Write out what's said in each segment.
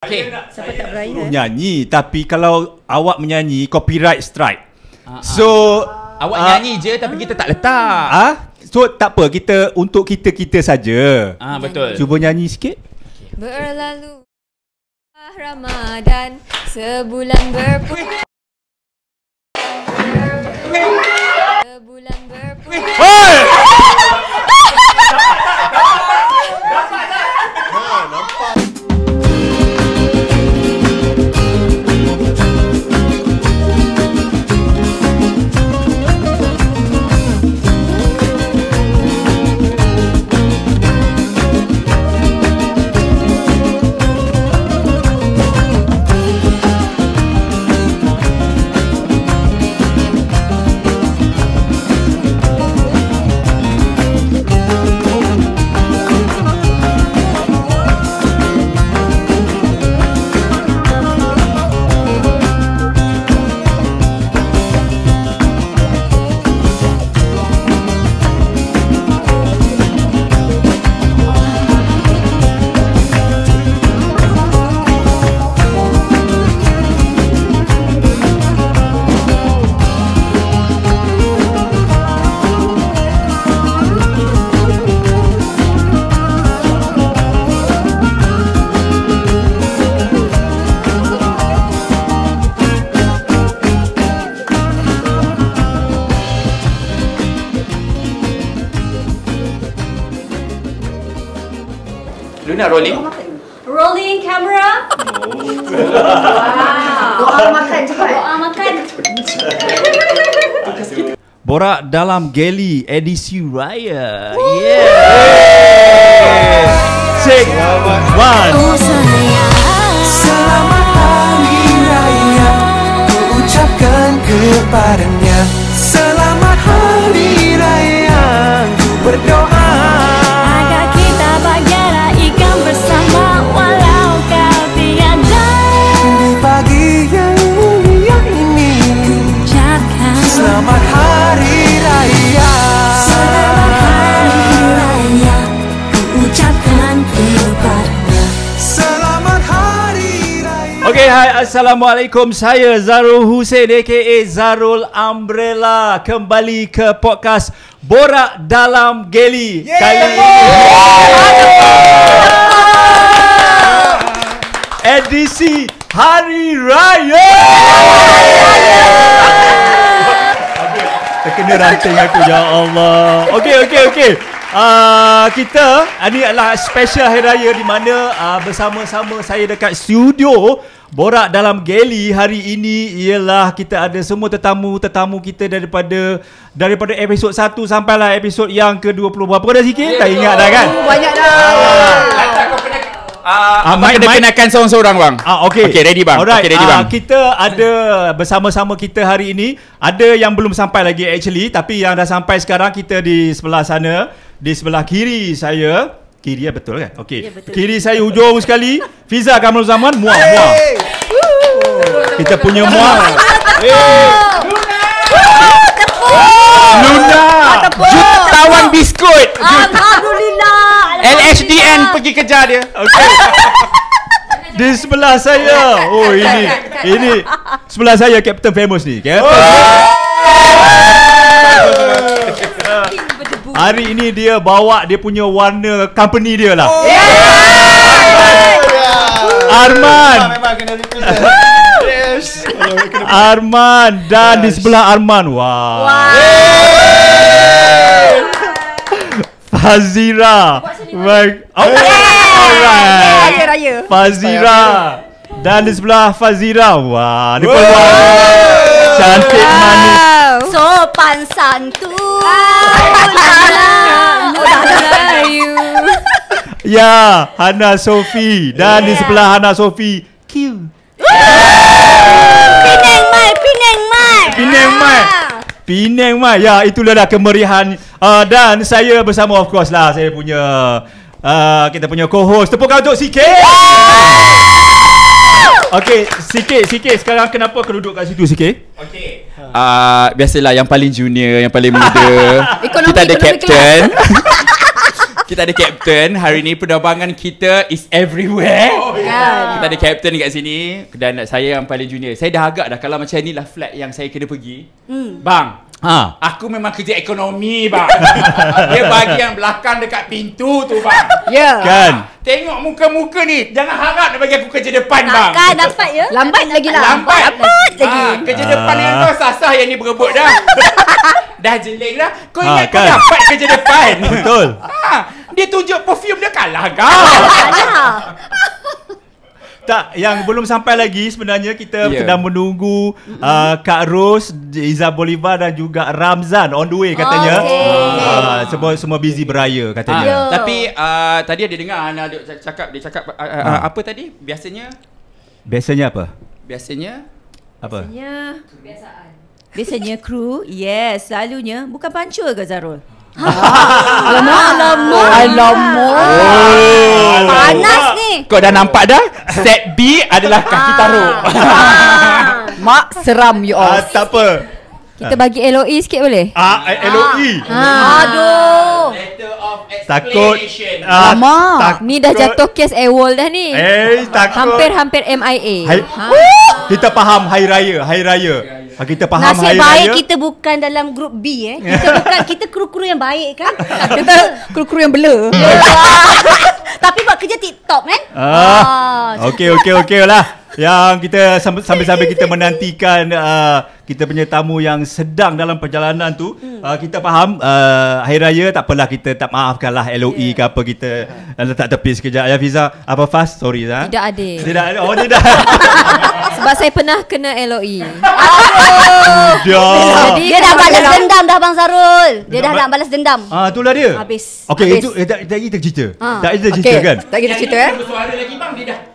Okay. Siapa eh? nyanyi tapi kalau awak menyanyi copyright strike. Uh-huh. So uh, awak uh, nyanyi je tapi kita tak letak. Ah? Uh, so tak apa kita untuk kita-kita saja. Ah uh, betul. Cuba nyanyi sikit. Berlalu Ramadan sebulan berpuasa. Sebulan berpuasa. rolling? Rolling camera. Oh. Wow. Doa makan cepat. Doa makan. Borak dalam geli, edisi Raya. Yeah. Six, one. Selamat hari raya Ku ucapkan kepadanya Selamat hari raya berdoa Assalamualaikum, saya Zarul Hussein aka Zarul Umbrella Kembali ke podcast Borak Dalam Geli Kali ini Edisi Hari Raya Terkena ranting aku, Ya Allah Okay, okay, okay. Ah, kita ini ah, adalah special hari raya di mana uh, bersama-sama saya dekat studio borak dalam geli hari ini ialah kita ada semua tetamu-tetamu kita daripada daripada episod 1 sampailah episod yang ke-20 berapa dah sikit ya, tak ingat dah kan oh, banyak dah Uh, abang kena kenakan seorang-seorang bang uh, okay. okay ready bang Okey, ready bang uh, Kita ada bersama-sama kita hari ini Ada yang belum sampai lagi actually Tapi yang dah sampai sekarang kita di sebelah sana di sebelah kiri saya Kiri ya betul kan? Okey. Ya, kiri saya hujung sekali Fiza Kamal Zaman Muah hey! Muah Kita punya Muah hey! Luna Luna Jutawan biskut Alhamdulillah LHDN pergi kejar dia Okey. Di sebelah saya Oh ini Ini Sebelah saya Captain Famous ni Captain Famous Hari ini dia bawa dia punya warna company dia lah. Oh. Yeah. Yeah. Arman. Yes. Arman dan yes. di sebelah Arman. Wow. wow. Yeah. Fazira. Baik. Oh. Yeah. Alright. Fazira. Dan di sebelah Fazira. Wah, ni pun wow. cantik manis. Sopan santun. Ya, Hana Sofi dan yeah. di sebelah Hana Sofi, Q. Penang Mai, Penang Mai. Penang Mai. Ah. Penang Mai. Ya, itulah dah kemeriahan uh, dan saya bersama of course lah saya punya uh, kita punya co-host. Tepuk tangan untuk CK. Okey, sikit sikit sekarang kenapa keduduk kat situ sikit? Okay. Uh, biasalah yang paling junior, yang paling muda. kita ada captain. kita ada captain hari ni penerbangan kita is everywhere oh, yeah. Kan? kita ada captain dekat sini dan saya yang paling junior saya dah agak dah kalau macam lah flat yang saya kena pergi hmm. bang Ha. Aku memang kerja ekonomi bang Dia bagi yang belakang dekat pintu tu bang Ya yeah. Kan Tengok muka-muka ni Jangan harap nak bagi aku kerja depan Takkan, bang Takkan dapat ya Lambat lagi lah Lambat Lambat lagi ha. Kerja ha. depan dengan kau sasah yang ni berebut dah Dah jeling dah Kau ingat ha, kan. kau dapat kerja depan Betul ha. Dia tunjuk perfume dia kalah kau. tak yang belum sampai lagi sebenarnya kita yeah. sedang menunggu uh, Kak Ros, Iza Bolivar dan juga Ramzan on the way katanya. Oh, okay. Uh, ah, ah, semua semua busy beraya katanya. Yeah. Ya. Tapi uh, tadi ada dengar Ana cakap dia cakap uh, uh, uh. apa tadi? Biasanya Biasanya apa? Biasanya apa? Biasanya kebiasaan. Biasanya kru, yes, selalunya bukan pancur ke Zarul? Alamak Alamak Alamak Panas ni Kau dah nampak dah Set B adalah kaki taruk ah. Mak seram you all uh, Tak apa kita bagi LOE sikit boleh? Ah, uh, LOE. Ah. ah. Aduh. Takut. Ah, takut. Ni dah jatuh kes AWOL dah ni. Eh, takut. Hampir-hampir MIA. Hai. Ha? Kita faham Hai Raya. Hai Raya. Raya. Ha, kita faham Nasib baik raya. kita bukan dalam grup B eh. Ya. Kita bukan kita kru-kru yang baik kan. kita kru-kru yang bela. Tapi buat kerja TikTok kan. Ah. ah. Okey okey okeylah yang kita sambil-sambil kita menantikan uh, kita punya tamu yang sedang dalam perjalanan tu hmm. uh, kita faham uh, hari raya tak apalah kita tak maafkan lah LOE yeah. ke apa kita uh, letak tepi sekejap ya Fiza apa fast sorry lah tidak ada tidak ada oh tidak sebab saya pernah kena LOE aduh dia, dia dah balas dendam dah bang Zarul dia dah nak balas dendam ah uh, itulah dia habis okey itu eh, tak kita cerita ah. tak kita cerita kan tak kita cerita eh suara lagi bang dia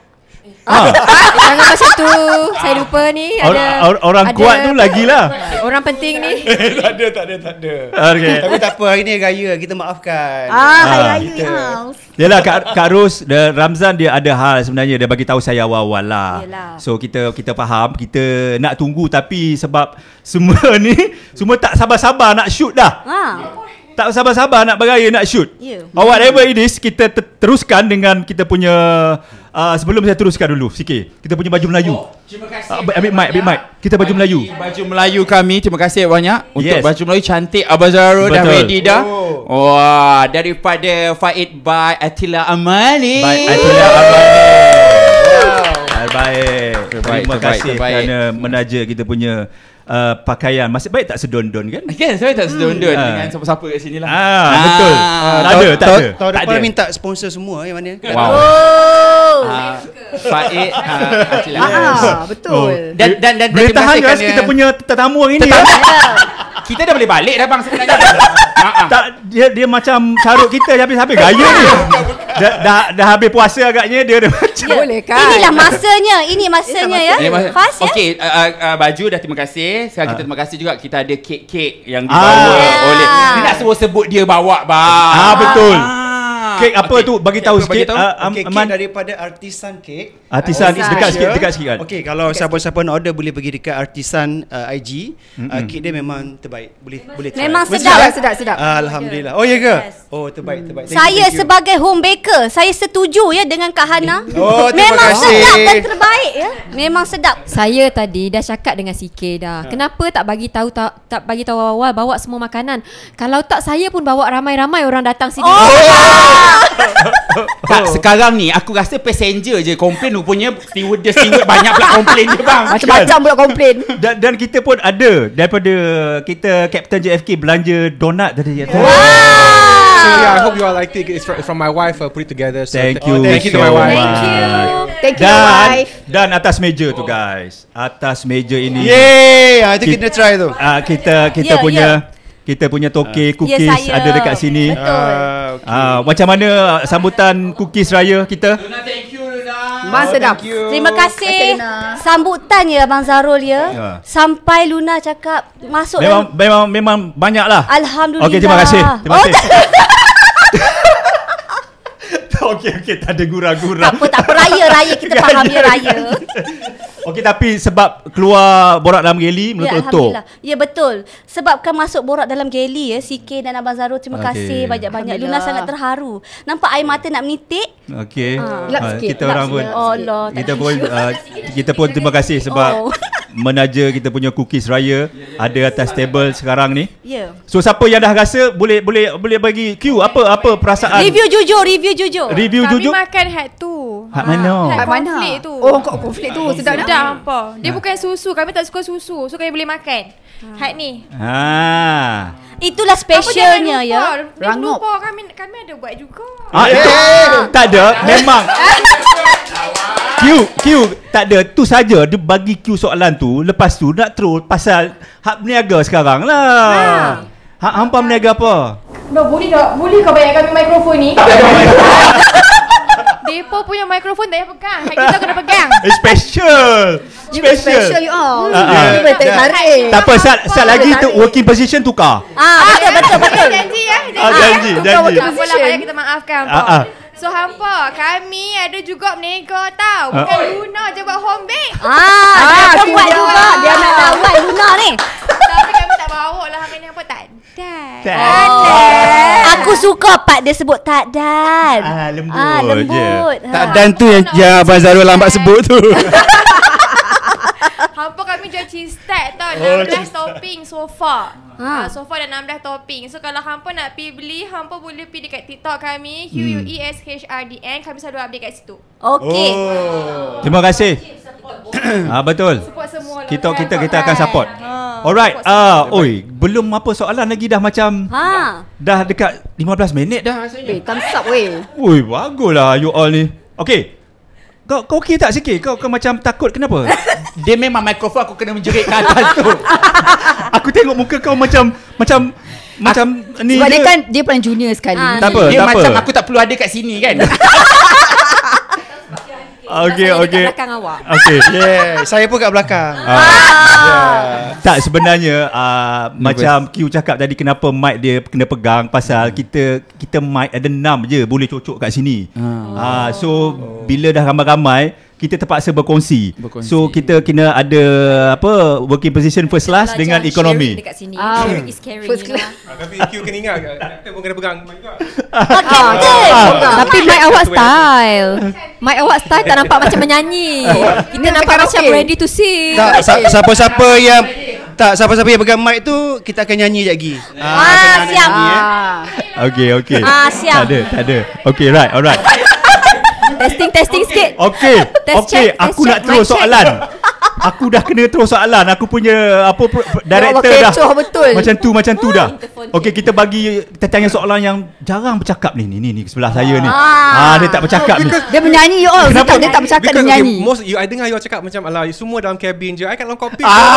Ah, Eh, jangan macam tu. Saya lupa ni ada Or, orang ada kuat tu lagi lah. Orang penting ni. Eh, tak ada tak ada tak ada. Okay. Tapi tak apa hari ni raya kita maafkan. Ah, ha. raya. Yalah Kak, Kak Ros dan Ramzan dia ada hal sebenarnya dia bagi tahu saya awal-awal lah. Yalah. So kita kita faham, kita nak tunggu tapi sebab semua ni semua tak sabar-sabar nak shoot dah. Ha tak sabar-sabar nak beraya nak shoot. Yeah. Oh, whatever it is, kita ter- teruskan dengan kita punya uh, sebelum saya teruskan dulu sikit. Kita punya baju Melayu. Oh, terima kasih. Uh, ambil mic, ambil ya. mic. Kita baju Melayu. Baju Melayu kami. Terima kasih banyak untuk yes. baju Melayu cantik Abah Zaro dah ready dah. Oh. Wah, daripada Faid by Attila Amali. By Attila Amali. Wow. Terbaik, terbaik, terbaik, terbaik. Terima kasih kerana menaja kita punya uh, pakaian masih baik tak sedondon kan? Kan saya tak sedondon hmm. dengan ah. siapa-siapa kat sini lah. Ah, ah betul. Ah, tak ada, tak, tak ada. Tahu tak ada. minta sponsor semua yang eh, mana? Wow. Oh. Uh, Faik uh, ah, yes. ah, betul. Oh. Dan dan dan, dan kita punya tetamu hari ini kita dah boleh balik dah bang tak dia dia macam carut kita je habis habis gaya ni. Dah, dah dah habis puasa agaknya dia dah macam ya, boleh kan. Inilah masanya, ini masanya ya. ya. Masa. Fast ya. Okey, uh, uh, uh, baju dah terima kasih. Sekarang kita ah. terima kasih juga kita ada kek-kek yang dibawa ah. oleh. Ni nak sebut sebut dia bawa bang. Ah betul. Ah kek apa okay. Ah, tu bagi tahu okay, sikit Uh, ah, okay, Aman. kek daripada artisan cake. artisan, artisan. dekat sikit dekat sikit kan okey kalau siapa-siapa nak order boleh pergi dekat artisan uh, IG uh, kek dia memang terbaik boleh memang boleh memang try. sedap sedap sedap ah, alhamdulillah oh ya ke yes. oh terbaik terbaik saya you. sebagai home baker saya setuju ya dengan Kak Hana oh, memang kasih. sedap dan terbaik ya memang sedap saya tadi dah cakap dengan si dah ha. kenapa tak bagi tahu tak, tak bagi tahu awal-awal bawa semua makanan kalau tak saya pun bawa ramai-ramai orang datang sini oh. Oh. tak, sekarang ni aku rasa passenger je komplain rupanya stewardess steward banyak pula komplain dia bang. Macam-macam pula komplain. Dan, dan kita pun ada daripada kita Captain JFK belanja donat tadi. Wow. So yeah, I hope you all like it. It's from, my wife uh, put it together. So thank, th- oh, you. Oh, thank, you. to my wife. Thank you. Thank you, dan, wife. Dan atas meja tu guys. Atas meja ini. Yay! Ah, I think ah, kita, kita try tu. Uh, kita kita yeah, punya yeah kita punya toke uh, ah. cookies yes, ada dekat sini. Betul. Uh, okay. uh, macam mana sambutan cookies raya kita? Abang oh, sedap. Terima kasih. Sambutan ya bang Zarul ya. Yeah. Sampai Luna cakap masuk. Memang, memang, memang banyaklah. Alhamdulillah. Okay, terima kasih. Terima oh, kasih. okey okey tak ada gura-gura. Tak tak apa raya raya kita faham ya raya. okey tapi sebab keluar borak dalam geli menurut ya, Alhamdulillah. Tuk. Ya betul. sebab Sebabkan masuk borak dalam geli ya CK dan Abang Zaro terima okay. kasih banyak-banyak. Luna sangat terharu. Nampak air mata nak menitik. Okey. Uh, kita orang pun. Oh Allah. Kita pun uh, kita pun terima kasih sebab oh menaja kita punya cookies raya yeah, yeah, ada yeah, atas yeah, table yeah. sekarang ni. Yeah. So siapa yang dah rasa boleh boleh boleh bagi cue okay, apa okay. apa perasaan? Review jujur, review jujur. Review Kami jujur. Kami makan hat tu. Hat mana? Hat, ah, hat mana? Konflik tu. Oh, kok konflik tu sedap dah. apa? Dia ha. bukan susu. Kami tak suka susu. So kami boleh makan. Ha. Ah. Hat ni. Ha. Itulah specialnya ya. Jangan kami kami ada buat juga. Ah, yeah. itu. Yeah. Tak ada. Memang. Q tak ada tu saja dia bagi Q soalan tu lepas tu nak troll pasal hak berniaga sekarang lah. Ha. Hak hampa berniaga apa? Dah boleh tak? Boleh kau bayar kami mikrofon ni? Tak ada Depo punya mikrofon dah pegang. Hak kita kena pegang. It's special. Special. special you all. Uh, uh, tak apa, sat, sat lagi tu working position tukar. Ah, betul, betul, Janji ya. Janji, Tukar working position. Tak apalah, kita maafkan. So hampa kami ada juga menega tau. Ah. Bukan uh. Luna je buat home bake. Ah, ah dia kan buat juga. Dia nak tahu? buat Luna ni. Tapi kami tak bawa lah hari ni apa tak Dan. Oh. Ah. Aku ah. suka part dia sebut tak dan. Ah, lembut. Ah, lembut. Yeah. Ha. Tak dan tu yang, yang Abang Zarul lambat sebut tu. Hampa kami jual cheese stack tau oh, 16 topping so far ha. Uh, so far dah 16 topping So kalau hampa nak pergi beli Hampa boleh pergi dekat TikTok kami Q-U-E-S-H-R-D-N Kami selalu update kat situ Okay oh. Terima kasih Ah uh, Betul Support semua lah Kita, kan, kita, kita kan. akan support Alright, ah, uh, oi, belum apa soalan lagi dah macam ha. dah dekat 15 minit dah rasanya. Eh, thumbs up weh. Oi, baguslah you all ni. Okay, kau kau okey tak sikit? Kau kau macam takut kenapa? Dia memang mikrofon aku kena menjerit ke atas tu. aku tengok muka kau macam macam macam A- ni sebab dia. dia kan dia paling junior sekali. Ha, tak apa, dia tak macam apa. aku tak perlu ada kat sini kan. Okay, ah, okay. Saya okay. Dekat belakang awak. Okay. yeah, saya pun kat belakang. Uh, ah. ah, yeah. Tak sebenarnya uh, macam Q cakap tadi kenapa mic dia kena pegang pasal hmm. kita kita mic ada enam je boleh cocok kat sini. Ah, uh, so oh. bila dah ramai-ramai kita terpaksa berkongsi. berkongsi. So kita kena ada apa working position first class Belajar dengan ekonomi. Dekat sini. Ah, First class. Lah. tapi EQ kena ingat kita pun kena pegang mic juga. Okey. Ah, ah. ah. tapi mic awak ya. style. Mic awak style tak nampak macam menyanyi. kita nampak macam okay. ready to sing. Tak siapa-siapa yang tak siapa-siapa yang pegang mic tu kita akan nyanyi je lagi. Ah, ah siap. Eh. okay. Okey, okey. Ah, siap. Tak ada, tak ada. Okay, right, alright. testing testing okay. sikit. Okey. Okey, aku check, nak terus soalan. aku dah kena terus soalan aku punya apa director ya dah betul. macam tu macam tu dah okey kita bagi kita tanya soalan yang jarang bercakap ni ni ni, ni sebelah ah. saya ni ah. ah dia tak bercakap ni dia menyanyi you all Kenapa? dia tak bercakap Because, dia menyanyi okay, most you i dengar you all cakap macam ala semua dalam kabin, je i kat dalam kopi ah. ah.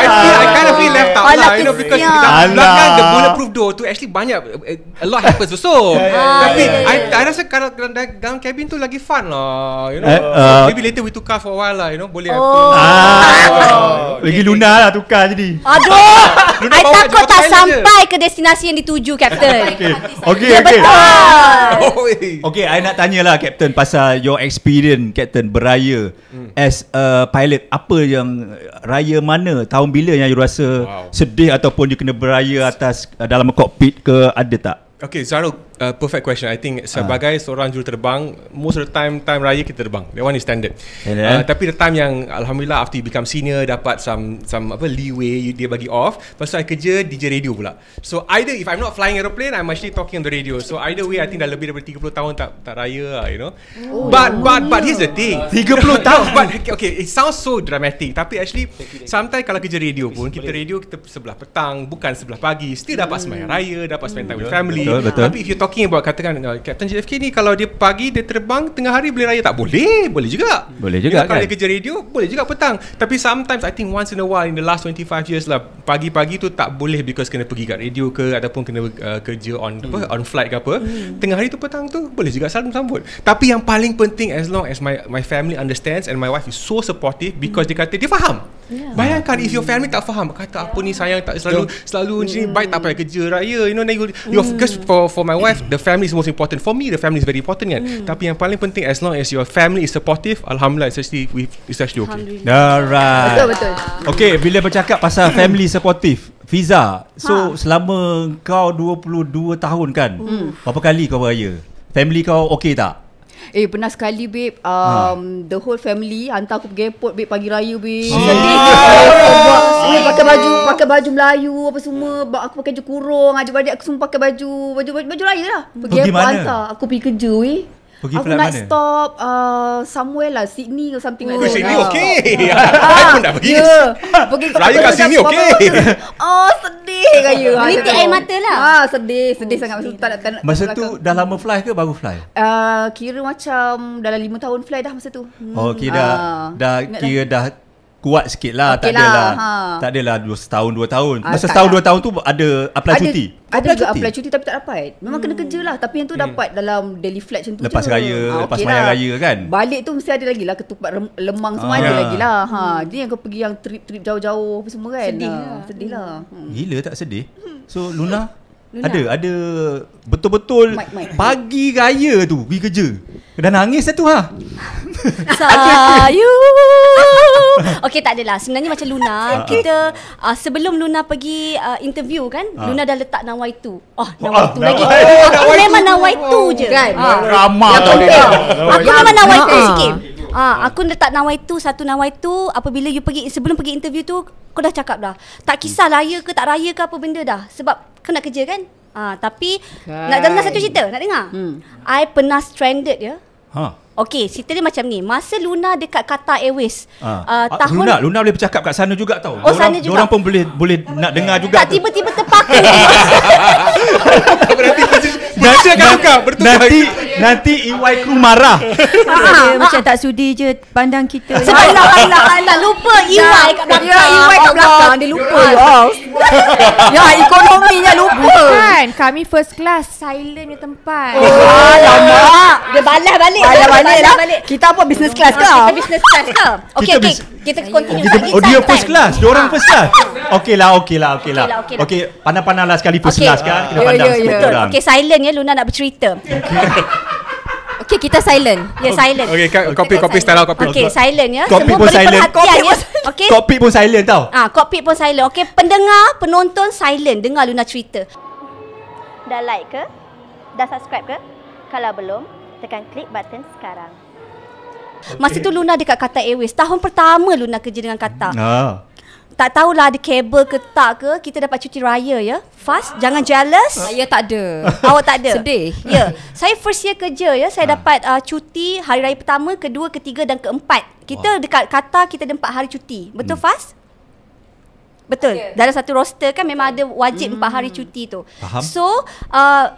I kind of feel left out lah, You know because Kita belakang the bulletproof door tu Actually banyak eh, A lot happens also Tapi I rasa kalau dalam cabin tu Lagi fun lah You know eh, uh, Maybe later later we tukar for a while lah, you know, boleh. Oh. Ah. oh. Lagi Luna lah tukar jadi. Aduh. Luna I takut tak sampai je. ke destinasi yang dituju, Captain. okay. Okay, okay. Ya, betul. okay, I nak tanya lah Captain, pasal your experience, Captain, beraya hmm. as a pilot. Apa yang, raya mana, tahun bila yang you rasa wow. sedih ataupun you kena beraya atas dalam cockpit ke, ada tak? Okay, Zaro, uh, perfect question. I think sebagai uh. seorang juruterbang, most of the time, time raya kita terbang. That one is standard. Uh, tapi the time yang, Alhamdulillah, after you become senior, dapat some some apa leeway, you, dia bagi off. Lepas tu, I kerja DJ radio pula. So, either if I'm not flying aeroplane, I'm actually talking on the radio. So, either way, I think dah lebih daripada 30 tahun tak tak raya lah, you know. Oh. But, but, but, here's the thing. 30 tahun? but, okay, it sounds so dramatic. Tapi actually, sometimes kalau kerja radio pun, kita radio kita sebelah petang, bukan sebelah pagi. Still dapat semayang hmm. raya, dapat spend time with hmm. family betul, betul. Tapi if you talking about katakan uh, Captain JFK ni kalau dia pagi dia terbang tengah hari boleh raya tak boleh. Boleh juga. Boleh juga you know, kan. Kalau dia kerja radio boleh juga petang. Tapi sometimes I think once in a while in the last 25 years lah pagi-pagi tu tak boleh because kena pergi kat radio ke ataupun kena uh, kerja on hmm. apa on flight ke apa. Hmm. Tengah hari tu petang tu boleh juga salam sambut. Tapi yang paling penting as long as my my family understands and my wife is so supportive because hmm. dia kata dia faham. Yeah. Bayangkan if your hmm. family tak faham kata apa ni sayang tak selalu selalu yeah. sini baik tak payah hmm. kerja raya you know you, you mm. of course for for my wife the family is most important for me the family is very important Yeah. Kan. mm. tapi yang paling penting as long as your family is supportive alhamdulillah it's actually we it's actually okay alright betul betul okay bila bercakap pasal hmm. family supportive visa. Ha. so ha. selama kau 22 tahun kan mm. berapa kali kau beraya family kau okay tak Eh pernah sekali babe ha. um, ha. The whole family Hantar aku pergi airport babe Pagi raya babe Sedih oh. Pakai baju Pakai baju Melayu Apa semua Aku pakai baju kurung Ajak badik aku semua pakai baju Baju baju, baju raya lah Pergi, pergi airport mana? hantar Aku pergi kerja weh Pergi aku flight mana? stop uh, somewhere lah Sydney or something oh, like that Sydney lah. okay Aku nak pergi ya. Pergi ke Raya kat sini okay Oh sedih kaya Menitik air mata lah ah, Sedih Sedih oh, sangat Masa, sedih. Tak, tak, masa tu dah lama fly ke baru fly? Uh, kira macam dalam 5 tahun fly dah masa tu hmm. Oh kira dah uh, Dah kira dah kuat sikit lah okay Tak lah, adalah ha. Tak adalah dua, setahun dua tahun ha, Masa setahun lah. dua tahun tu ada apply ada, cuti Ada apply juga cuti? apply cuti tapi tak dapat Memang hmm. kena kerja lah Tapi yang tu hmm. dapat dalam daily flat macam tu Lepas je. raya, ha, lepas okay lah. raya kan Balik tu mesti ada lagi lah ketupat lemang semua ha. ada ah. lagi lah ha. Hmm. Jadi yang kau pergi yang trip-trip jauh-jauh apa semua kan Sedih ha. lah Sedih lah. hmm. lah hmm. Gila tak sedih So Luna Luna. Ada, ada betul-betul pagi raya tu pergi kerja. Dah nangis tu ha. Sayu. okay tak adalah. Sebenarnya macam Luna, ah, ah. kita uh, sebelum Luna pergi uh, interview kan, uh. Luna dah letak nawai itu. Oh, nawai itu lagi. Aku memang nama itu je. Kan. Ramah. Lah Aku memang nawai itu sikit. Ah, ha. aku letak nawai tu, satu nawai tu apabila you pergi sebelum pergi interview tu kau dah cakap dah. Tak hmm. kisah hmm. raya ke tak raya ke apa benda dah. Sebab kena kerja kan? Ah, ha, tapi Hai. Kan. nak dengar satu cerita, nak dengar? Hmm. I pernah stranded ya. Ha. Okey, cerita dia macam ni. Masa Luna dekat Qatar Airways, ha. uh, tahun Luna, Luna boleh bercakap kat sana juga tau. Oh, diorang, sana juga. Orang pun boleh boleh nak dengar juga. Tak tiba-tiba terpaku. Berarti kasi Nanti, nanti, Nanti EY ku marah ah, Dia macam ah. tak sudi je Pandang kita ya. Alah alah alah Lupa EY ya, kat belakang ya, EY kat belakang Dia lupa oh, Ya Ya ekonominya lupa Bukan Kami first class Silent ni tempat oh, Alamak Dia balas balik Balas balik lah Kita apa business class ke Kita business class ke Okay okay kita continue oh, lagi Oh dia first class Dia orang ah. first class Okay lah Okay lah Okay lah Okay pandang-pandang lah Okay. lah sekali First class kan Kena pandang Betul Okay silent ya Luna nak bercerita Okay kita silent Ya yeah, silent Okay, okay. copy copy style copy Okay silent ya Copy pun silent ya. Okay Copy pun silent tau Ah, Copy pun silent Okay pendengar penonton silent Dengar Luna cerita Dah like ke? Dah subscribe ke? Kalau belum Tekan klik button sekarang Okay. Masa tu Luna dekat Qatar Airways Tahun pertama Luna kerja dengan Qatar ah tak tahulah ada kabel ke tak ke kita dapat cuti raya ya. Fast, jangan jealous. Saya ah, tak ada. Awak tak ada. Sedih. Ya. Saya first year kerja ya. Saya ha. dapat uh, cuti hari raya pertama, kedua, ketiga dan keempat. Kita wow. dekat kata kita ada empat hari cuti. Betul hmm. Fast? Betul. Okay. Dalam satu roster kan memang ada wajib hmm. empat hari cuti tu. Faham. So, uh,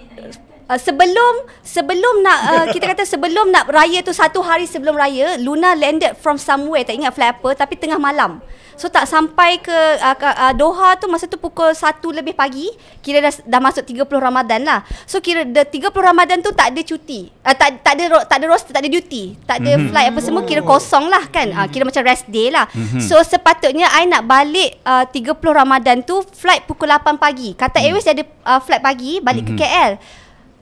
Uh, sebelum sebelum nak uh, kita kata sebelum nak raya tu satu hari sebelum raya Luna landed from somewhere tak ingat flight apa tapi tengah malam So tak sampai ke, uh, ke uh, Doha tu masa tu pukul 1 lebih pagi kira dah dah masuk 30 Ramadan lah. So kira the 30 Ramadan tu tak ada cuti. Uh, tak tak ada tak ada roster, tak ada duty, tak ada mm-hmm. flight apa oh. semua kira oh. kosong lah kan. Uh, kira macam rest day lah. Mm-hmm. So sepatutnya I nak balik uh, 30 Ramadan tu flight pukul 8 pagi. Kata mm. Airways ada uh, flight pagi balik mm-hmm. ke mhm. KL.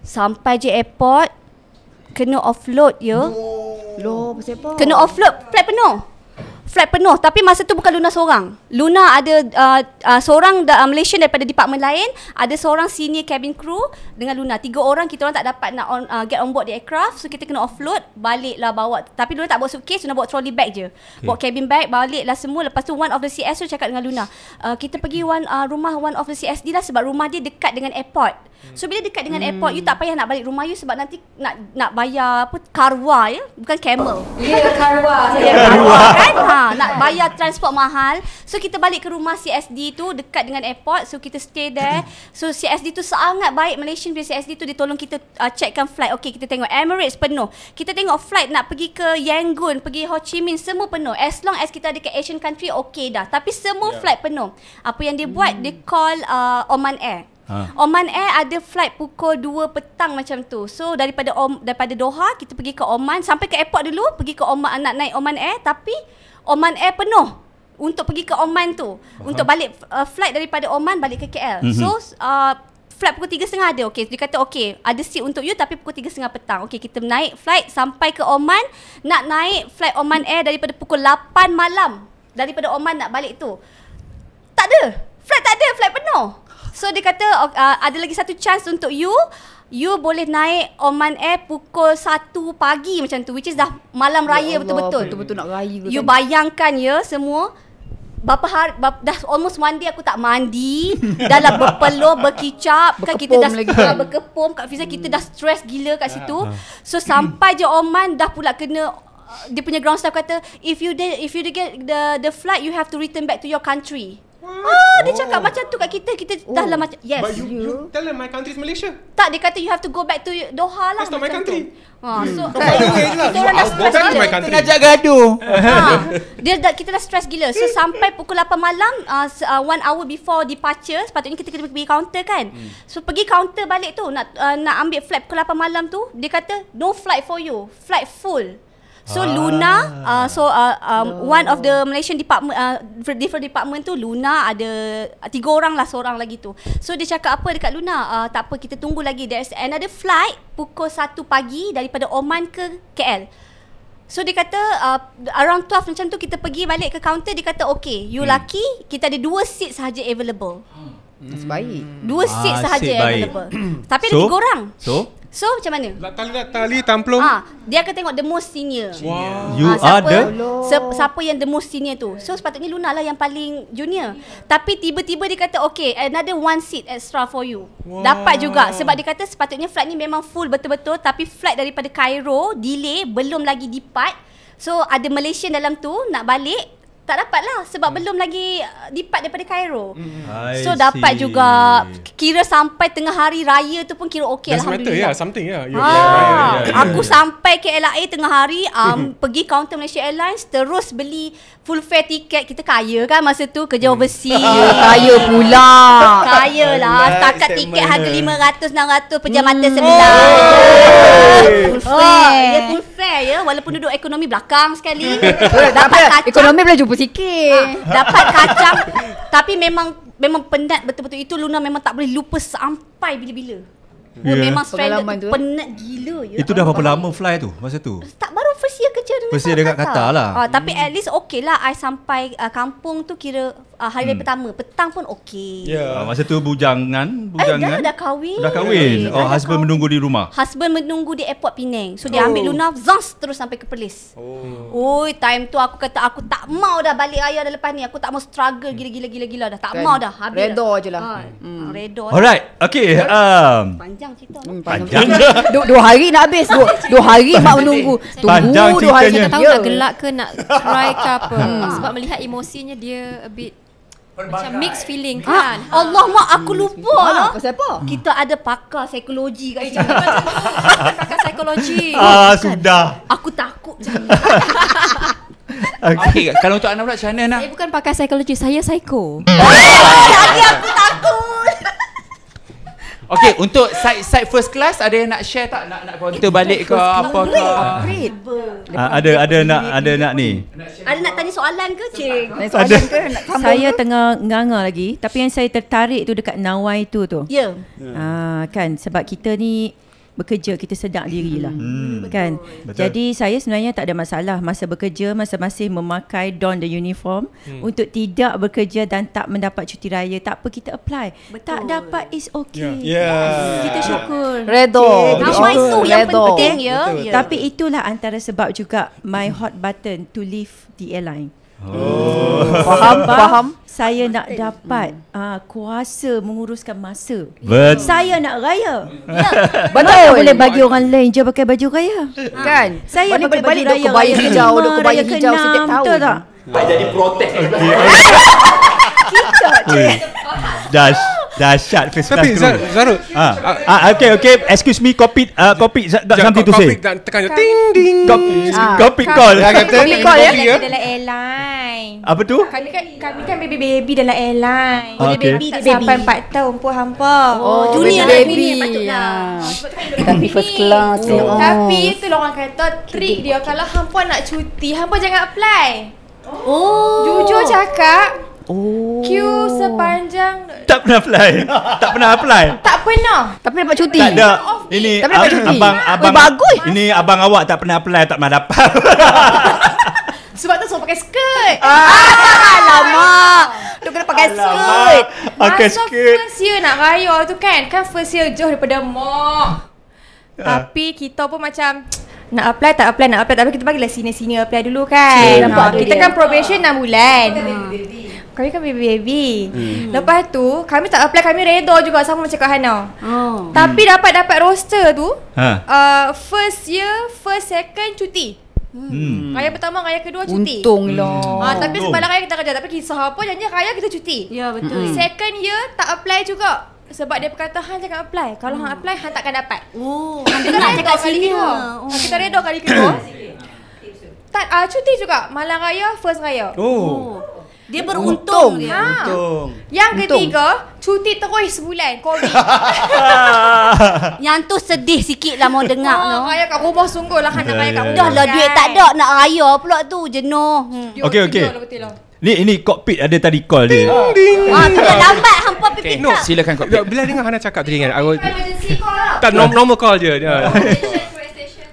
Sampai je airport kena offload ya. Loh, pasal apa? Kena offload flight penuh flat penuh tapi masa tu bukan Luna seorang. Luna ada uh, uh, seorang da- uh, Malaysian daripada department lain, ada seorang senior cabin crew dengan Luna. Tiga orang kita orang tak dapat nak on, uh, get on board the aircraft so kita kena offload, baliklah bawa. Tapi Luna tak bawa suitcase, Luna bawa trolley bag je. Okay. Bawa cabin bag, baliklah semua. Lepas tu one of the CS tu cakap dengan Luna, uh, kita pergi one uh, rumah one of the CS dia lah sebab rumah dia dekat dengan airport. Hmm. So bila dekat dengan hmm. airport you hmm. tak payah nak balik rumah you sebab nanti nak nak bayar apa karwa ya bukan camel. Ya yeah, karwa. Ya yeah, karwa kan. Ha. Ah, nak bayar transport mahal. So kita balik ke rumah CSD tu dekat dengan airport. So kita stay there. So CSD tu sangat baik Malaysian punya CSD tu dia tolong kita uh, checkkan flight. Okay kita tengok Emirates penuh. Kita tengok flight nak pergi ke Yangon, pergi Ho Chi Minh semua penuh. As long as kita ada ke Asian country okay dah. Tapi semua yeah. flight penuh. Apa yang dia hmm. buat dia call uh, Oman Air. Ha. Oman Air ada flight pukul 2 petang macam tu. So daripada Om, daripada Doha kita pergi ke Oman sampai ke airport dulu pergi ke Oman nak naik Oman Air tapi Oman Air penuh untuk pergi ke Oman tu Faham. untuk balik uh, flight daripada Oman balik ke KL. Mm-hmm. So uh, flight pukul 3.30 ada. Okey, dia kata okey, ada seat untuk you tapi pukul 3.30 petang. okay. kita naik flight sampai ke Oman, nak naik flight Oman Air daripada pukul 8 malam daripada Oman nak balik tu. Tak ada. Flight tak ada, flight penuh. So dia kata uh, ada lagi satu chance untuk you you boleh naik Oman Air pukul 1 pagi macam tu which is dah malam ya raya betul-betul. Betul-betul nak raya betul. You kan. bayangkan ya semua Bapa har, bap, dah almost mandi aku tak mandi dalam berpeluh berkicap kan kita dah lagi. Kan. berkepum kat Fiza kita dah stress gila kat ya, situ ya. so sampai je Oman dah pula kena dia punya ground staff kata if you did, if you get the the flight you have to return back to your country Ah, oh. dia oh. cakap macam tu kat kita. Kita oh. dah lah macam yes. But you, you, you tell them my country is Malaysia. Tak, dia kata you have to go back to Doha lah. That's not my country. Ha, so hmm. kita orang dah stress gila. Kita nak jaga gaduh. Ha, dia dah, kita dah stress gila. So sampai pukul 8 malam, uh, one hour before departure, sepatutnya kita kena pergi counter kan. Hmm. So pergi counter balik tu, nak uh, nak ambil flight pukul 8 malam tu, dia kata no flight for you. Flight full. So ah. Luna uh, so uh, um, yeah. one of the Malaysian department uh, different department tu Luna ada tiga orang lah seorang lagi tu. So dia cakap apa dekat Luna? Uh, tak apa kita tunggu lagi there's another flight pukul 1 pagi daripada Oman ke KL. So dia kata uh, around 12 macam tu kita pergi balik ke counter. dia kata okay you hmm. lucky kita ada dua seat sahaja available. Hmm. Sebaik Dua seat ah, sahaja seat available Tapi so, ada tiga orang So So macam mana? Lah, tali lah, tali tamplung. Ah, ha, dia akan tengok the most senior. Wow. You ha, siapa, are siapa yang the most senior tu. So sepatutnya Luna lah yang paling junior. Tapi tiba-tiba dia kata okay another one seat extra for you. Wow. Dapat juga sebab dia kata sepatutnya flight ni memang full betul-betul tapi flight daripada Cairo delay belum lagi depart. So ada Malaysian dalam tu nak balik tak dapat lah sebab mm. belum lagi uh, lipat daripada Cairo. Mm. So dapat juga kira sampai tengah hari raya tu pun kira okey alhamdulillah. Matter, yeah, something yeah. Ha, yeah, yeah, yeah. Aku sampai ke LA tengah hari um, hmm. pergi counter Malaysia Airlines terus beli full fare tiket kita kaya kan masa tu kerja mm. overseas. Ah, kaya pula. kaya lah. lah setakat tiket harga 500 600 pejam mata hmm. sebelah. Mm. Oh, full fare. Oh, yeah, full ya walaupun duduk ekonomi belakang sekali dapat kacang ekonomi boleh jumpa sikit ha, dapat kacang tapi memang memang penat betul-betul itu Luna memang tak boleh lupa sampai bila-bila Oh, hmm. yeah. Memang stranded tu, tu eh? penat gila ya. Itu dah berapa lama fly tu masa tu? Tak baru first year kerja dengan First year dekat Qatar lah. Uh, tapi hmm. at least okay lah I sampai uh, kampung tu kira uh, hari hmm. pertama petang pun okey yeah. Ya. uh, masa tu bujangan bujangan eh, dah, dah kahwin dah kahwin oh dah husband kahwin. menunggu di rumah husband menunggu di airport Penang so dia oh. ambil Luna zas terus sampai ke Perlis oh oi time tu aku kata aku tak mau dah balik ayah dah lepas ni aku tak mau struggle hmm. gila gila gila gila dah tak kan mau dah habis redo ajalah ah, hmm. hmm. redo alright okey eh, um, panjang cerita hmm, panjang, panjang. dua, hari nak habis dua, dua hari mak menunggu tunggu panjang dua hari tak tahu nak gelak ke nak try ke apa hmm. sebab melihat emosinya dia a bit macam mixed feeling kan ha? Allah mak aku hmm. lupa ha? lah Pasal apa? Hmm. Kita ada pakar psikologi kat eh, sini Pakar psikologi Ah kan? sudah Aku takut macam ni Okay kalau untuk anak pula macam mana nak? Saya eh, bukan pakai psikologi Saya psycho Jadi aku takut Okay, untuk side side first class ada yang nak share tak nak nak counter balik ke apa ke? Ah. Ah, ada ada nak ada nak, ni. Ada nak tanya soalan ke, cik? soalan ke? Nak saya tengah nganga lagi, tapi yang saya tertarik tu dekat Nawai tu tu. Ya. Ah, kan sebab kita ni bekerja kita sedar hmm. dirilah hmm. kan Betul. jadi saya sebenarnya tak ada masalah masa bekerja masa masih memakai don the uniform hmm. untuk tidak bekerja dan tak mendapat cuti raya tak apa kita apply Betul. tak dapat is okay yeah. Yeah. Ya. kita syukur redo yeah. ramai tu yang penting ya yeah. yeah. tapi itulah antara sebab juga my hot button to leave the airline oh. faham faham saya nak dapat mm. uh, kuasa menguruskan masa. Betul. Saya nak raya. Yeah. Betul. Betul. boleh bagi orang lain je pakai baju raya. Ha. Kan? Saya Bani pakai baju raya. Balik hijau, ke bayi hijau setiap tahun. Betul tak? Tak jadi protek. Kita je. Dahsyat first class Tapi, crew Tapi Zarud ha. Uh, okay okay Excuse me Copy uh, Copy Tak ja, nanti tu say Copy tekan je Ting ding ah, Copy Copy call Copy call ya kan Dalam airline Apa tu Kami kan Kami kan baby baby Dalam airline Boleh Baby. baby Sampai 4 tahun Puh hampa Oh Baby. baby, baby. Tapi first class Tapi oh. itu lah orang kata Trick dia Kalau hampa nak cuti Hampa jangan apply Oh Jujur cakap Oh. Queue sepanjang Tak pernah apply. tak pernah apply. tak pernah. Tak pernah dapat cuti. Tak ada. Ini tak pernah dapat cuti. abang abang Ui, bagus. Ini abang awak tak pernah apply tak pernah dapat. Sebab tu semua pakai skirt. Ah, ah alamak. Tu kena pakai alamak. skirt. Pakai Masa first year nak raya tu kan. Kan first year jauh daripada mak. Ah. Tapi kita pun macam nak apply tak apply nak apply Tapi apply kita bagilah sini sini apply dulu kan. Cik, nah, kita dia kan dia. probation 6 bulan. Hmm. Kami kan baby baby. Hmm. Lepas tu kami tak apply kami redo juga sama macam Kak Hana. Oh. Tapi hmm. dapat dapat roster tu. Ha. Uh, first year, first second cuti. Hmm. hmm. Raya pertama, raya kedua cuti. Untung lah. Hmm. Ah, tapi oh. sebab raya kita kerja. Tapi kisah apa, janji raya kita cuti. Ya, betul. Hmm. Second year, tak apply juga. Sebab dia berkata, Han jangan apply. Kalau hmm. Han apply, Han takkan dapat. Oh, kita nak cakap lah. ah, oh. kali kedua. Oh. Kita redo kali kedua. tak, ah, cuti juga. Malang raya, first raya. Oh. oh. Dia beruntung dia. Ya. Untung. Yang Untung. ketiga, cuti terus sebulan COVID. Yang tu sedih sikit lah mau dengar oh, no. Raya kat rumah sungguh lah kan nak raya kat ya, rumah. Ya, dah lah duit tak ada nak raya pula tu jenuh. Hmm. Okay, okay. Ni ini kokpit ada tadi call dia. Ding, ah. ding. Ah, tengah lambat hampa okay. no, silakan cockpit. Bila dengar Hana cakap tadi kan. Aku... Tak, normal call je.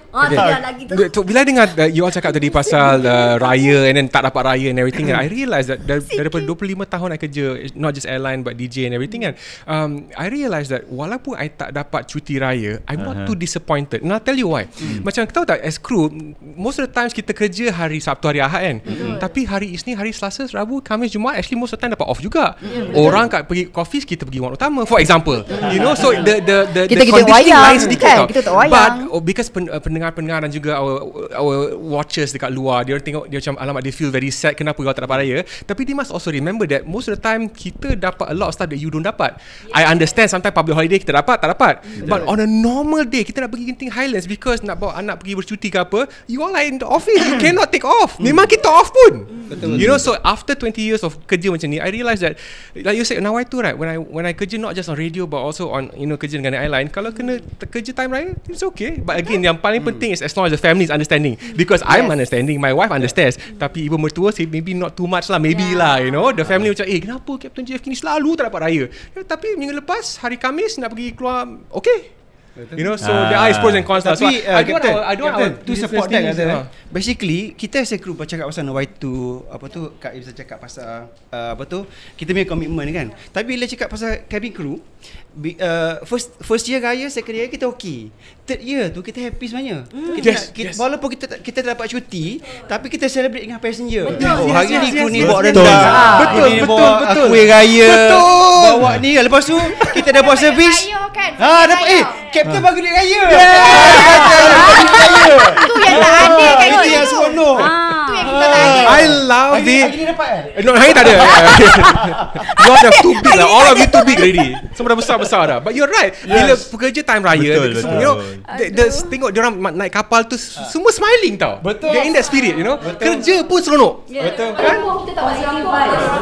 Oh, okay. lagi tu. Bila dengar uh, you all cakap tadi pasal uh, raya and then tak dapat raya and everything, and I realise that dar- daripada 25 tahun I kerja, not just airline but DJ and everything kan, um, I realise that walaupun I tak dapat cuti raya, I'm uh-huh. not too disappointed. And I'll tell you why. Mm. Macam kita tahu tak, as crew, most of the times kita kerja hari Sabtu, hari Ahad kan. Mm-hmm. Tapi hari Isnin, hari Selasa, Rabu, Khamis, Jumaat, actually most of the time dapat off juga. Yeah, ya, Orang kat pergi coffee, kita pergi warna utama, for example. you know, so the the the, the, kita the kita condition wayang, sedikit kan? tau. Kita tak wayang. But, oh, because pen, uh, pen pendengar-pendengar dan juga our, our watchers dekat luar dia tengok dia macam alamat dia feel very sad kenapa kau tak dapat raya tapi dia must also remember that most of the time kita dapat a lot of stuff that you don't dapat yeah. I understand sometimes public holiday kita dapat tak dapat yeah. but on a normal day kita nak pergi Genting Highlands because nak bawa anak pergi bercuti ke apa you all are in the office you cannot take off mm. memang kita off pun you know so after 20 years of kerja macam ni I realise that like you said now I too right when I when I kerja not just on radio but also on you know kerja dengan airline kalau kena kerja time raya it's okay but again yang paling penting is as long as the family is understanding. Because yes. I'm understanding, my wife understands. Yeah. Tapi ibu mertua say maybe not too much lah, maybe yeah. lah, you know. The family macam, eh kenapa Captain JFK ni selalu tak dapat raya? Ya, tapi minggu lepas, hari Kamis nak pergi keluar, okay. You know, so uh, there are ah. pros and cons lah. So, uh, I don't want I don't want to support that. Uh. Basically, kita as a crew cakap pasal no white to apa tu, Kak Ibsa cakap pasal uh, apa tu, kita punya commitment kan. Tapi bila cakap pasal cabin crew, uh, first first year raya second year kita okey third year tu kita happy sebenarnya mm. kita, yes, kita yes. walaupun kita kita tak dapat cuti tapi kita celebrate dengan passenger year betul, oh, hari ni yes, kuning bawa rendang betul betul kuni betul, bawa betul ah, kuih raya betul bawa ni lepas tu kita dah buat oh, servis ha dapat eh Captain bagi duit raya ah, ah, Itu yang tak ada kan Itu yang seronok Oh, I love hari, it. Hari ni dapat kan? Eh? No, hari tak ada. you are too big. Lah. All of you too big already. Semua dah besar-besar dah. But you're right. Yes. Bila pekerja time raya. Betul, betul. You know, the, the, tengok orang naik kapal tu ah. semua smiling tau. Betul. They're in that spirit, you know. Betul. Kerja pun seronok. Yeah. Betul. Kan? Kita Kita tak buat siapa. Kita Kita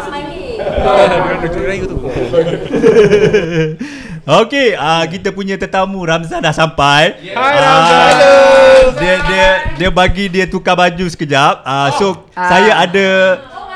tak buat siapa. Okay, uh, ah, kita punya tetamu Ramzan dah sampai. Hai Ramzan. Uh, ah, dia dia dia bagi dia tukar baju sekejap. Uh, oh. so uh. saya ada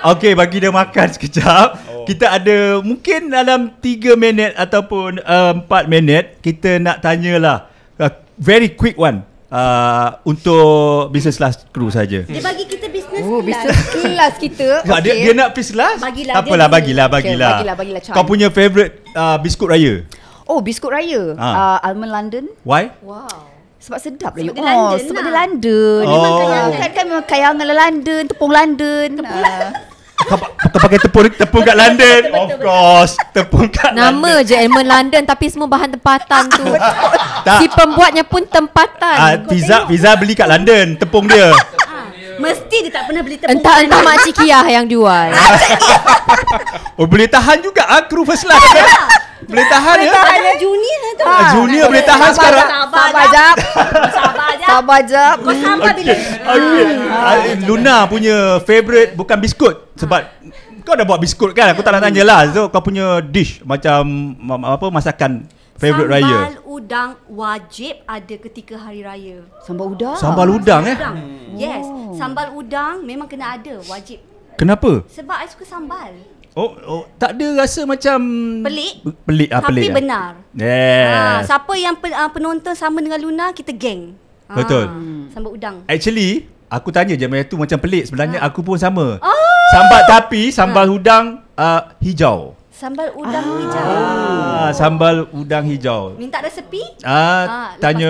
Okay, bagi dia makan sekejap. Oh. Kita ada mungkin dalam 3 minit ataupun uh, eh, 4 minit kita nak tanyalah uh, very quick one uh, untuk business last crew saja. Dia bagi kita Oh, business class kita. Okay. Dia, dia nak business class? Bagilah. Apalah, dia bagilah, bagilah. Okay, bagilah, bagilah. Kau punya favourite uh, biskut raya? Oh, biskut raya. Ha. Uh, Almond London. Why? Wow. Sebab sedap lah. Oh, sebab dia Oh, lah. Sebab dia London. Oh. Memang kan, kan-, kan-, kan memang kayangan London. Tepung London. Tepung ah. London. Uh. Kau pakai tepung tepung, tepung kat London. Betul, betul, of course, betul, tepung kat Nama London. Nama je Edmund London tapi semua bahan tempatan tu. tak. Si pembuatnya pun tempatan. Ah, uh, pizza pizza beli kat London, tepung dia. Mesti dia tak pernah beli tepung Entah, panas entah makcik Kiah yang jual Oh boleh tahan juga ah, Kru first class kan? Eh. Boleh tahan ya Boleh junior lah tu ha, Junior boleh tahan sabar sekarang Sabar jap Sabar jap Sabar jap Kau sabar hmm. bila okay. Okay. Okay. Uh, Luna punya favourite bukan biskut Sebab ha. kau dah buat biskut kan Aku tak nak tanya lah So kau punya dish macam apa masakan favorite sambal raya? Sambal udang wajib ada ketika hari raya. Sambal udang. Sambal udang eh? Udang. Hmm. Yes, oh. sambal udang memang kena ada, wajib. Kenapa? Sebab I suka sambal. Oh, oh, tak ada rasa macam pelik. Pelik ah, pelik. Tapi ah. Eh? benar. Yes. Ha, siapa yang pen, uh, ah, penonton sama dengan Luna, kita geng. Ha, Betul. Sambal udang. Actually, aku tanya je macam tu macam pelik sebenarnya ha. aku pun sama. Oh. Sambal tapi sambal ha. udang uh, hijau. Sambal udang ah. hijau. Ah, sambal udang hijau. Minta resepi? Ah, ah tanya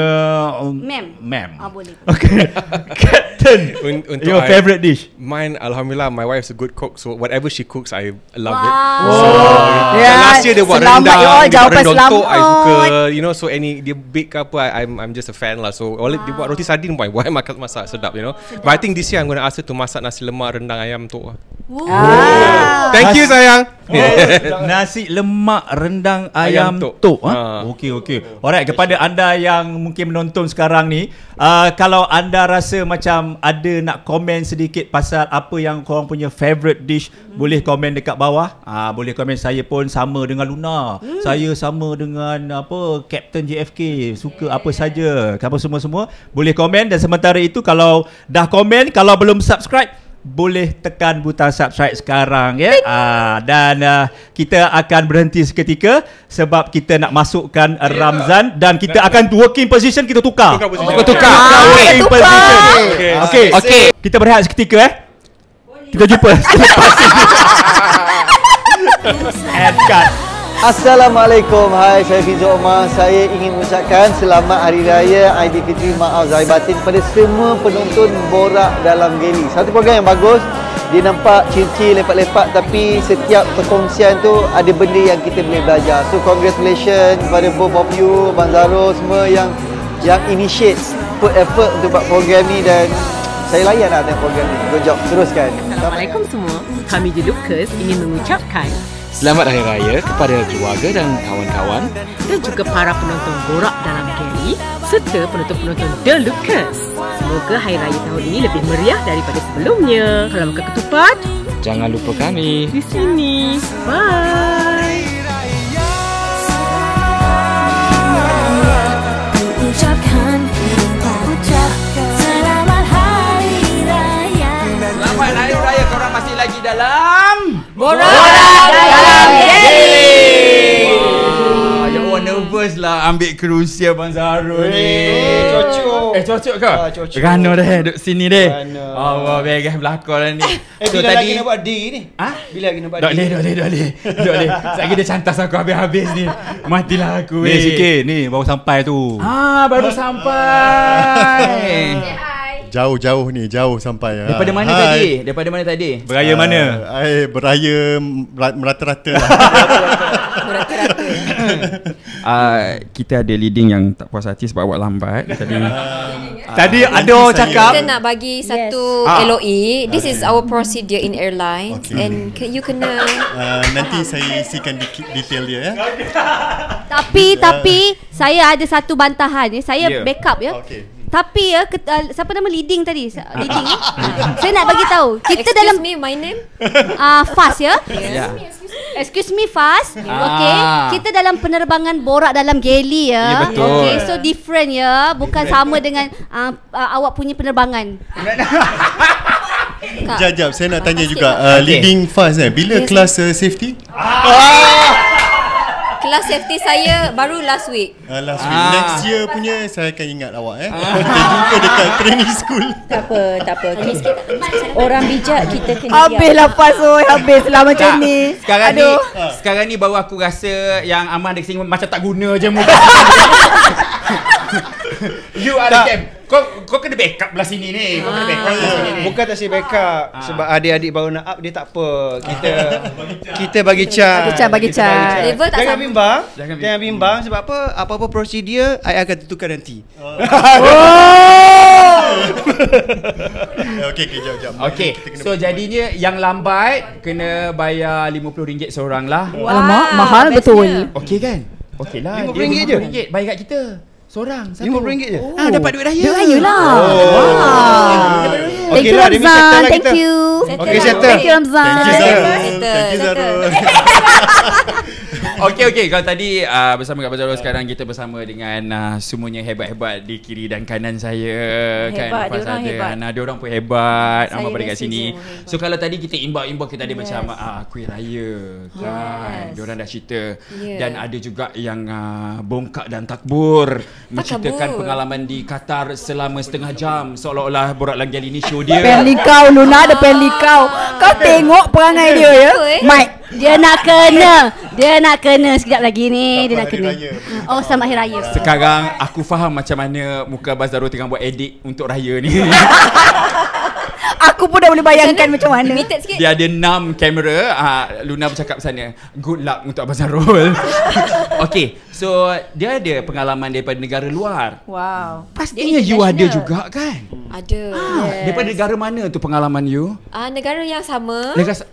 um, mem. Mem. Ah, boleh. Okay. Captain. Un- your I, favorite dish. Mine, alhamdulillah, my wife's a good cook, so whatever she cooks, I love wow. it. Wow. So, yeah. yeah. Last year dia buat rendang, yo, dia buat rendang tok, I suka. You know, so any dia big ke apa, I, I'm I'm just a fan lah. So, wow. dia buat roti sardin, boy, boy, makan masak sedap, you know. Sedap. But I think this year I'm gonna ask her to masak nasi lemak rendang ayam tok. Wow. Thank you sayang. Oh, Nasi lemak rendang ayam, ayam tok. ha? ha. Okey okey. Alright kepada anda yang mungkin menonton sekarang ni, uh, kalau anda rasa macam ada nak komen sedikit pasal apa yang korang punya favourite dish, hmm. boleh komen dekat bawah. uh, boleh komen saya pun sama dengan Luna. Hmm. Saya sama dengan apa Captain JFK suka yeah. apa saja. Kamu semua-semua boleh komen dan sementara itu kalau dah komen, kalau belum subscribe boleh tekan butang subscribe sekarang ya. Ah dan uh, kita akan berhenti seketika sebab kita nak masukkan yeah. Ramzan dan kita nah, akan working position kita tukar. Tukar. position ah, Tukar. Working position. Okey. Okey. Okay. Kita berehat seketika eh. Kita jumpa selepas cut. Assalamualaikum. Hai, saya Fizu Omar. Saya ingin mengucapkan selamat Hari Raya Aidilfitri Maaf Zahir Batin pada semua penonton Borak Dalam Geli. Satu program yang bagus. Dia nampak cinci lepak-lepak tapi setiap perkongsian tu ada benda yang kita boleh belajar. So, congratulations kepada both of you, Abang Zaro, semua yang yang initiate put effort untuk buat program ni dan saya layan lah dengan program ni. Good job. Teruskan. Assalamualaikum semua. Kami di Lucas ingin mengucapkan Selamat Hari Raya kepada keluarga dan kawan-kawan dan juga para penonton Borak Dalam Keri serta penonton-penonton The Lucas. Semoga Hari Raya tahun ini lebih meriah daripada sebelumnya. Kalau makan ketupat, jangan lupa kami. Di sini. Bye. Selamat Raya. korang masih lagi dalam Borak Dalam Jelly ya nervous lah ambil kerusi Abang Zaharu hey, ni. Eh, eh, cocok. Eh, cocok ke? Ah, cocok. Rana dah duduk sini deh. Rana. Oh, wah, bagai belakang lah ni. Eh, so, bila tadi... lagi nak buat D ni? Ha? Bila lagi nak buat dok D? Dok D, dok D, dok D. Dok D. Dok D. dia cantas aku habis-habis ni. Matilah aku. Ni, eh. sikit. Ni, baru sampai tu. Ah, baru ha? sampai. Jauh-jauh ni Jauh sampai ah. Daripada ha. mana Hai. tadi? Daripada mana tadi? Beraya uh, mana? Ah, I, beraya Merata-rata lah. Merata-rata uh, Kita ada leading yang Tak puas hati Sebab awak lambat Tadi Tadi uh, ada orang cakap Kita nak bagi yes. satu ah. LOE This okay. is our procedure in airlines. okay. And c- you kena uh, Nanti faham. saya isikan detail dia ya. Tapi, tapi Saya ada satu bantahan Saya yeah. backup ya Okay tapi ya ke, uh, siapa nama leading tadi? Ah, leading. Ah, eh? Ah, saya nak bagi tahu. Kita excuse dalam Excuse me, my name. Ah, uh, Fas ya. Yeah. Ya. Excuse me, Fas. Yeah. Okay. Kita dalam penerbangan borak dalam geli ya. Yeah, betul. Okay, so different ya. Bukan different. sama dengan uh, uh, awak punya penerbangan. Sekejap, Saya nak tanya juga. Uh, leading fast Fas eh. Bila okay. kelas uh, safety? Ah. Ah kelas safety saya baru last week. Uh, last week. Ah. Next year punya saya akan ingat awak eh. Ah. Kita jumpa dekat training school. Tak apa, tak apa. Orang bijak kita kena Habis lepas oi, habis lah macam ni. Sekarang Aduh. ni, ah. ha. sekarang ni baru aku rasa yang aman dekat sini macam tak guna je muka. you are tak. the game kau kau kena backup belah sini ni. Kau kena backup belah sini ni. Bukan tak si backup ah. sebab adik-adik baru nak up dia tak apa. Kita ah. kita bagi chat. Kita bagi chat. Level tak Jangan bimbang. bimbang sebab apa? Apa-apa prosedur ai akan tentukan nanti. Oh. okay, kejap, kejap. Okay, so jadinya yang lambat kena bayar RM50 seorang lah. Wow, Alamak, mahal betul. Okay kan? Okey lah. RM50 je? Baik kat kita. Seorang RM50 je oh. ha, Dapat duit raya Duit raya lah oh. Wow. Okay, thank you lah, Ramzan lah Thank kita. you settle Okay settle Thank you Ramzan Thank you Zara Thank you Zara okay okay Kalau tadi uh, Bersama Kak Bazarul Sekarang kita bersama dengan uh, Semuanya hebat-hebat Di kiri dan kanan saya Hebat kan, Dia ada. orang hebat Dia orang pun hebat Saya dah kat sini. So kalau tadi kita imbau-imbau Kita ada yes. macam uh, Kuih raya Kan yes. Dia orang dah cerita yeah. Dan ada juga yang uh, Bongkak dan takbur Takabur. Menceritakan pengalaman di Qatar Selama setengah jam Seolah-olah Borak Langgali ni show dia Penli kau Luna Ada penli kau Kau tengok perangai dia ya eh? Mike Dia nak kena Dia nak nak kena sekejap lagi ni Dia nak kena ah. Oh sama hari raya Sekarang aku faham macam mana Muka Abang Zaro tengah buat edit Untuk raya ni Aku pun dah boleh bayangkan macam mana. Dia ada enam kamera. Uh, Luna bercakap sana. Good luck untuk Abang Zarul. okay. So, dia ada pengalaman daripada negara luar. Wow. Pastinya you ada juga kan? Ada. Ah, yes. Daripada negara mana tu pengalaman you? Ah, uh, negara yang sama. Negara sa-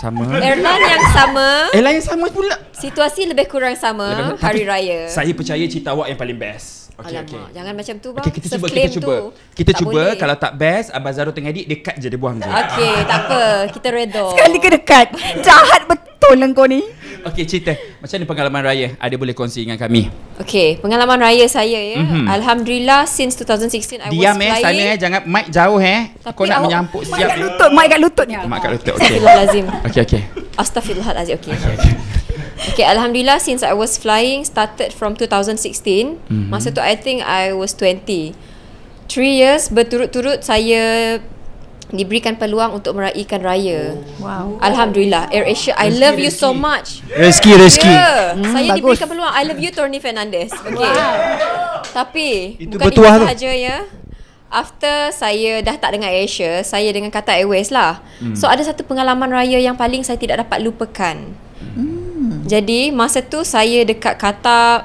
sama. Airline yang sama. Airline yang sama pula. Situasi lebih kurang sama. Lebih, hari raya. Saya percaya cerita awak yang paling best. Okay, Alamak, okay. jangan macam tu bang. Okay, kita, cuba, kita cuba, kita cuba. Kita kalau tak best, Abang Zaro tengah edit, dekat cut je, dia buang je. Okay, tak apa. Kita redo. Sekali ke dekat. Jahat betul lah kau ni. Okey, cerita. Macam ni pengalaman raya? Ada boleh kongsi dengan kami? Okey, pengalaman raya saya ya. Mm-hmm. Alhamdulillah, since 2016, I Diam, was eh, flying. Diam eh, sana Jangan, mic jauh eh. Tapi kau nak aw- menyampuk siap. Mic kat lutut, mic kat lutut ni. Mic kat lutut, Okey. Okey. Okey. Astaghfirullahaladzim, okay. okay, okay. Okay, Alhamdulillah since I was flying started from 2016. Mm-hmm. Masa tu I think I was 20. Three years berturut-turut saya diberikan peluang untuk meraihkan raya. Oh. Wow. Alhamdulillah. Air Asia, I love you so much. Rezeki, ya. rezeki. Yeah. Hmm, saya bagus. diberikan peluang. I love you, Tony Fernandez. Okay. Wow. Tapi, itu bukan itu lah sahaja tu. ya. After saya dah tak dengan Asia, saya dengan kata Airways lah. Hmm. So, ada satu pengalaman raya yang paling saya tidak dapat lupakan. Hmm. Jadi masa tu saya dekat kata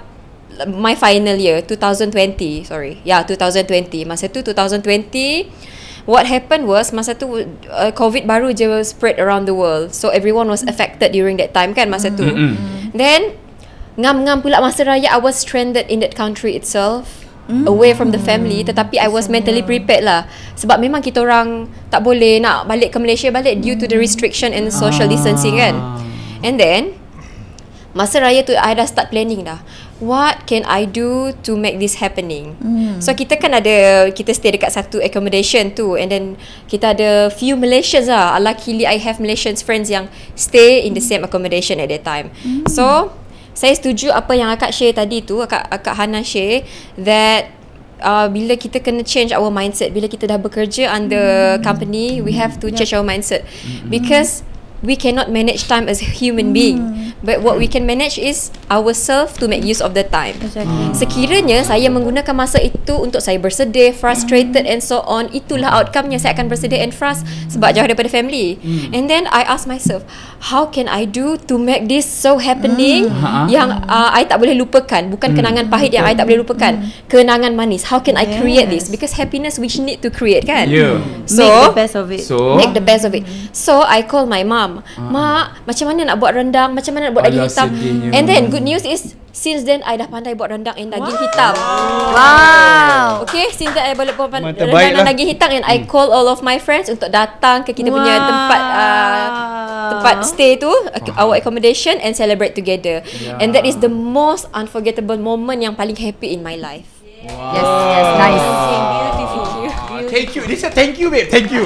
my final year 2020 sorry. Ya yeah, 2020. Masa tu 2020 what happened was masa tu uh, COVID baru je spread around the world. So everyone was affected during that time kan masa tu. Mm-hmm. mm-hmm. Then ngam-ngam pula masa raya I was stranded in that country itself. Mm. Away from the family mm. Tetapi I was mentally prepared lah Sebab memang kita orang Tak boleh nak balik ke Malaysia Balik due to the restriction And social ah. distancing kan And then masa raya tu I dah start planning dah what can I do to make this happening mm. so kita kan ada kita stay dekat satu accommodation tu and then kita ada few Malaysians lah luckily I have Malaysians friends yang stay in the same accommodation at that time mm. so saya setuju apa yang akak share tadi tu akak, akak Hana share that Uh, bila kita kena change our mindset bila kita dah bekerja under mm. company we have to yeah. change our mindset mm. because we cannot manage time as a human being hmm. but what we can manage is ourselves to make use of the time exactly. mm. sekiranya saya menggunakan masa itu untuk saya bersedih frustrated mm. and so on itulah outcome yang saya akan bersedih and frust sebab jauh daripada family mm. and then i ask myself how can i do to make this so happening mm. yang uh, i tak boleh lupakan bukan mm. kenangan pahit yang mm. i tak boleh hmm. lupakan mm. kenangan manis how can i create this because happiness which need to create kan yeah. so make the best of it so make the best of it so i call my mom uh-huh. mak macam mana nak buat rendang macam mana nak buat daging hitam sedihnya. and then good news is since then i dah pandai buat rendang and daging wow. hitam wow. wow Okay, since then i boleh buat rendang dan daging hitam and i hmm. call all of my friends untuk datang ke kita wow. punya tempat uh, tempat stay tu wow. our accommodation and celebrate together yeah. and that is the most unforgettable moment yang paling happy in my life wow. yes yes nice wow. beautiful thank you. Dia cakap thank you babe. Thank you.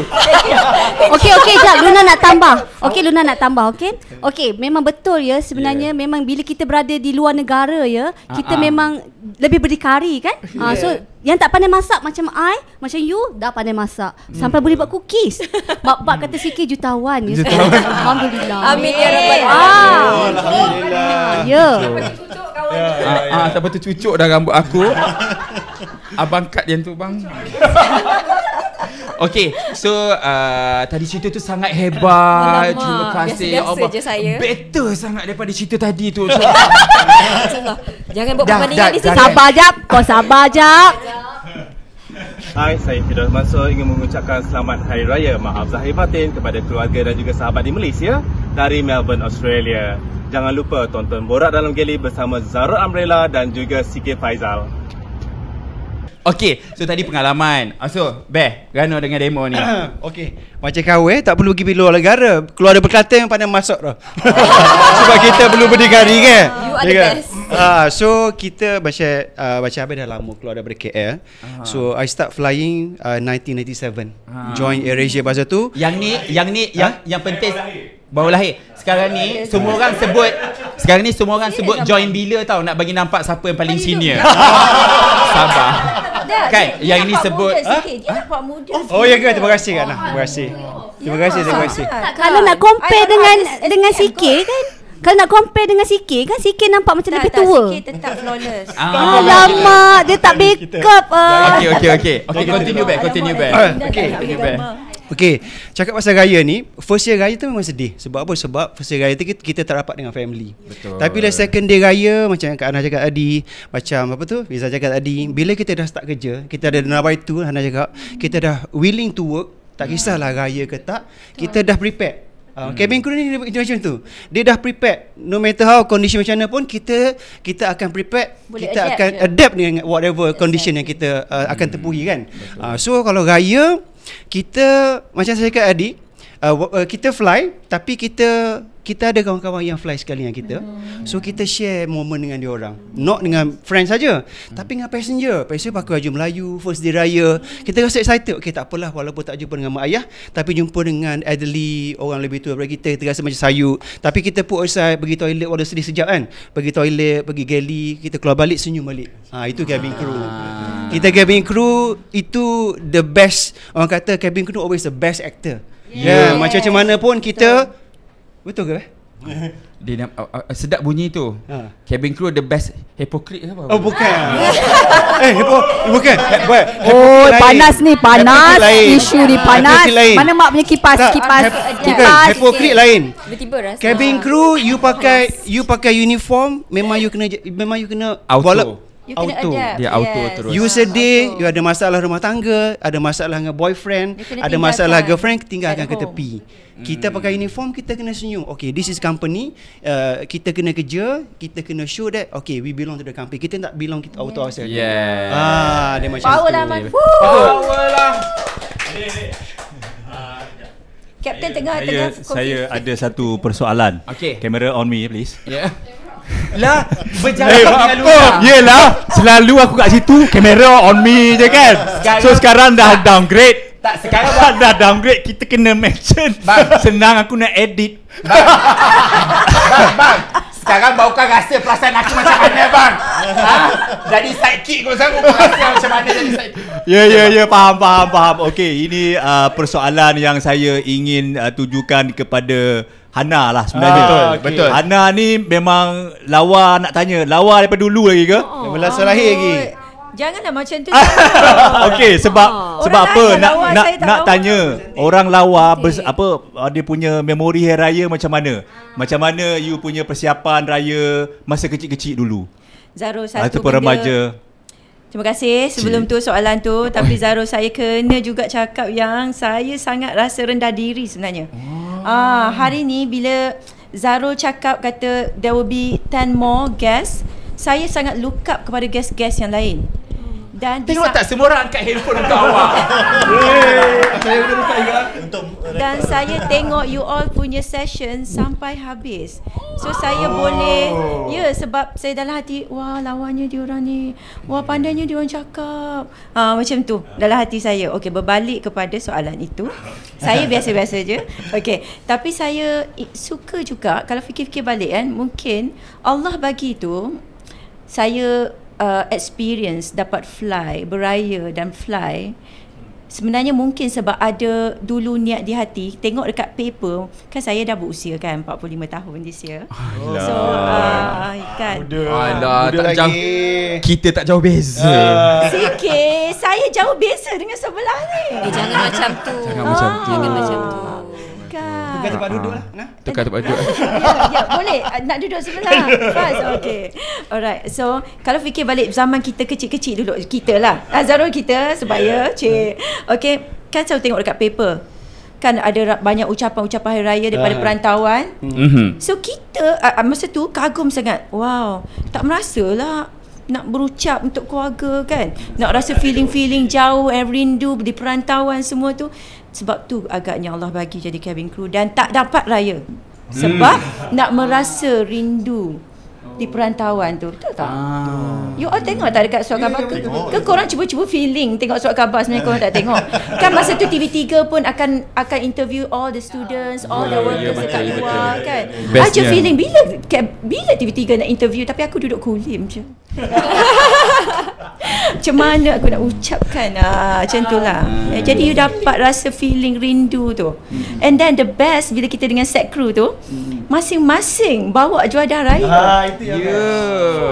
okay okay jap Luna nak tambah. Okay Luna nak tambah okay. Okay memang betul ya sebenarnya yeah. memang bila kita berada di luar negara ya kita uh-huh. memang lebih berdikari kan. Ah, yeah. so yang tak pandai masak macam I, macam you dah pandai masak. Sampai mm. boleh buat cookies. Bab-bab kata fikir jutawan ya. Alhamdulillah. Amin ya rabbal alamin. Alhamdulillah. Ya. ya. Ah, ah, ah, ah, ah, ah, ah, ah, ah, ah, ah, ah, ah, ah, ah, ah, Abang kat yang tu bang Okay So uh, Tadi cerita tu sangat hebat Alamak. Terima kasih Biasa-biasa oh, je saya Better sangat daripada cerita tadi tu so, Jangan buat perbandingan di sini Sabar jap Kau sabar jap Hai, saya Fidus Mansor ingin mengucapkan selamat Hari Raya Maaf Zahir Batin kepada keluarga dan juga sahabat di Malaysia dari Melbourne, Australia. Jangan lupa tonton Borak Dalam Geli bersama Zara Amrella dan juga CK Faizal. Okay So tadi pengalaman ah, So Beh Rana dengan demo ni Okay Macam kau eh Tak perlu pergi luar negara Keluar dari Kelantan Yang pandai masuk tu Sebab kita belum berdegari kan You are the kan? best kan? uh, So kita Baca uh, Baca Abang dah lama Keluar dari KL uh-huh. Ah. So I start flying uh, 1997 uh-huh. Join AirAsia Masa tu Yang ni Yang ni huh? Yang yang penting Baru lahir Sekarang ni Semua orang sebut Sekarang ni semua orang sebut Join bila tau Nak bagi nampak Siapa yang paling senior Sabar tak, kan yang ini sebut ha? oh, oh ya ke terima kasih kan terima kasih terima kasih terima kasih kalau nak compare dengan dengan sikit kan kalau nak compare dengan Siki, kan Siki nampak macam tak, lebih tak, tua. Tak CK tetap flawless. Ah, lama dia tak make up. Ah. Okey okey okey. Okey continue back, continue back. Okey, continue back. Okey, cakap pasal raya ni, first year raya tu memang sedih. Sebab apa? Sebab first year raya tu kita, kita tak rapat dengan family. Betul. Tapi bila second day raya macam Kak Ana cakap tadi, macam apa tu? Visa cakap tadi, bila kita dah start kerja, kita ada nawai tu, Ana cakap, kita dah willing to work, tak hmm. kisahlah raya ke tak, kita dah prepare. Uh, ah, hmm. cabin crew ni dia, macam tu Dia dah prepare No matter how Condition macam mana pun Kita Kita akan prepare Boleh Kita akan je. adapt Dengan whatever Condition exactly. yang kita uh, hmm. Akan tempuhi kan uh, So kalau raya kita macam saya cakap tadi, uh, uh, kita fly tapi kita kita ada kawan-kawan yang fly sekali dengan kita hmm. so kita share moment dengan dia orang not dengan friend saja hmm. tapi dengan passenger passenger pakai baju Melayu first day raya kita rasa excited okey tak apalah walaupun tak jumpa dengan mak ayah tapi jumpa dengan elderly orang lebih tua daripada kita kita rasa macam sayu tapi kita put aside pergi toilet walaupun sedih sejak kan pergi toilet pergi galley kita keluar balik senyum balik ha, itu cabin crew ah. kita cabin crew itu the best orang kata cabin crew always the best actor Ya, yeah. yeah. macam-macam mana pun kita betul ke? Eh? Dia nak, uh, uh, sedap bunyi tu. Ha. Cabin crew the best hypocrite apa? Oh bukan. eh hipo, bukan. Buat. Oh panas ni, panas. Isu ni ah, panas. Mana mak punya kipas, tak, kipas. Hap, kipas. Hypocrite lain. Tiba-tiba Cabin crew you pakai you pakai uniform, memang you kena memang you kena auto. You auto. Dia ya, yes. auto terus. You sedih, auto. you ada masalah rumah tangga, ada masalah dengan boyfriend, ada masalah girlfriend, tinggalkan ke tepi. Hmm. Kita pakai uniform, kita kena senyum. Okay, this is company. Uh, kita kena kerja, kita kena show that, okay, we belong to the company. Kita tak belong kita yes. auto ourselves. Yeah. yeah. Ah, dia macam Power Lah, man. Power lah. Captain tengah saya, tengah Saya, saya ada satu persoalan. Okay. Kamera on me please. Yeah lah berjalan eh, lalu apa? Yelah, selalu aku kat situ, kamera on me je kan. Sekarang so sekarang dah tak, downgrade. Tak sekarang bang. dah downgrade, kita kena mention. Bang, senang aku nak edit. Bang. bang, bang. Sekarang bau kau rasa perasaan aku macam mana bang? Ha? Jadi sidekick kau sekarang rasa macam mana jadi sidekick? Ya, ya, ya. Faham, faham, faham. Okey, ini uh, persoalan yang saya ingin uh, tujukan kepada Hana lah ah, sebenarnya. Ah, betul, okay. betul. Hana ni memang lawa nak tanya. Lawa daripada dulu lagi ke? Oh, Belum lahir lagi. Janganlah macam tu. Okay sebab oh. sebab apa nak lawa, nak tak nak lawa. tanya orang lawa okay. bers, apa dia punya memori hari raya macam mana? Ah. Macam mana you punya persiapan raya masa kecil-kecil dulu? Zaro ah, satu Ataupun benda, remaja. Terima kasih sebelum Cik. tu soalan tu tapi Zarul saya kena juga cakap yang saya sangat rasa rendah diri sebenarnya. Oh. Ah hari ni bila Zarul cakap kata there will be 10 more guests saya sangat look up kepada guest-guest yang lain dan Tengok tak semua orang angkat handphone untuk awak Saya buka juga Dan saya tengok you all punya session sampai habis So saya oh. boleh Ya yeah, sebab saya dalam hati Wah lawannya dia orang ni Wah pandainya dia orang cakap ha, Macam tu dalam hati saya Okey berbalik kepada soalan itu Saya biasa-biasa je Okey tapi saya suka juga Kalau fikir-fikir balik kan Mungkin Allah bagi tu saya uh, experience dapat fly, beraya dan fly sebenarnya mungkin sebab ada dulu niat di hati tengok dekat paper kan saya dah berusia kan 45 tahun this year Alah. so uh, kan muda, Alah, tak lagi. jauh, kita tak jauh beza uh. sikit saya jauh beza dengan sebelah ni eh, jangan macam tu jangan ah. macam tu, ah. jangan macam tu. Tukar. Tukar tempat duduk lah. Nah. Tukar tempat duduk. Ya, ya, ya, boleh. Ah, nak duduk sebelah. Fast. Okay. Alright. So, kalau fikir balik zaman kita kecil-kecil dulu. Kita lah. Azaro kita sebaya. Yeah. Okay. Kan saya tengok dekat paper. Kan ada banyak ucapan-ucapan hari raya daripada uh. perantauan. Mm-hmm. So, kita uh, masa tu kagum sangat. Wow. Tak merasa lah nak berucap untuk keluarga kan. Nak rasa feeling-feeling jauh and rindu di perantauan semua tu sebab tu agaknya Allah bagi jadi cabin crew dan tak dapat raya sebab hmm. nak merasa rindu di perantauan tu betul tak? Ah. You all tengok tak dekat surat ya, ya, khabar yeah, ke, korang cuba-cuba feeling tengok surat khabar sebenarnya korang tak tengok kan masa tu TV3 pun akan akan interview all the students all yeah, the ya, workers yeah, dekat yeah, luar yeah, kan yeah, yeah. I just feeling bila bila TV3 nak interview tapi aku duduk kulim je macam mana aku nak ucapkan ah, macam tu lah yeah, eh, jadi you dapat rasa feeling rindu tu hmm. and then the best bila kita dengan set crew tu hmm. masing-masing bawa juadah raya ah, itu Ya. Yeah.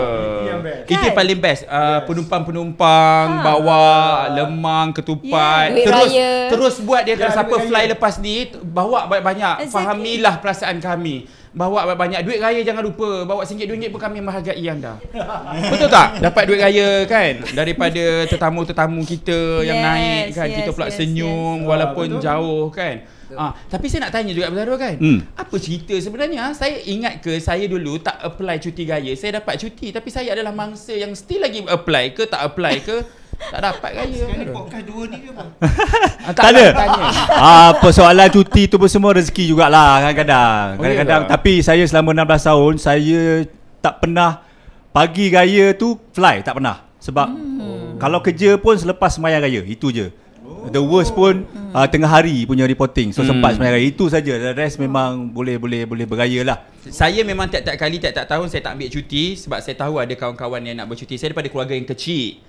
Yeah. Itu kan? paling best. Uh, yes. Penumpang-penumpang ha. bawa lemang, ketupat. Yeah. Terus raya. terus buat dia kalau yeah, fly raya. lepas ni bawa banyak-banyak. Exactly. Fahamilah perasaan kami. Bawa banyak-banyak duit raya jangan lupa. Bawa RM1-RM2 pun kami menghargai anda. Betul tak? Dapat duit raya kan? Daripada tetamu-tetamu kita yang naik kan. Yes, kita pula yes, senyum yes. walaupun oh, jauh kan. Ah, tapi saya nak tanya juga Abdul Harul kan. Hmm. Apa cerita sebenarnya? Ah, saya ingat ke saya dulu tak apply cuti gaya. Saya dapat cuti tapi saya adalah mangsa yang still lagi apply ke tak apply ke tak dapat gaya. Sekarang podcast dua ni ke apa? ah, tak, tak ada. Ah, persoalan cuti tu pun semua rezeki jugalah kadang-kadang. Oh, ya. Kadang-kadang oh, tapi saya selama 16 tahun saya tak pernah pagi gaya tu fly tak pernah sebab hmm. kalau kerja pun selepas semayang gaya itu je. Oh. The worst pun oh. uh, tengah hari punya reporting. So hmm. sempat sebenarnya itu saja. The rest memang boleh boleh boleh bergaya lah. Saya memang tiap-tiap kali tiap-tiap tahun saya tak ambil cuti sebab saya tahu ada kawan-kawan yang nak bercuti. Saya daripada keluarga yang kecil.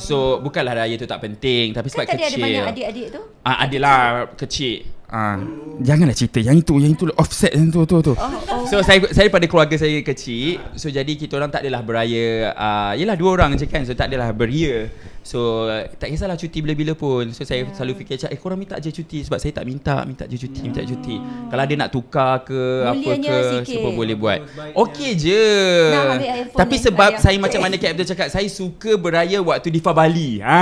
So bukanlah raya tu tak penting tapi kan sebab kan tadi kecil. ada banyak adik-adik tu? Ah uh, adalah kecil. Ah, janganlah cerita yang itu yang itu offset yang tu tu tu. Oh, oh. So saya saya pada keluarga saya kecil. So jadi kita orang tak adalah beraya a uh, yalah dua orang je kan. So tak adalah beria. So tak kisahlah cuti bila-bila pun. So saya yeah. selalu fikir cakap eh korang minta je cuti sebab saya tak minta minta je cuti minta je cuti. Ya. Kalau ada nak tukar ke apa ke semua boleh buat. Okey je. Tapi sebab saya macam mana Captain cakap saya suka beraya waktu di Bali. Ha.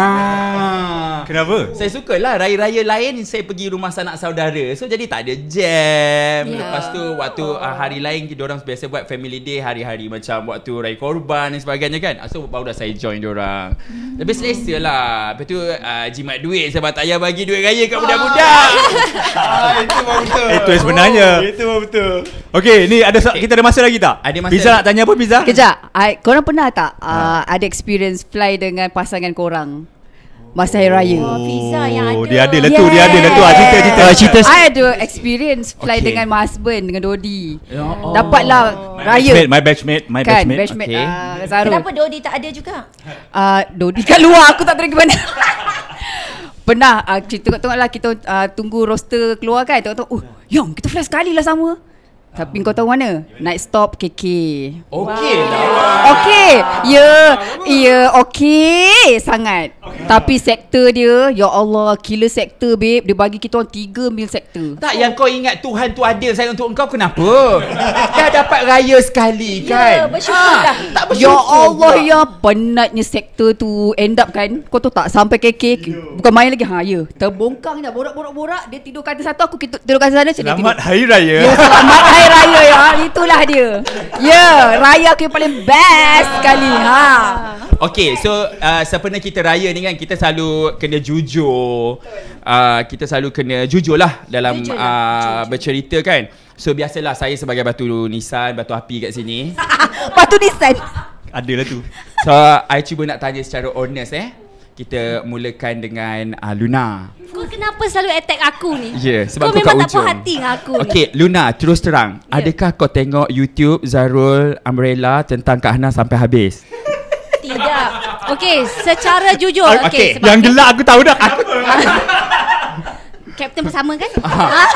Kenapa? Saya sukalah raya-raya lain saya pergi rumah sanak saudara saudara. So jadi tak ada jam. Yeah. Lepas tu waktu uh, hari lain kita orang biasa buat family day hari-hari macam waktu raya korban dan sebagainya kan. Ah, so baru dah saya join orang. Mm. Lebih selesa lah. Lepas tu uh, jimat duit sebab tak payah bagi duit raya kat budak-budak. Itu memang betul. Itu sebenarnya. Oh, itu memang betul. Okay ni ada okay. kita ada masa lagi tak? Ada masa. Pizza nak tanya apa Pizza? Kejap. I, korang pernah tak uh, ha. ada experience fly dengan pasangan korang? masa hari raya. Oh, visa yang oh, ada. Dia ada lah tu, yes. dia ada lah tu. Ah, cerita cerita. Ah, I ada experience fly okay. dengan my husband dengan Dodi. Ya, oh. Dapatlah my raya. Batchmate, my batchmate, my kan, batchmate. Okay. Uh, Kenapa Dodi tak ada juga? Ah, uh, Dodi kat luar, aku tak tahu ke mana. Pernah uh, tengok-tengoklah kita uh, tunggu roster keluar kan. Tengok-tengok, oh, uh, kita fly sekali lah sama. Tapi kau tahu mana? Night stop KK. Okey wow. Okey. Ya, ya okey sangat. Okay. Tapi sektor dia, ya Allah, killer sektor babe. Dia bagi kita orang 3 mil sektor. Tak yang kau ingat Tuhan tu adil saya untuk kau kenapa? Dah dapat raya sekali ya, kan. Ah, ya, bersyukur ha, Tak bersyukur. Ya Allah, ya penatnya sektor tu. End up kan. Kau tahu tak sampai KK bukan main lagi. Ha, ya. Terbongkang dah borak-borak-borak, dia tidur kat satu aku tidur kat sana. Selamat hari raya. Ya, selamat hari hari raya ya. Itulah dia. Ya, yeah, raya aku yang paling best sekali. Ha. Okay, so uh, sempena kita raya ni kan, kita selalu kena jujur. Uh, kita selalu kena jujur lah dalam lah. Uh, bercerita kan. So biasalah saya sebagai batu nisan, batu api kat sini. batu nisan? Adalah tu. So, I cuba nak tanya secara honest eh kita mulakan dengan uh, Luna. Kau kenapa selalu attack aku ni? Ya, yeah, sebab kau, kau memang kat ujung. puas hati dengan aku Okey, Luna, terus terang. Yeah. Adakah kau tengok YouTube Zarul Umbrella tentang Kak Hana sampai habis? Tidak. Okey, secara jujur. Ah, okey, okay, okay, yang gelak aku tahu dah. Captain bersama kan? Ah,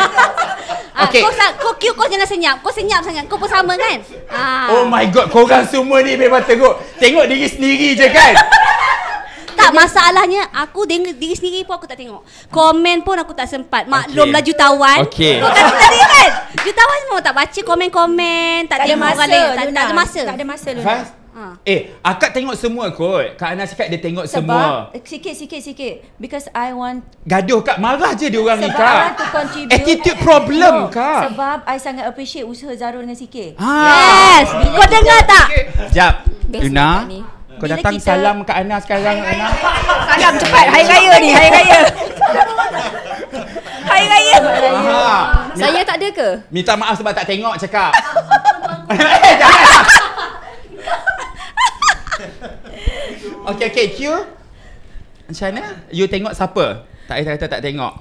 okay. Kau, kau kau jangan senyap. Kau senyap sangat. Kau pun sama kan? Ah. Oh my god, kau korang semua ni memang teruk. Tengok diri sendiri je kan? tak masalahnya aku dengar diri sendiri pun aku tak tengok. Komen pun aku tak sempat. Maklumlah okay. jutawan. Okey. Kau kan? Jutawan semua tak baca komen-komen, tak, tak tengok masa, orang tak, ada masa. Tak ada masa Luna. Ha. Eh, akak tengok semua kot. Kak Ana cakap dia tengok sebab, semua. Eh, sikit, sikit, sikit. Because I want... Gaduh kak, marah je dia orang ni kak. Sebab I to contribute. Attitude problem no. kak. Sebab I sangat appreciate usaha Zarul dengan sikit. Ha. Ah. Yes. Kau dengar tak? Sekejap. Luna. Kau Bila datang kita... salam kat Ana sekarang Ana. Salam cepat Hari Raya ni Hari Raya Hari Raya ha. Saya tak ada ke? Minta maaf sebab tak tengok cakap Eh jangan Okay okay Q Macam You tengok siapa? Tak payah tak tengok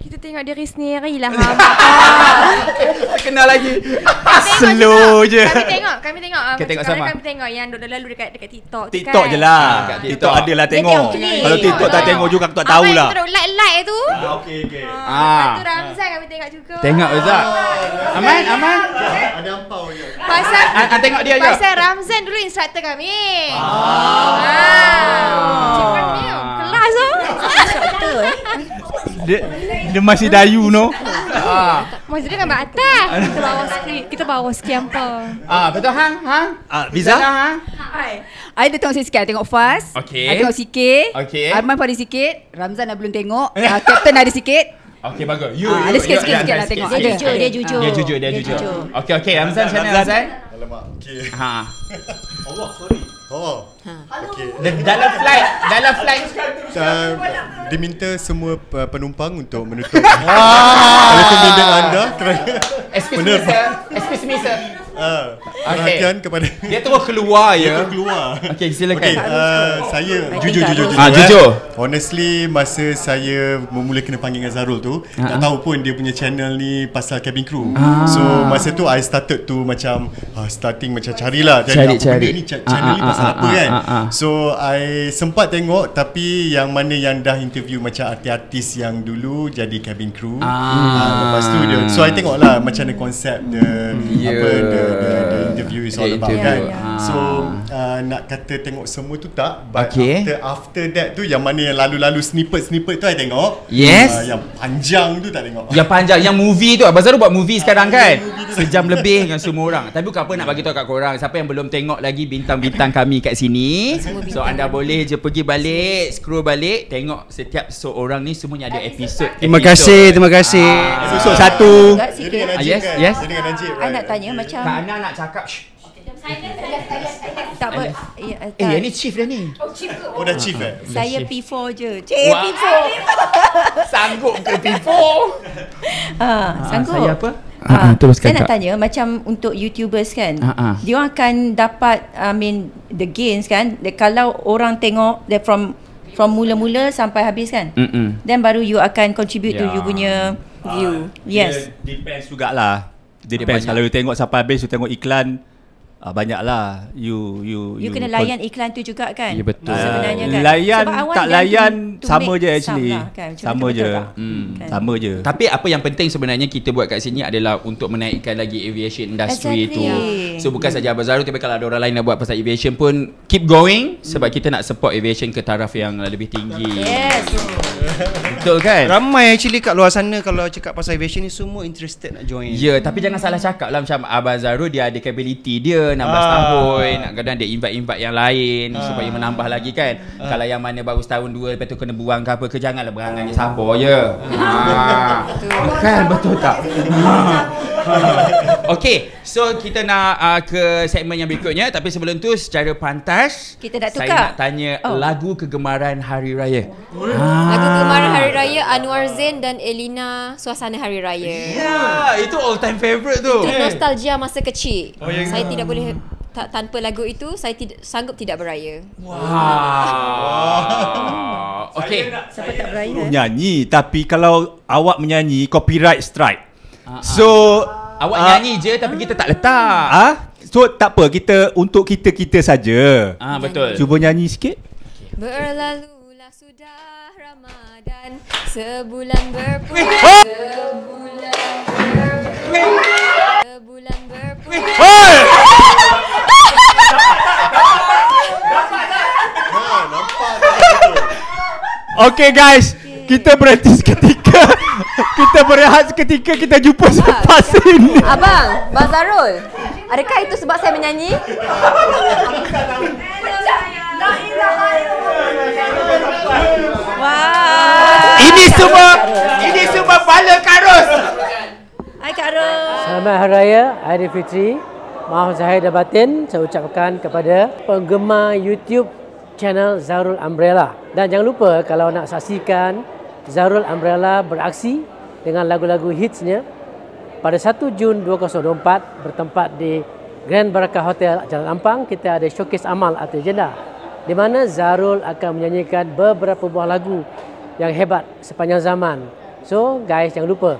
kita tengok diri sendiri lah Kenal lagi Slow je Kami tengok Kami tengok Kami tengok sama Kami tengok yang duduk lalu dekat dekat TikTok TikTok kan. je lah ah, TikTok ada lah tengok Kalau TikTok tak tengok juga Aku tak tahulah Aman duduk like-like tu Okay okay Itu Ramzan kami tengok juga Tengok Ustaz Aman Aman Ada empau je Pasal ah, ah, Tengok dia je Pasal Ramzan dulu instructor kami Ah. Cikgu Kelas tu Instructor eh? dia, dia masih dayu no. Ha. Ah. Maksudnya kan atas. Kita bawa ski, kita bawa ski ampa. Ah, betul hang, hang. Ah, visa. Hai. Ai tengok sikit, tengok Fas. Okey. Ai tengok sikit. Okay. Arman pun ada sikit, Ramzan dah belum tengok. Ah, uh, Captain ada sikit. Okey bagus. You, uh, you ada sikit sikit, sikit lah tengok. Dia jujur, dia jujur. Dia jujur, dia jujur. Okey, okey. Ramzan sana, Ramzan. Alamak. Okey. Ha. Allah, sorry. Oh. Ha. Okay. Dalam flight, dalam flight. Lah. Uh, diminta semua penumpang untuk menutup. Wah. Kalau anda kerana Excuse me sir. Excuse me sir. Uh, okay. kepada Dia terus keluar ya. Dia keluar. Okey, silakan. Okay, uh, saya jujur jujur jujur. Ah, uh, jujur. Honestly, masa saya memula kena panggil dengan Zarul tu, uh-huh. tak ah. tahu pun dia punya channel ni pasal cabin crew. Uh-huh. So, masa tu I started tu macam uh, starting macam carilah cari, cari, cari. ni cari channel uh-huh. ni pasal uh-huh. apa uh-huh. kan. So, I sempat tengok tapi yang mana yang dah interview macam artis-artis yang dulu jadi cabin crew. Ah, uh-huh. uh, lepas tu dia. So, I tengoklah macam mana konsep dia yeah. apa dia Uh, the, interview is all interview. about kan yeah, yeah. so uh, nak kata tengok semua tu tak but okay. after, after that tu yang mana yang lalu-lalu snippet-snippet tu I tengok yes uh, yang panjang tu tak tengok yang panjang yang movie tu Abang Zaru buat movie ah, sekarang kan sejam lebih dengan semua orang tapi bukan apa nak bagi tahu kat korang siapa yang belum tengok lagi bintang-bintang kami kat sini so anda boleh je pergi balik scroll balik tengok setiap seorang ni semuanya ada episod terima kasih terima kasih ah. episod satu ah, yes yes kan? saya nak tanya macam Ana nak cakap shh. Tak apa. Ya, eh, eh ni chief dah ni. Oh, chief ke? Oh, dah chief eh? Saya P4 je. Cik, P4. Ah, sanggup ke P4? Ha, ah, sanggup. Ah, saya apa? Ha, saya nak tanya macam untuk YouTubers kan. ha Dia akan dapat I mean the gains kan. kalau orang tengok they from from mula-mula sampai habis kan. Then baru you akan contribute to ya. you punya view. Uh, yes. Depends jugaklah dia depends kalau you tengok sampai habis you tengok iklan uh, banyaklah you you you, you kena call. layan iklan tu juga kan yeah, betul uh, sebenarnya kan ah, layan Sebab tak layan sama je actually lah kan? sama, kan? sama je hmm. kan? sama je tapi apa yang penting sebenarnya kita buat kat sini adalah untuk menaikkan lagi aviation industry exactly. tu so bukan yeah. saja bazaru. tapi kalau ada orang lain nak buat pasal aviation pun keep going sebab mm. kita nak support aviation ke taraf yang lebih tinggi yes Betul kan Ramai actually kat luar sana Kalau cakap pasal aviation ni Semua interested nak join Ya yeah, hmm. tapi jangan salah cakap lah Macam Abah Zaru Dia ada capability dia 16 ah. tahun nak Kadang dia invite-invite yang lain ah. Supaya menambah lagi kan ah. Kalau yang mana baru setahun dua Lepas tu kena buang ke apa ke Janganlah berangan ah. dia Sabar ya ah. Ah. Kan betul tak Betul ah. okay, so kita nak uh, ke segmen yang berikutnya tapi sebelum tu secara pantas kita nak tukar. Saya nak tanya oh. lagu kegemaran hari raya. Oh. Lagu kegemaran hari raya Anwar Zain dan Elina Suasana Hari Raya. Ya. Yeah, itu all time favourite tu. Itu nostalgia masa kecil. Oh, yeah. Saya tidak boleh tak tanpa lagu itu saya tidak sanggup tidak beraya. Wah. Wow. Okay. Siapa tak beraya? Nyanyi tapi kalau awak menyanyi copyright strike. Ah, ah. So Awak uh, nyanyi je tapi kita tak letak. Ah? so tak apa kita untuk kita-kita saja. Ah uh, betul. Cuba nyanyi sikit. Berlalu lah sudah Ramadan sebulan berpuasa sebulan berpuasa sebulan berpuasa. Dapat Okay guys, kita berhenti seketika Kita berehat seketika Kita jumpa selepas sini Abang Bazarul Adakah itu sebab saya menyanyi? Ini semua Ini semua bala karus Hai Kak Ros Selamat Hari Raya Hari Fitri Maaf Zahir dan Batin Saya ucapkan kepada Penggemar YouTube channel Zarul Umbrella. Dan jangan lupa kalau nak saksikan Zahrul Umbrella beraksi dengan lagu-lagu hitsnya pada 1 Jun 2024 bertempat di Grand Baraka Hotel Jalan Ampang kita ada showcase amal atau agenda di mana Zahrul akan menyanyikan beberapa buah lagu yang hebat sepanjang zaman. So guys jangan lupa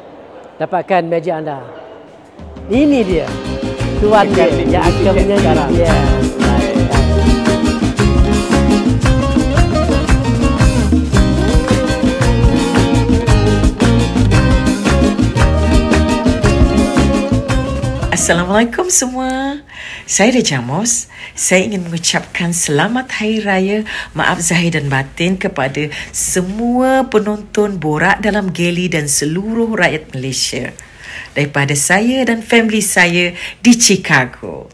dapatkan meja anda. Ini dia tuan dia yang akan menyanyi. Assalamualaikum semua. Saya Dia Jamos. Saya ingin mengucapkan selamat hari raya, maaf zahir dan batin kepada semua penonton Borak dalam Geli dan seluruh rakyat Malaysia. Daripada saya dan family saya di Chicago.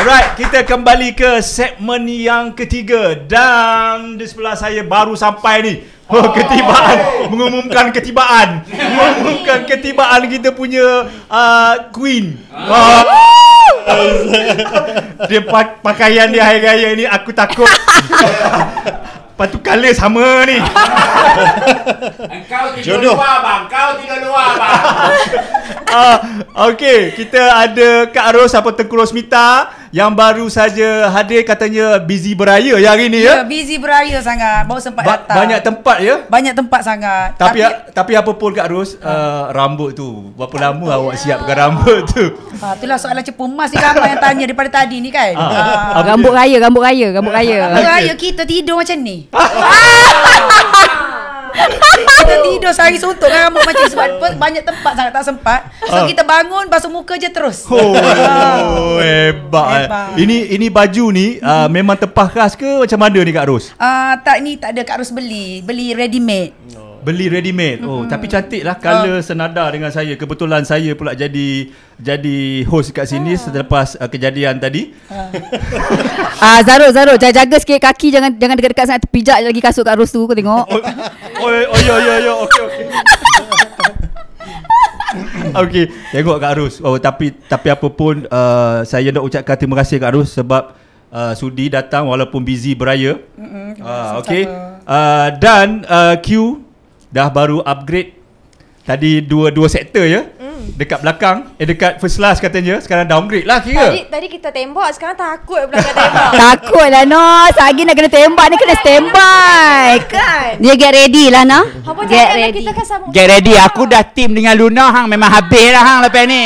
Alright, kita kembali ke segmen yang ketiga dan di sebelah saya baru sampai ni Oh, ketibaan mengumumkan ketibaan mengumumkan ketibaan kita punya uh, queen. oh dia pa- pakaian dia hari raya ni aku takut. Patu kala sama ni. Engkau tidur luar bang, kau tidur luar bang. Ah, uh, okey, kita ada Kak Ros apa Tengku Rosmita yang baru saja hadir katanya busy beraya ya hari ni ya. Ya, busy beraya sangat. Baru sempat ba- datang. Banyak tempat ya. Banyak tempat sangat. Tapi tapi, ha- tapi apa pun Kak Ros, hmm. Ha. uh, eh, rambut tu berapa lama ya. awak lah. siapkan rambut tu? Ha itulah soalan cepu emas ni kan yang tanya daripada tadi ni kan. Ha. Ha. Rambut raya, rambut raya, rambut raya. Rambut raya kita tidur macam ni. Ah! kita tidur sehari suntuk kan rambut macam sebab pun banyak tempat sangat tak sempat. So oh. kita bangun basuh muka je terus. Oh, oh hebat. Eh. hebat. Ini ini baju ni uh, memang tepah khas ke macam mana ni Kak Ros? uh, tak ni tak ada Kak Ros beli. Beli ready made. Oh beli ready made. Oh, mm-hmm. tapi cantiklah color uh. Ah. senada dengan saya. Kebetulan saya pula jadi jadi host kat sini uh. selepas uh, kejadian tadi. Ah, uh. uh, Zarul, jaga, jaga sikit kaki jangan jangan dekat-dekat sangat terpijak lagi kasut kat tu. kau tengok. Oi, oi, oh, oh, oh, yo, yo, yo. Okey, okey. Okey, tengok Kak Rus. Oh, tapi tapi apa pun uh, saya nak ucapkan terima kasih Kak Rus sebab uh, sudi datang walaupun busy beraya. Mm-hmm, uh, okay. Uh, dan uh, Q dah baru upgrade tadi dua dua sektor ya. Mm. Dekat belakang Eh dekat first class katanya Sekarang downgrade lah kira Tadi, tadi kita tembak Sekarang takut pula tembak Takut lah no Sagi nak kena tembak Ni kena lah, standby kan? Dia get ready lah no Get ready Get ready Aku dah team dengan Luna hang Memang habis lah hang lepas ni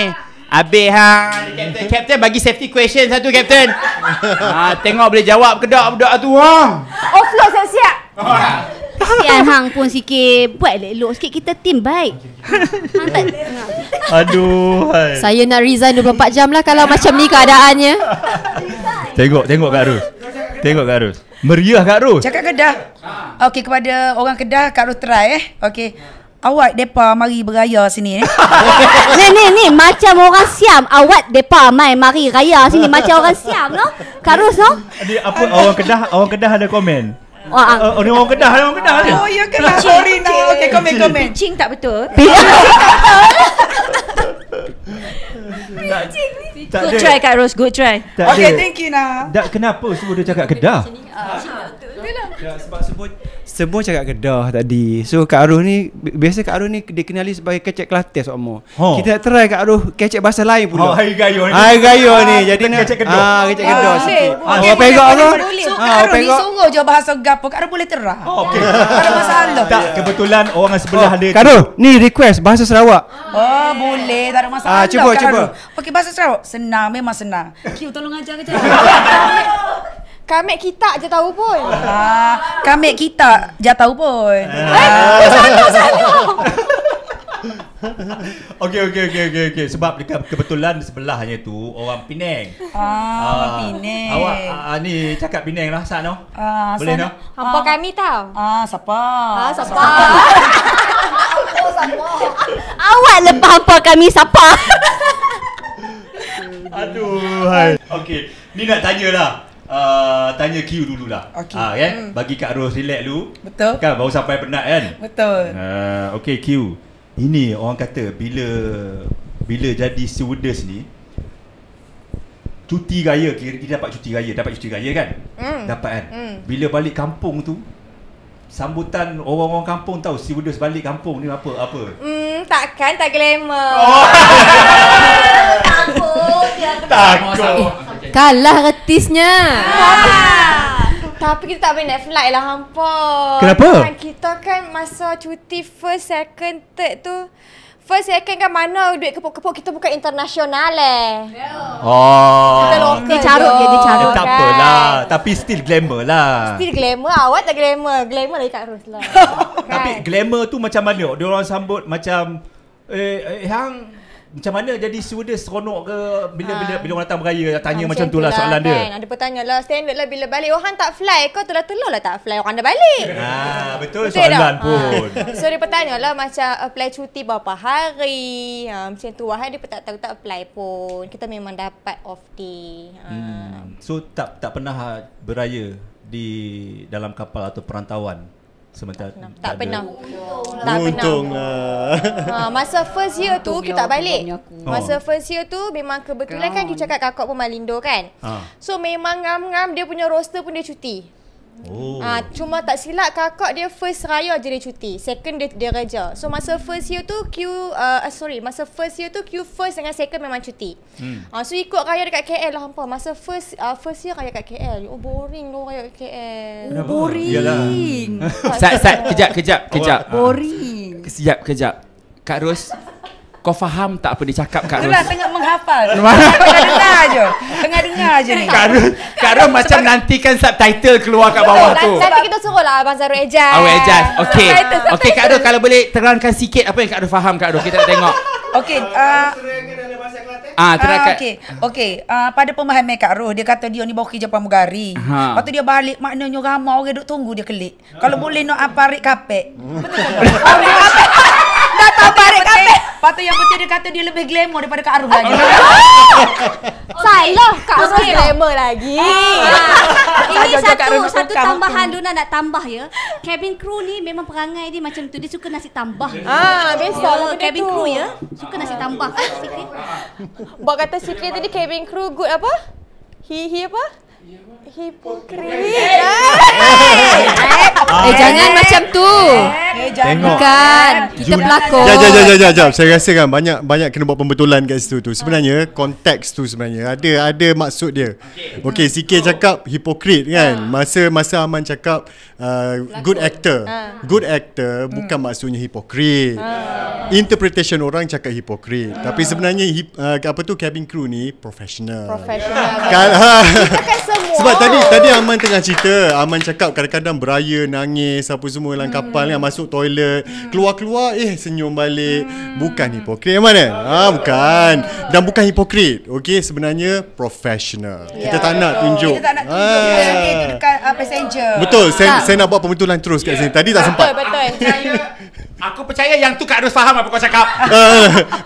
Habis hang Captain, Captain bagi safety question satu Captain ha, Tengok boleh jawab ke tak budak tu hang Oh float siap-siap Kesian hang pun sikit Buat elok sikit Kita tim baik Aduh hai. Saya nak resign 24 jam lah Kalau macam ni keadaannya Tengok Tengok Kak Rus Tengok Kak Rus Meriah Kak Rus Cakap Kedah Okay kepada orang Kedah Kak Rus try eh Okay, Awak depa mari beraya sini eh. ni ni ni macam orang Siam. Awak depa mai mari raya sini macam orang Siam noh. Karus noh. Jadi apa orang Kedah, orang Kedah ada komen. Ah, ah. Oh, ni orang kedah, orang kedah je. Oh, yang kedah. Pichin. Sorry, no. Okay, komen, komen. Pincing tak betul. Pincing good try Kak Rose Good try Okay thank you nah. kenapa Semua dia cakap kedah ah, lah. ya, Sebab sebut semua cakap Kedah tadi So Kak Aruh ni Biasa Kak Aruh ni dikenali sebagai kecek Kelantan so oh. Kita nak try Kak Aruh kecek bahasa lain pula oh, Hai gayo ni Hai gayo ni ah, Jadi nak kecek Kedah ah, Kecek ah, Kedah ah, sikit Boleh ah, Boleh So ah, Kak Aruh ni sungguh je bahasa gapo Kak Aruh boleh terah oh, okay. Tak kebetulan orang sebelah oh, dia Kak Aruh ni request bahasa Sarawak Oh boleh Tak ada masalah Cuba cuba Okey bahasa Sarawak Senang memang senang Q tolong ajar kecek Kamek kita je tahu pun. Ah, kamek kita je tahu pun. Eh, okey okey okey okey okey sebab dekat kebetulan sebelahnya tu orang Penang. Ah, ah Penang. Awak ah, ni cakap Penang lah sat Ah boleh noh. Hampa ah, kami tahu? Ah siapa? Ah siapa? siapa? siapa? Awak lepas hampa kami siapa? Aduh hai. Okey, ni nak tanyalah uh, tanya Q dulu lah. Okay. Ha, ah, ya. kan? Hmm. Bagi Kak Ros relax dulu. Betul. Kan baru sampai penat kan? Betul. Uh, ah, okay Q. Ini orang kata bila bila jadi stewardess ni cuti raya kira kita dapat cuti raya dapat cuti raya kan Hmm. dapat kan mm. bila balik kampung tu sambutan orang-orang kampung tahu si Budus balik kampung ni apa apa mm, takkan tak glamour oh. takut takut Kalah retisnya Tapi kita tak boleh naik flight lah hampa Kenapa? Kan kita kan masa cuti first, second, third tu First, second kan mana duit kepuk-kepuk kita bukan internasional eh Oh Kita Dia carut dia, dia carut eh, Tak kan. tapi still glamour lah Still glamour, awak tak glamour Glamour lagi tak Ros lah kan. Tapi glamour tu macam mana? Dia orang sambut macam Eh, eh, hang macam mana jadi stewardess seronok ke bila ha. bila ah. bila orang datang beraya tanya ah, macam, tu lah soalan kan. dia. Ada pertanyaan lah standard lah bila balik orang oh, tak fly kau telah telah lah tak fly orang dah balik. Ha, betul, betul soalan pun. Ha. So dia bertanya lah macam apply cuti berapa hari ha, macam tu wahai dia tak tahu tak fly pun kita memang dapat off day. Hmm. So tak tak pernah beraya di dalam kapal atau perantauan sementara tak, tak pernah tak pernah ha, masa first year tu kita tak balik masa first year tu memang kebetulan kan kita cakap kakak pun malindo kan ah. so memang ngam-ngam dia punya roster pun dia cuti Oh. Ah, cuma tak silap kakak dia first raya je dia cuti. Second dia dia raja. So masa first year tu Q uh, sorry, masa first year tu Q first dengan second memang cuti. Hmm. Ah, so ikut raya dekat KL lah hampa. Masa first uh, first year raya dekat KL. Oh boring lo raya dekat KL. Oh, boring. Yalah. sat sat kejap kejap kejap. Oh, boring. Siap kejap. Kak Ros kau faham tak apa dia cakap Kak Ros? tengah menghafal. tengah dengar je. Tengah dengar je ni. Kak Ros, Kak Ros macam nantikan subtitle keluar kat bawah tu. Nanti kita suruh lah Abang Zaru Ejaz. Abang Ejaz. Okay. Okay Kak Ros kalau boleh terangkan sikit apa yang Kak Ros faham Kak Ros. Kita nak tengok. Okay. Uh, Ah, ah terangkan. Ah, okay. Okay. Ah, pada pemahaman Kak Roh, dia kata dia ni bawa kerja pramugari. Ha. Lepas tu dia balik, maknanya ramai orang duduk tunggu dia kelik. Kalau boleh nak aparik kapek. Betul. Aparik kapek. Kata patu balik kafe. yang penting dia kata dia lebih glamour daripada Kak Arum lagi. Oh. Salah Kak Arum glamour lagi. Ah. Ini satu satu tambahan Luna hmm. nak tambah ya. Cabin crew ni memang perangai dia macam tu. Dia suka nasi tambah. Ah, biasa oh, lah cabin crew ya. Suka nasi tambah. Eh, Bok kata Siti tadi cabin crew good apa? Hi hi apa? Hipokrit. Ah. Eh jangan eh. macam tu. Eh. Eh, Tengok. Eh, bukan. Kita pelakon. Ya, ya, ya, ya, ya, Saya rasa kan banyak banyak kena buat pembetulan kat situ tu. Sebenarnya ah. konteks tu sebenarnya ada ada maksud dia. Okey, okay, CK ha. cakap hipokrit kan. Ha. Masa masa Aman cakap uh, good actor. Ha. Good actor hmm. bukan maksudnya hipokrit. Ha. Interpretation orang cakap hipokrit. Ha. Tapi sebenarnya hip, uh, apa tu cabin crew ni professional. Professional. Yeah. Kan, ha. Sebab tadi tadi Aman tengah cerita, Aman cakap kadang-kadang beraya, nangis apa semua dalam kapal hmm. ni. Kan masuk toilet hmm. Keluar-keluar Eh senyum balik hmm. Bukan hipokrit Yang mana? Ah, bukan Dan bukan hipokrit Okay sebenarnya Professional yeah, Kita tak nak tunjuk Kita tak nak tunjuk ah. dekat uh, passenger Betul saya, saya nak buat pembentulan terus kat yeah. sini Tadi tak sempat Betul betul Aku percaya yang tu Kak Ros faham apa kau cakap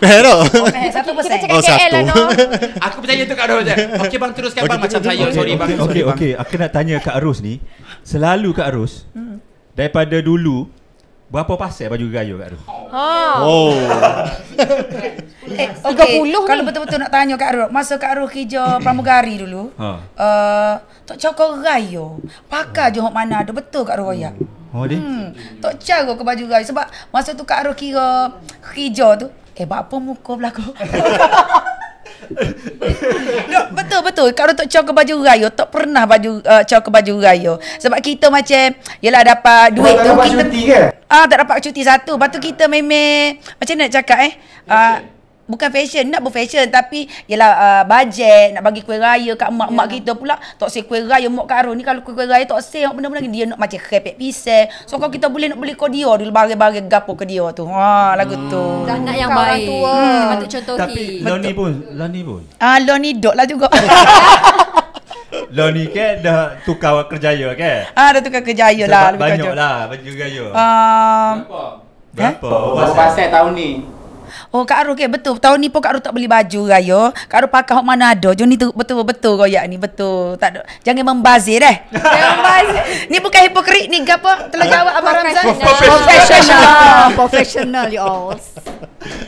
Pero uh, ah, oh, Satu persen Kita cakap oh, KL satu. lah Aku percaya tu Kak Ros Okay bang teruskan okay, bang Macam saya okay, Sorry okay, bang Okay okay Aku nak tanya Kak Ros ni Selalu Kak Ros hmm. Daripada dulu Berapa pasal baju gayo kat Ru? Ha. Oh. oh. eh, 30 Kalau betul-betul nak tanya kak Ru, masa kak Ru kerja pramugari dulu, ha. Eh, Uh, tok cakap gayo. Pakai je hok mana ada betul kak Ru ya. Oh, oh dia. Hmm, tok cara ke baju gayo sebab masa tu kak Ru kira hijau tu, eh bapa muka belaka. no, betul betul kalau tak cok ke baju raya tak pernah baju uh, cok ke baju raya sebab kita macam yalah dapat duit tak tu dapat kita ah tak dapat cuti satu batu kita memang macam nak cakap eh uh, bukan fashion nak berfashion tapi ialah uh, bajet nak bagi kuih raya kat mak-mak yeah. mak kita pula tak sel kuih raya mak karun ni kalau kuih, kuih raya tak sel apa benda lagi dia nak macam repek pisang so kalau kita boleh nak beli kau dia dulu bare-bare gapo ke dia tu ha lagu tu hmm. dah nak yang baik orang tua hmm. patut contohi tapi Loni pun Loni pun ah Loni dok lah juga Loni ke dah tukar kerjaya ke ah dah tukar kerjaya lah banyak lah baju gaya um, berapa berapa eh? berapa pasal tahun ni Oh Kak Ruh okay, betul Tahun ni pun Kak Ruh tak beli baju raya Kak Ruh pakai hok mana ada Jom ni betul-betul koyak ni Betul tak ada. Jangan membazir eh Jangan membazir Ni bukan hipokrit ni apa Telah jawab Abang Ramzan Professional Professional y'all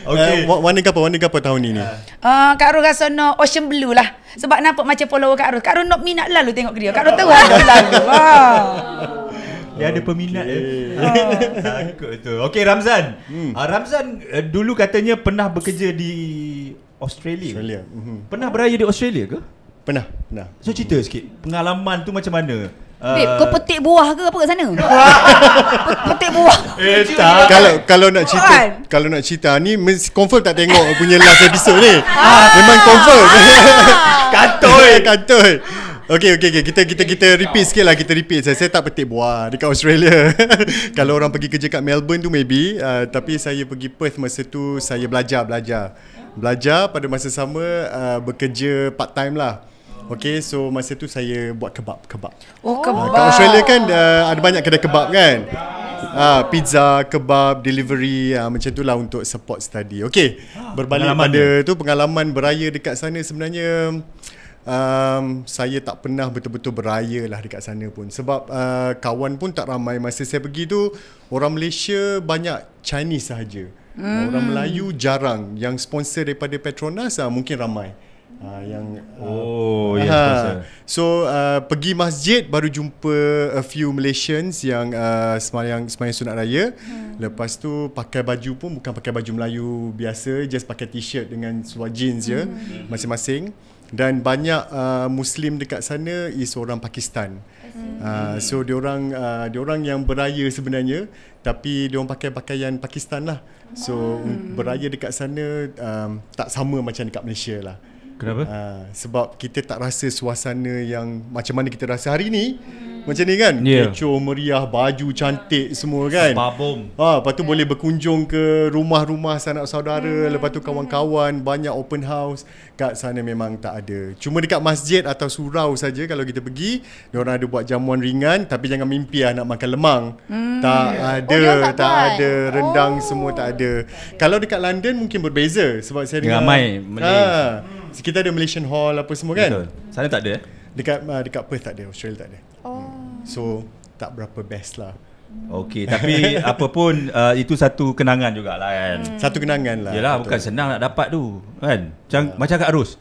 Okay uh, Warna gapa Warna gapa tahun ni ni uh, Kak Ruh rasa no Ocean blue lah Sebab nampak macam follower Kak Ruh Kak Ruh nak minat lalu tengok dia Kak Ruh tahu lah. lalu Wow ah. Dia okay. ada peminat je. Ah. Takut tu. Okey Ramzan. Hmm. Uh, Ramzan uh, dulu katanya pernah bekerja di Australia. Australia. Mm-hmm. Pernah beraya di Australia ke? Pernah. Pernah. So cerita hmm. sikit. Pengalaman tu macam mana? Uh, Babe, kau petik buah ke apa kat sana? petik buah. Eh, tak. Kalau kalau nak cerita, Puan. kalau nak cerita ni mesti confirm tak tengok punya last episode ni. Ah. Memang confirm. Ah. Kantoi, Okay okay okay Kita kita kita repeat sikit lah Kita repeat Saya, saya tak petik buah Dekat Australia Kalau orang pergi kerja kat Melbourne tu maybe uh, Tapi saya pergi Perth masa tu Saya belajar belajar Belajar pada masa sama uh, Bekerja part time lah Okay so masa tu saya buat kebab kebab. Oh ah, kebab uh, Kat Australia kan uh, ada banyak kedai kebab kan Ah, pizza, kebab, delivery ah, Macam tu lah untuk support study Okay Berbalik pengalaman pada tu pengalaman beraya dekat sana Sebenarnya um, saya tak pernah betul-betul beraya lah dekat sana pun sebab uh, kawan pun tak ramai masa saya pergi tu orang Malaysia banyak Chinese sahaja mm. orang Melayu jarang yang sponsor daripada Petronas uh, mungkin ramai uh, yang uh, oh uh, yeah ha. so uh, pergi masjid baru jumpa a few Malaysians yang uh, semayang semayang sunat raya mm. lepas tu pakai baju pun bukan pakai baju Melayu biasa just pakai t-shirt dengan seluar jeans mm. je hmm. masing-masing mm dan banyak uh, muslim dekat sana is orang Pakistan. Uh, so orang uh, orang yang beraya sebenarnya tapi diorang pakai pakaian Pakistan lah. So hmm. beraya dekat sana um, tak sama macam dekat Malaysia lah. Kenapa? Uh, sebab kita tak rasa suasana yang macam mana kita rasa hari ni. Hmm. Macam ni kan? Ya. Kecoh, meriah, baju cantik semua kan? Babom. Ha, ah, lepas tu yeah. boleh berkunjung ke rumah-rumah sanak saudara. Yeah. Hmm. Lepas tu kawan-kawan, banyak open house. Kat sana memang tak ada. Cuma dekat masjid atau surau saja kalau kita pergi. Diorang ada buat jamuan ringan. Tapi jangan mimpi lah nak makan lemang. Hmm. Tak yeah. Oh, ada. Oh, tak tak ada. Rendang oh. semua tak ada. Kalau dekat London mungkin berbeza. Sebab saya dengar. Ramai. Ha. Hmm. Hmm. Kita ada Malaysian Hall apa semua kan? Betul. Sana tak ada eh? Dekat uh, dekat Perth tak ada, Australia tak ada. Oh. Hmm. So tak berapa best lah. Okey, tapi apa pun uh, itu satu kenangan jugalah kan. Hmm. Satu kenangan lah. Yalah, bukan senang nak dapat tu, kan? Macam ya. macam Kak Rus.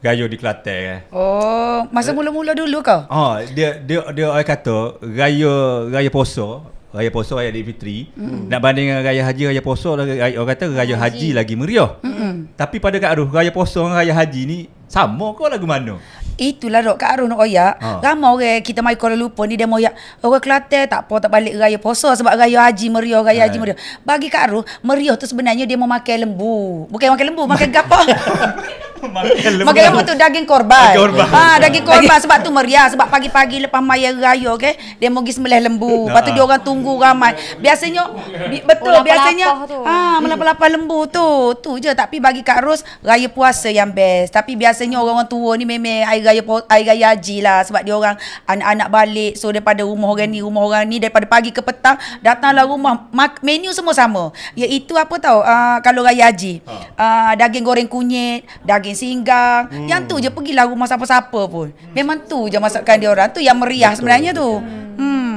Gayo di Kelantan eh. Oh, masa eh. mula-mula dulu kau? Oh, dia dia dia orang kata gayo gayo poso raya poso, raya Aidilfitri mm. nak banding dengan raya haji raya poso. orang kata raya haji, haji lagi meriah mm-hmm. tapi pada kak aruh raya puasa dengan raya haji ni sama Kau lagu mana Itulah dok Kak Arun nak oyak. Ha. Ramai orang kita mai Kuala Lumpur ni dia mau oyak. Orang Kelantan tak apa tak balik raya poso sebab raya haji meriah, raya haji eh. meriah. Bagi Kak Arun, meriah tu sebenarnya dia mau makan lembu. Bukan makan lembu, makan gapo. Makan lemak tu daging korban. Daging korban. Ha, daging korban sebab tu meriah sebab pagi-pagi lepas maya raya okey, dia mogis meleh lembu. Lepas tu dia orang tunggu ramai. Biasanya bi- betul oh, biasanya ha, ah, melapa-lapa lembu tu. Tu je tapi bagi Kak Ros raya puasa yang best. Tapi biasanya orang-orang tua ni memang air raya air raya haji lah sebab dia orang anak-anak balik so daripada rumah orang ni rumah orang ni daripada pagi ke petang datanglah rumah mak- menu semua sama. Iaitu apa tau uh, kalau raya haji. Uh, daging goreng kunyit, daging makin singgang. Hmm. Yang tu je pergi pergilah rumah siapa-siapa pun. Memang tu je masakan dia orang. Tu yang meriah betul, sebenarnya betul. tu. Hmm.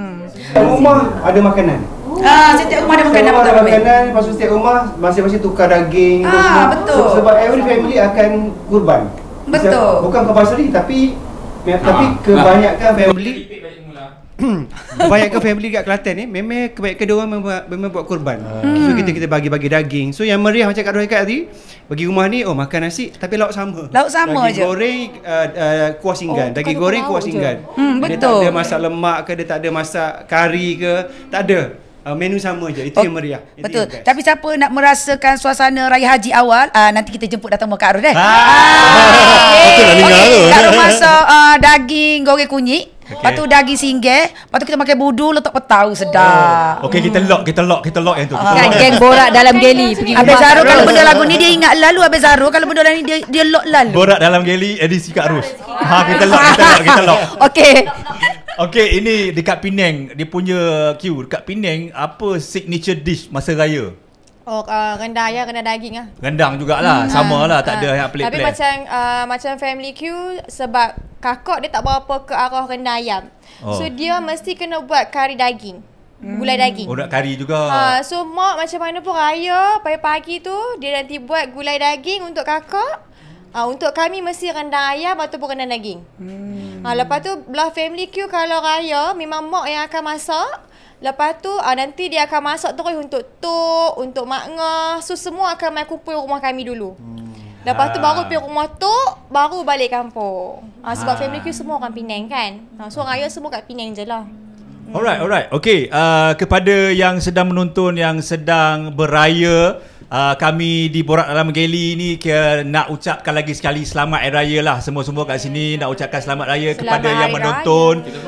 Rumah ada makanan. Ah, setiap rumah ada makanan. Setiap rumah ada makanan, lepas tu setiap rumah masing-masing tukar daging. Ah, betul. So, sebab every family akan kurban. Betul. Bisa, bukan compulsory tapi tapi ah, kebanyakan family kebanyakan family dekat Kelantan ni memang kebanyakan dia orang memang, buat korban. Hmm. Ah. So kita kita bagi-bagi daging. So yang meriah macam kat Roy kat tadi, bagi rumah ni oh makan nasi tapi lauk sama. Lauk sama daging je. Goreng, uh, uh, kuah oh, daging goreng kuah singgan, daging goreng kuah singgan. Hmm betul. Dia tak ada masak lemak ke, dia tak ada masak kari ke, tak ada. Uh, menu sama je itu oh, yang meriah itu betul yang tapi siapa nak merasakan suasana raya haji awal uh, nanti kita jemput datang Mekah Arun eh ah, ah, ah, betul lah ni ngaruh masa daging goreng kunyit Okay. Lepas tu daging singgah. Lepas tu kita pakai budu letak petau sedap. Oh. Okey kita lock kita lock kita lock yang tu. Kita ah. kan geng borak dalam geli. Abang Zaro kalau benda lagu ni dia ingat lalu Abang Zaro kalau benda lagu ni dia dia lock lalu. Borak dalam geli edisi Kak Rus. ha kita lock kita lock kita lock. Okey. Okey ini dekat Penang dia punya queue dekat Penang apa signature dish masa raya? Oh uh, rendah ya rendah daging ah. Rendang jugaklah hmm, sama lah uh, ah, tak ada yang pelik-pelik. Tapi macam uh, macam family Q sebab kakak dia tak bawa apa ke arah rendah ayam. Oh. So dia mesti kena buat kari daging. Hmm. Gulai daging. Oh nak kari juga. Uh, so mak macam mana pun raya pagi-pagi tu dia nanti buat gulai daging untuk kakak. Uh, untuk kami mesti rendang ayam ataupun rendang daging. Hmm. Uh, lepas tu belah family Q kalau raya memang mak yang akan masak. Lepas tu uh, nanti dia akan masak terus untuk tok, untuk mak ngah. So semua akan main kumpul rumah kami dulu. Hmm. Lepas tu ha. baru ah. pergi rumah tu, baru balik kampung. Uh, sebab ha. family kita semua orang Penang kan. Uh, so raya semua kat Penang je lah. Alright, alright. Okay, uh, kepada yang sedang menonton, yang sedang beraya, uh, kami di Borak Dalam Geli ni ke, nak ucapkan lagi sekali selamat hari raya lah semua-semua kat sini nak ucapkan selamat raya selamat kepada yang menonton kita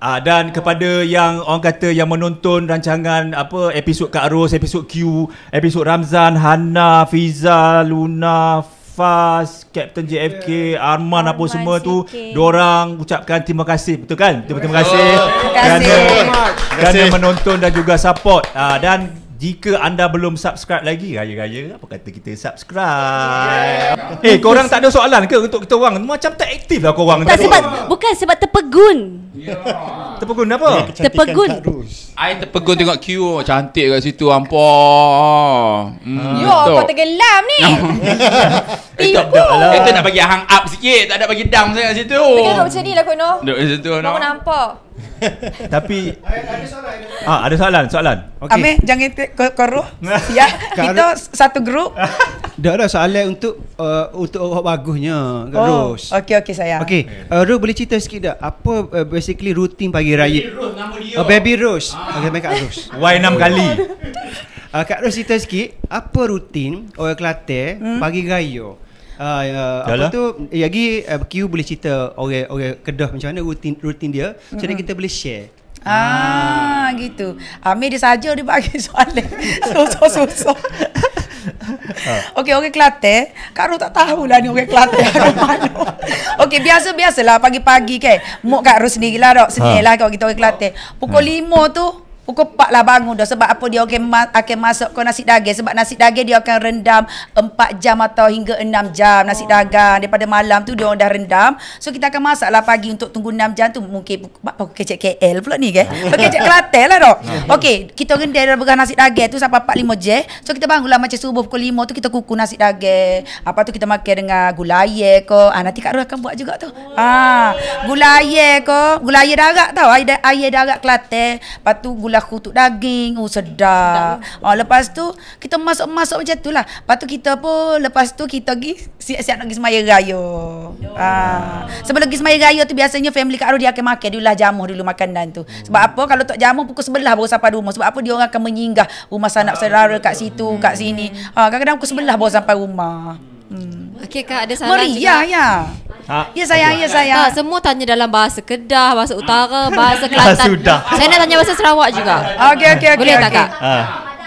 uh, dan kepada yang orang kata yang menonton rancangan apa episod Kak Ros episod Q episod Ramzan Hana Fiza Luna Fas, Captain JFK, Arman, apa semua tu, diorang ucapkan terima kasih, betul kan? Terima, kasih, terima kasih. Terima kasih. terima kasih, terima kasih. terima terima terima terima terima terima terima terima terima terima terima terima terima kasih, kasih, kasih, kasih, kasih, kasih, kasih, kasih, kasih, kasih, kasih, kasih, kasih, Kerana menonton dan juga support. Uh, dan jika anda belum subscribe lagi Raya-raya Apa kata kita subscribe Eh hey, korang tak ada soalan ke Untuk kita orang Macam tak aktif lah korang Tak sebab Bukan sebab terpegun Yeah. terpegun apa? Terpegun. Ai terpegun tengok Q oh, cantik kat situ ampa. Hmm. Yo, kau tergelam ni. Eh, itu lah. Itu nak bagi hang up sikit, tak ada bagi dam saya kat situ. Tengok macam ni lah kau noh. Duduk situ noh. nampak. Tapi ada soalan, ada soalan. Ah, ada soalan, soalan. Okay. Amir, jangan te- ya, kita satu grup. Dah ada soalan untuk uh, untuk bagusnya, Kak oh, Ros. Okey, okey saya. Okey. Uh, boleh cerita sikit tak apa uh, basically rutin pagi raya. Baby Rose nama dia. Oh, Baby Rose. Ah. Okay, Kak Rose. Y6 kali. Uh, Kak Rose cerita sikit, apa rutin orang Kelate hmm? pagi raya? Uh, uh, apa tu, Yagi ya, uh, eh, Q boleh cerita orang, orang Kedah macam mana rutin, rutin dia Macam mana hmm. kita boleh share Ah, ah. gitu. Amir dia saja dia bagi soalan. Susah-susah. Ha. Okey, orang Kelate. Karo tak tahu lah ni orang Kelate. Okey, biasa-biasalah pagi-pagi ke. Kan? Mok Kak Ros sendiri lah dok. Ha. Sendiri lah kita orang Kelate. Pukul ha. lima tu, Pukul 4 lah bangun dah sebab apa dia akan, ma- akan masuk ke nasi daging. Sebab nasi daging dia akan rendam 4 jam atau hingga 6 jam nasi oh. dagang. Daripada malam tu dia orang dah rendam. So kita akan masak lah pagi untuk tunggu 6 jam tu. Mungkin pukul kecek KL pula ni ke. Pukul kecek Kelantan lah dok. Okey, kita rendam dalam berah nasi daging tu sampai 4 5 je. So kita bangun lah macam subuh pukul 5 tu kita kuku nasi daging. Apa tu kita makan dengan gulaya ke. Ah, nanti Kak Ruh akan buat juga tu. Ah, gulaya ke. Gulaya darak tau. Air, air darak Kelantan. Lepas tu ulah kutuk daging oh sedap oh, lepas tu kita masuk-masuk macam tu lah lepas tu kita pun lepas tu kita pergi siap-siap nak pergi semaya raya ah. sebelum pergi semaya raya tu biasanya family Kak Ruh dia akan makan dia jamu dulu makanan tu hmm. sebab apa kalau tak jamu pukul sebelah baru sampai rumah sebab apa dia orang akan menyinggah rumah sanak ah, saudara kat situ kat hmm. sini ah, kadang-kadang pukul sebelah baru sampai rumah Hmm. Okey kak ada saran Maria, juga. Ya, ya. Ha. Ya saya, ya saya. Ha, semua tanya dalam bahasa Kedah, bahasa Utara, bahasa Kelantan. Sudah. Saya nak tanya bahasa Sarawak juga. Okey okey okey. Boleh okay, tak kak? Ha.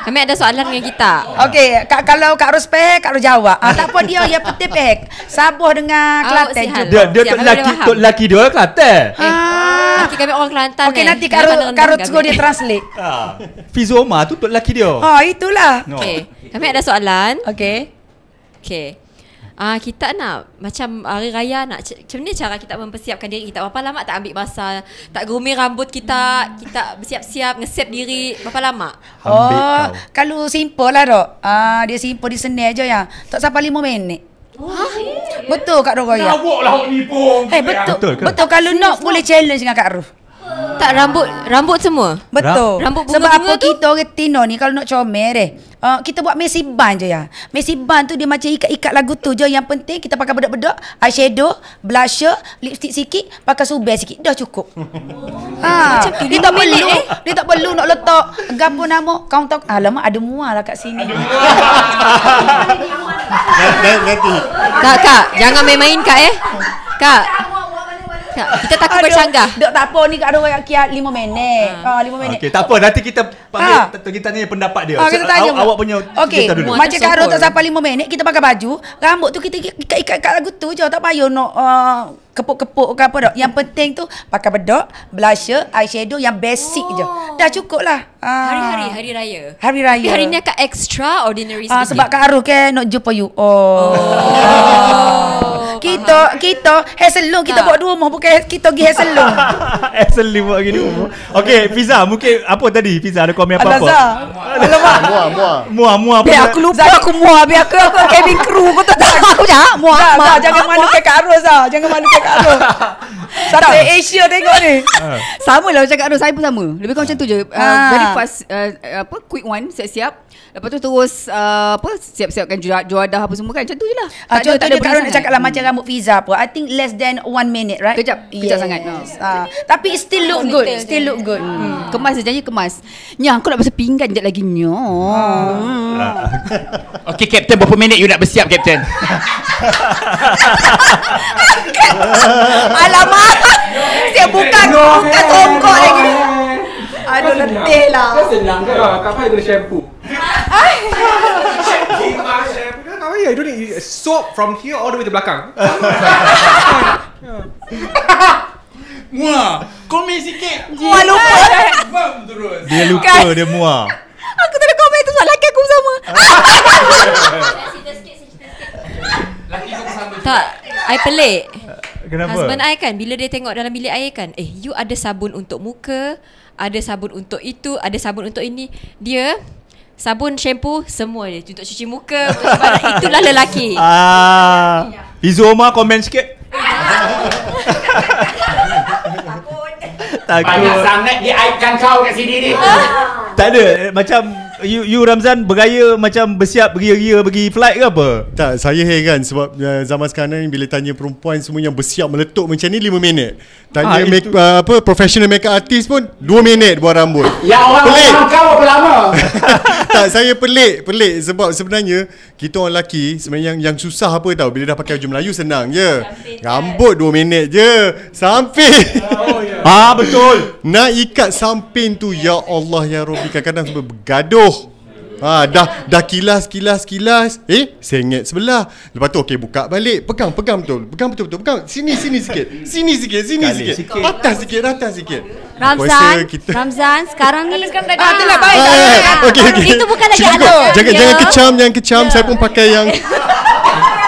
Kami ada soalan dengan kita. Okey, kak kalau kak harus peh, kak harus jawab. Ah, tak apa dia ya peti peh. Sabah dengan oh, Kelantan. Oh, dia dia tok laki tok laki dia orang Kelantan. Ah. Eh, laki kami orang Kelantan. Okey, eh. nanti kak harus kak harus go dia translate. Ah. Ha. Fizoma tu tu laki dia. Ha, oh, itulah. No. Okey. Kami ada soalan. Okey. Okey. Ah uh, kita nak macam hari raya nak macam ni cara kita mempersiapkan diri kita berapa lama tak ambil masa tak gumi rambut kita kita bersiap-siap ngesep diri berapa lama ambil oh tau. kalau simple lah dok ah uh, dia simple di sini aja ya tak sampai lima minit Oh, betul Kak Roya. Lawaklah awak ni pun. Eh, betul. Betul, betul kalau nak boleh challenge dengan Kak Ruf. Tak rambut rambut semua. Betul. Rambut bunga, -bunga Sebab apa kita orang ni kalau nak comel eh. Uh, kita buat messy bun je ya. Messy bun tu dia macam ikat-ikat lagu tu je. Yang penting kita pakai bedak-bedak, eyeshadow, blusher, lipstick sikit, pakai sube sikit. Dah cukup. Oh. Ha. Macam dia tak perlu, eh. dia tak perlu nak letak gambo nama tak. Alamak ada mual lah kat sini. Kak, kak, jangan main-main kak eh. Kak, kita takut bercanggah. Dok tak apa ni ada orang kiat 5 minit. Ha 5 ah, minit. Okey, tak apa nanti kita panggil ha. kita tanya pendapat dia. Ha, kita tanya. awak punya okay. cerita dulu. Macam Karo tak sampai 5 minit kita pakai baju, rambut tu kita ikat-ikat kat lagu tu je tak payah nak ah, kepuk-kepuk ke apa dok. Yang penting tu pakai bedak, blusher, eyeshadow yang basic je. Oh. Dah cukup lah. Hari-hari, hari raya. Hari raya. hari ni akan extraordinary sikit. sebab Kak Aruh kan nak jumpa you. oh. oh. Kita faham. kita hassle lu kita ha. buat dua rumah bukan kita pergi hassle lu. Hassle lu buat gini rumah. Okey, Fiza mungkin apa tadi? Fiza ada komen apa-apa? Alazah. Alamak. Mua mua. Mua mua. aku lupa aku mua, biar aku aku cabin crew aku tak tahu aku dah. Mua. Zah, jangan malu pakai arus ah. Jangan malu pakai arus. Satu Asia tengok ni ha. Sama lah macam Kak Arun Saya pun sama Lebih kurang macam tu je uh, ha. Very fast uh, Apa Quick one Siap-siap Lepas tu terus uh, Apa Siap-siapkan juadah Apa semua kan Macam tu je lah ah, Tak, ada, tak ada perasaan Kak nak cakap lah, kan. Macam rambut Fiza pun I think less than one minute right Kejap yes. Kejap sangat yes. uh, ah, Tapi it still look good Still look good hmm. Kemas je kemas Nya aku nak basuh pinggan Sekejap lagi Nya uh. Okay Captain Berapa minit you nak bersiap Captain Alamak Siap buka no, Buka tongkok no, lagi Aduh letih lah Kau senang ke Kau pakai guna shampoo why I don't need uh, soap from here all the way to belakang. muah, komen sikit. Muah lupa. Bam terus. Dia lupa kan. dia muah. Aku tak ada komen tu sebab laki aku sama. laki aku sama. Tak, I pelik. Eh, kenapa? Husband I kan bila dia tengok dalam bilik air kan, eh you ada sabun untuk muka, ada sabun untuk itu, ada sabun untuk ini. Dia Sabun, shampoo, semua je Untuk cuci muka, untuk cuci Itulah lelaki ah, Izu Omar komen sikit Takut Banyak sangat diaibkan kau kat sini ni Tak ada, macam you you Ramzan bergaya macam bersiap pergi ria pergi flight ke apa? Tak, saya hey sebab uh, zaman sekarang ni bila tanya perempuan semua yang bersiap meletup macam ni 5 minit. Tanya ha, make, uh, apa professional makeup artist pun 2 minit buat rambut. Ya orang pelik. kau apa lama? tak, saya pelik, pelik sebab sebenarnya kita orang lelaki sebenarnya yang, yang susah apa tahu bila dah pakai baju Melayu senang je. Rambut 2 minit je. Sampai. Oh, ya. Ah betul. Nak ikat samping tu ya Allah ya Rabbi kadang-kadang sampai bergaduh. Ha, dah dah kilas kilas kilas. Eh, sengit sebelah. Lepas tu okey buka balik. Pegang pegang betul. Pegang betul betul. Pegang sini sini sikit. Sini sikit, sini Kali sikit. Atas sikit, atas sikit. Ramzan, kita... Ramzan sekarang ni Ah, ah tu lah baik. Eh, eh, ah, okey okey. Itu bukan lagi ada. Jangan ya. jangan kecam, jangan kecam. Ya. Saya pun pakai yang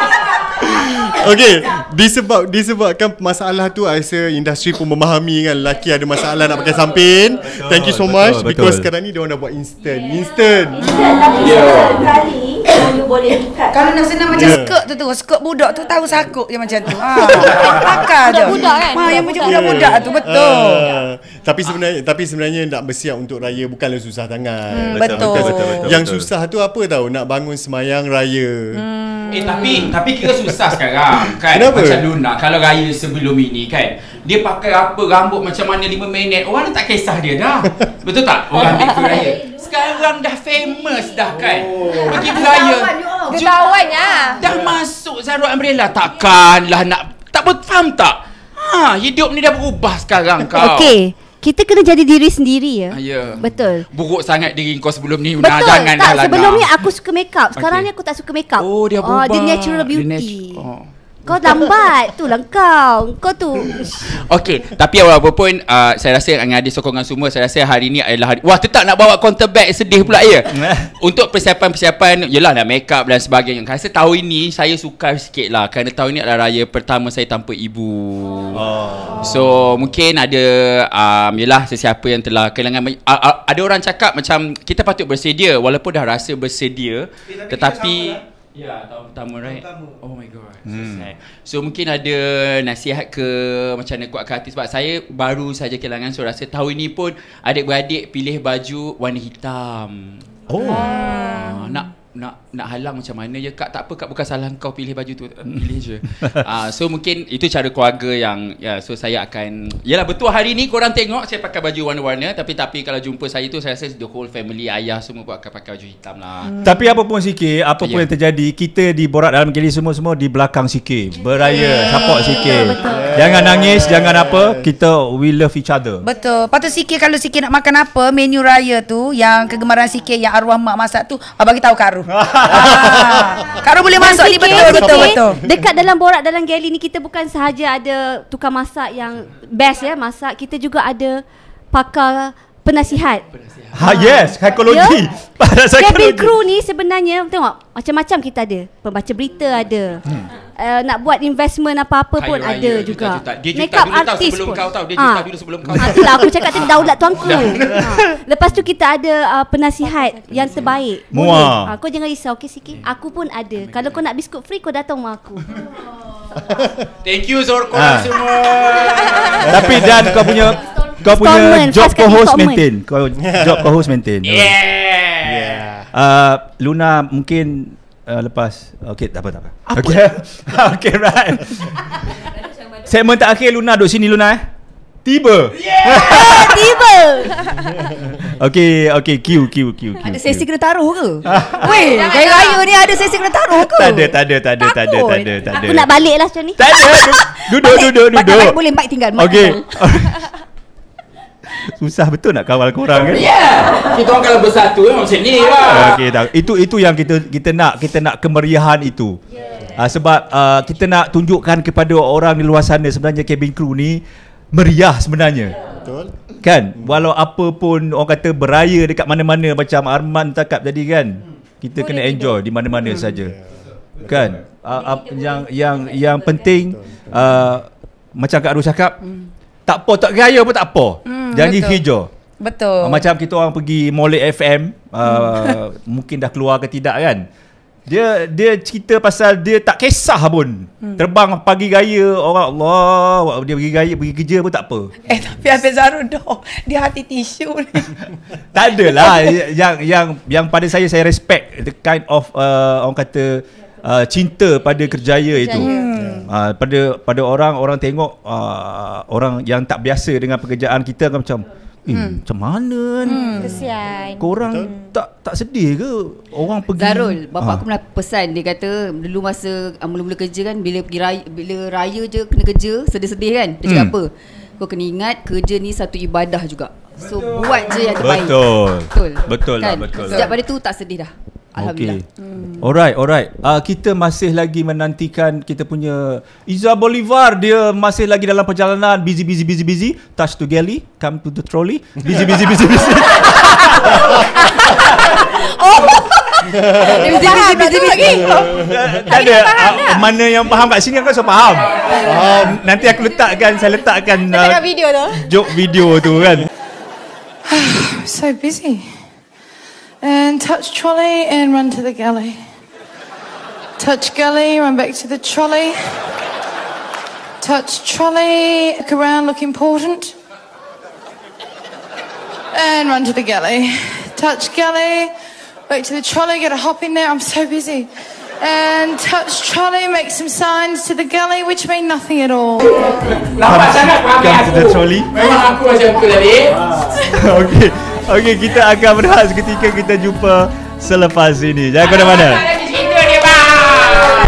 Okay Disebab Disebabkan masalah tu I rasa industri pun memahami kan Lelaki ada masalah nak pakai samping Thank you so much betul, Because sekarang ni Dia orang dah buat instant yeah. Instant Instant tapi yeah. Instant you boleh Kalau nak senang macam yeah. skirt tu tu, skirt budak tu tahu sakuk yang macam tu. Ha. Ah, Pakar je. Budak kan? Ha, yang macam budak-budak tu betul. Ah, tapi sebenarnya tapi sebenarnya nak bersiap untuk raya bukanlah susah tangan. Hmm, betul. Yang susah tu apa tahu nak bangun semayang raya. Hmm. Eh tapi tapi kira susah sekarang kan macam Luna kalau raya sebelum ini kan dia pakai apa rambut macam mana 5 minit orang dah tak kisah dia dah betul tak orang ambil kuih raya sekarang dah famous dah oh. kan oh. pergi beraya ketahuan ya dah masuk Zarul Umbrella takkanlah nak tak ber- faham tak ha hidup ni dah berubah sekarang kau okey kita kena jadi diri sendiri ya. Ah, ya. Betul. Buruk sangat diri kau sebelum ni. Betul. Jangan tak, lah. Sebelum ni aku suka makeup. Sekarang okay. ni aku tak suka makeup. Oh, oh dia berubah. Oh, dia natural beauty. Dia natu- oh. Kau lambat tu lah kau. Kau tu. Okay. Tapi walaupun uh, saya rasa dengan ada sokongan semua, saya rasa hari ni adalah hari. Wah, tetap nak bawa counter bag sedih pula ya. Untuk persiapan-persiapan, yelah nak lah make up dan sebagainya. Saya rasa tahun ni saya suka sikit lah. Kerana tahun ni adalah raya pertama saya tanpa ibu. Oh. So, mungkin ada, um, yelah sesiapa yang telah kehilangan. Uh, uh, ada orang cakap macam kita patut bersedia walaupun dah rasa bersedia. Eh, tetapi... Lah. Ya, tahun pertama, right? Tahun pertama. Oh my god. Hmm. So mungkin ada nasihat ke macam nak kuatkan hati sebab saya baru saja kehilangan so rasa tahun ni pun adik-beradik pilih baju warna hitam. Oh. Ah. Nak nak nak halang macam mana je kak tak apa kak bukan salah kau pilih baju tu pilih je uh, so mungkin itu cara keluarga yang ya yeah, so saya akan yalah betul hari ni korang tengok saya pakai baju warna-warna tapi tapi kalau jumpa saya tu saya rasa the whole family ayah semua buat akan pakai baju hitam lah hmm. tapi apa pun sikit apa pun yeah. yang terjadi kita di borak dalam kiri semua-semua di belakang sikit beraya support sikit jangan nangis jangan apa kita we love each other betul patut sikit kalau sikit nak makan apa menu raya tu yang kegemaran sikit yang arwah mak masak tu bagi tahu Karu Ah. Kak boleh masuk ni betul betul, betul Dekat dalam borak dalam galeri ni kita bukan sahaja ada tukang masak yang best ya masak. Kita juga ada pakar penasihat. penasihat. Ha, yes, ya. psikologi. Yeah. Para psikologi. Cabin crew ni sebenarnya tengok macam-macam kita ada. Pembaca berita ada. Hmm. Uh, nak buat investment apa-apa pun raya, ada juga. Juta. Dia Makeup dulu artist sebelum kau tahu Dia ha. juta ah. dulu sebelum kau. Ah, itulah aku cakap tadi daulat tuanku. ha. Lepas tu kita ada uh, penasihat yang terbaik. Mua. Ha, kau jangan risau okey sikit. Hmm. Aku pun ada. Amin. Kalau kau nak biskut free kau datang rumah aku. Thank you Zorko ha. semua. Tapi Dan kau punya kau punya job co-host maintain. Kau job co-host maintain. Yeah. Yeah. Uh, Luna mungkin uh, lepas. Okay, tak apa tak apa. apa? Okay. okay, right. Segment akhir Luna duduk sini Luna eh. Tiba. Yeah, tiba. okay, okay, Q, Q, Q, Q. Ada sesi kena taruh ke? Weh, kaya raya ni ada sesi kena taruh ke? Tak ada, tak ada, tak ada, tak Aku nak balik lah macam ni. Tak duduk, duduk, duduk. Balik, boleh, mic tinggal. okay. Susah betul nak kawal korang kan? Ya. Yeah. Kita orang kalau bersatu memang eh, ni lah. Okey dah. Itu itu yang kita kita nak kita nak kemeriahan itu. Yeah. Uh, sebab uh, kita nak tunjukkan kepada orang di luar sana sebenarnya cabin crew ni meriah sebenarnya. Betul. Kan? Walau apa pun orang kata beraya dekat mana-mana macam Arman takap tadi kan. Kita Boleh kena enjoy di mana-mana hmm. saja. Yeah. Kan? Uh, uh, yang yang yang penting Uh, macam Kak Aru cakap hmm tak apa tak raya pun tak apa. Hmm, Janji betul. hijau. Betul. Uh, macam kita orang pergi Molek FM uh, mungkin dah keluar ke tidak kan. Dia dia cerita pasal dia tak kisah pun. Hmm. Terbang pagi raya orang oh Allah dia pergi raya pergi kerja pun tak apa. Eh tapi Abel Zaru dah dia hati tisu ni. tak adalah yang yang yang pada saya saya respect the kind of uh, orang kata uh, cinta pada kerjaya itu. Kerjaya. Hmm. Uh, pada pada orang orang tengok uh, orang yang tak biasa dengan pekerjaan kita akan macam Eh, hmm. macam mana hmm. Kesian Korang Betul. tak tak sedih ke Orang pergi Zarul Bapak ha. aku pernah pesan Dia kata Dulu masa ah, Mula-mula kerja kan Bila pergi raya, bila raya je Kena kerja Sedih-sedih kan Dia hmm. apa Kau kena ingat Kerja ni satu ibadah juga So Betul. buat je yang terbaik Betul Betul, Betul lah, kan? lah Betul Sejak lah. pada tu tak sedih dah Alhamdulillah. Okay. Hmm. Alright, alright. Uh, kita masih lagi menantikan kita punya Iza Bolivar. Dia masih lagi dalam perjalanan. Busy, busy, busy, busy. Touch to galley. Come to the trolley. Busy, busy, busy, busy. oh. Dia busy, busy, busy, busy, busy. Tak ada. Ah, mana yang faham kat sini, aku rasa faham. Um, nanti aku letakkan, saya letakkan uh, video tu. joke video tu kan. so busy. And touch trolley and run to the galley. Touch galley, run back to the trolley. Touch trolley, look around, look important. And run to the galley. Touch galley, back to the trolley, get a hop in there. I'm so busy. And touch trolley, make some signs to the galley, which mean nothing at all. Come to the trolley. Okay. Okey, kita akan berehat seketika kita jumpa selepas ini. Jangan ke mana-mana.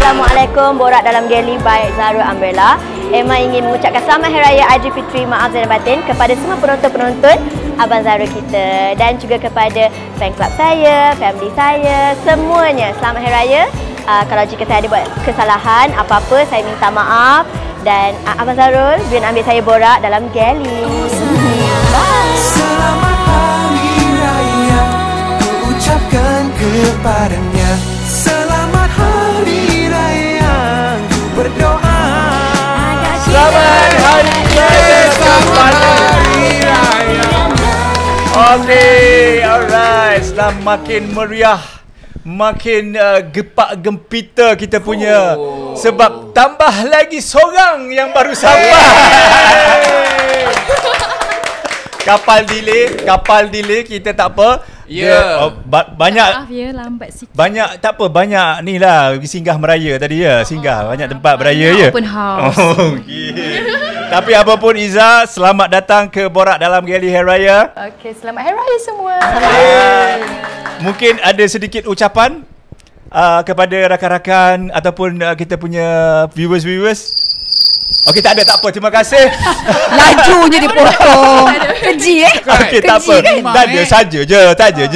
Assalamualaikum Borak dalam Geli by Zaru Umbrella Emma ingin mengucapkan selamat hari raya Aji Fitri Maaf Zainal Batin Kepada semua penonton-penonton Abang Zaru kita Dan juga kepada fan club saya Family saya Semuanya selamat hari raya uh, Kalau jika saya ada buat kesalahan Apa-apa saya minta maaf Dan uh, Abang Zara Biar ambil saya Borak dalam Geli Bye kepadanya Selamat Hari Raya Berdoa Selamat Hari Raya Selamat Hari Raya Okay, alright semakin meriah Makin uh, gepak gempita kita punya oh. Sebab tambah lagi seorang yang baru sampai hey. Kapal delay, kapal delay kita tak apa Ya. Yeah. Uh, ba- banyak. Maaf ah, ya lambat sikit. Banyak tak apa banyak ni lah singgah meraya tadi ya. Ah, singgah uh banyak tempat beraya ya. Open house. Oh, okay. Tapi apapun Iza selamat datang ke Borak Dalam Gali Hari Raya. Okey selamat Hari Raya semua. Selamat Hari Raya. Mungkin ada sedikit ucapan uh, kepada rakan-rakan ataupun uh, kita punya viewers-viewers. Okey tak ada tak apa terima kasih. Lajunya dipotong. Keji eh. Okey tak apa. Kan? Tak saja je, tak je.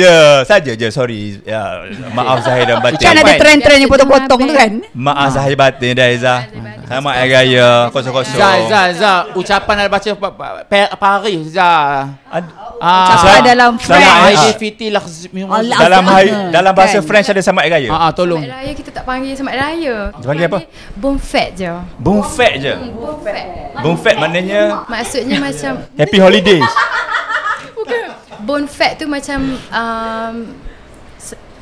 Saja je. Sorry. Ya, maaf Zahir dan Batin. Kan ada trend-trend yang potong-potong tu kan? Maaf Zahir Batin dan Aiza. Sama air gaya kosong-kosong. Zah, Zah, Zah. Ucapan ada baca Paris, Zah. Ah, Ucapan dalam French. Dalam, hai, dalam dalam bahasa kan? French ada sama air gaya? Haa, ah, ah, tolong. Sama air raya kita tak panggil sama air raya. Panggil apa? Bonfet je. Bonfet je. Bone, bone fat. fat maknanya maksudnya macam happy holidays. Bukan. Bone fat tu macam um,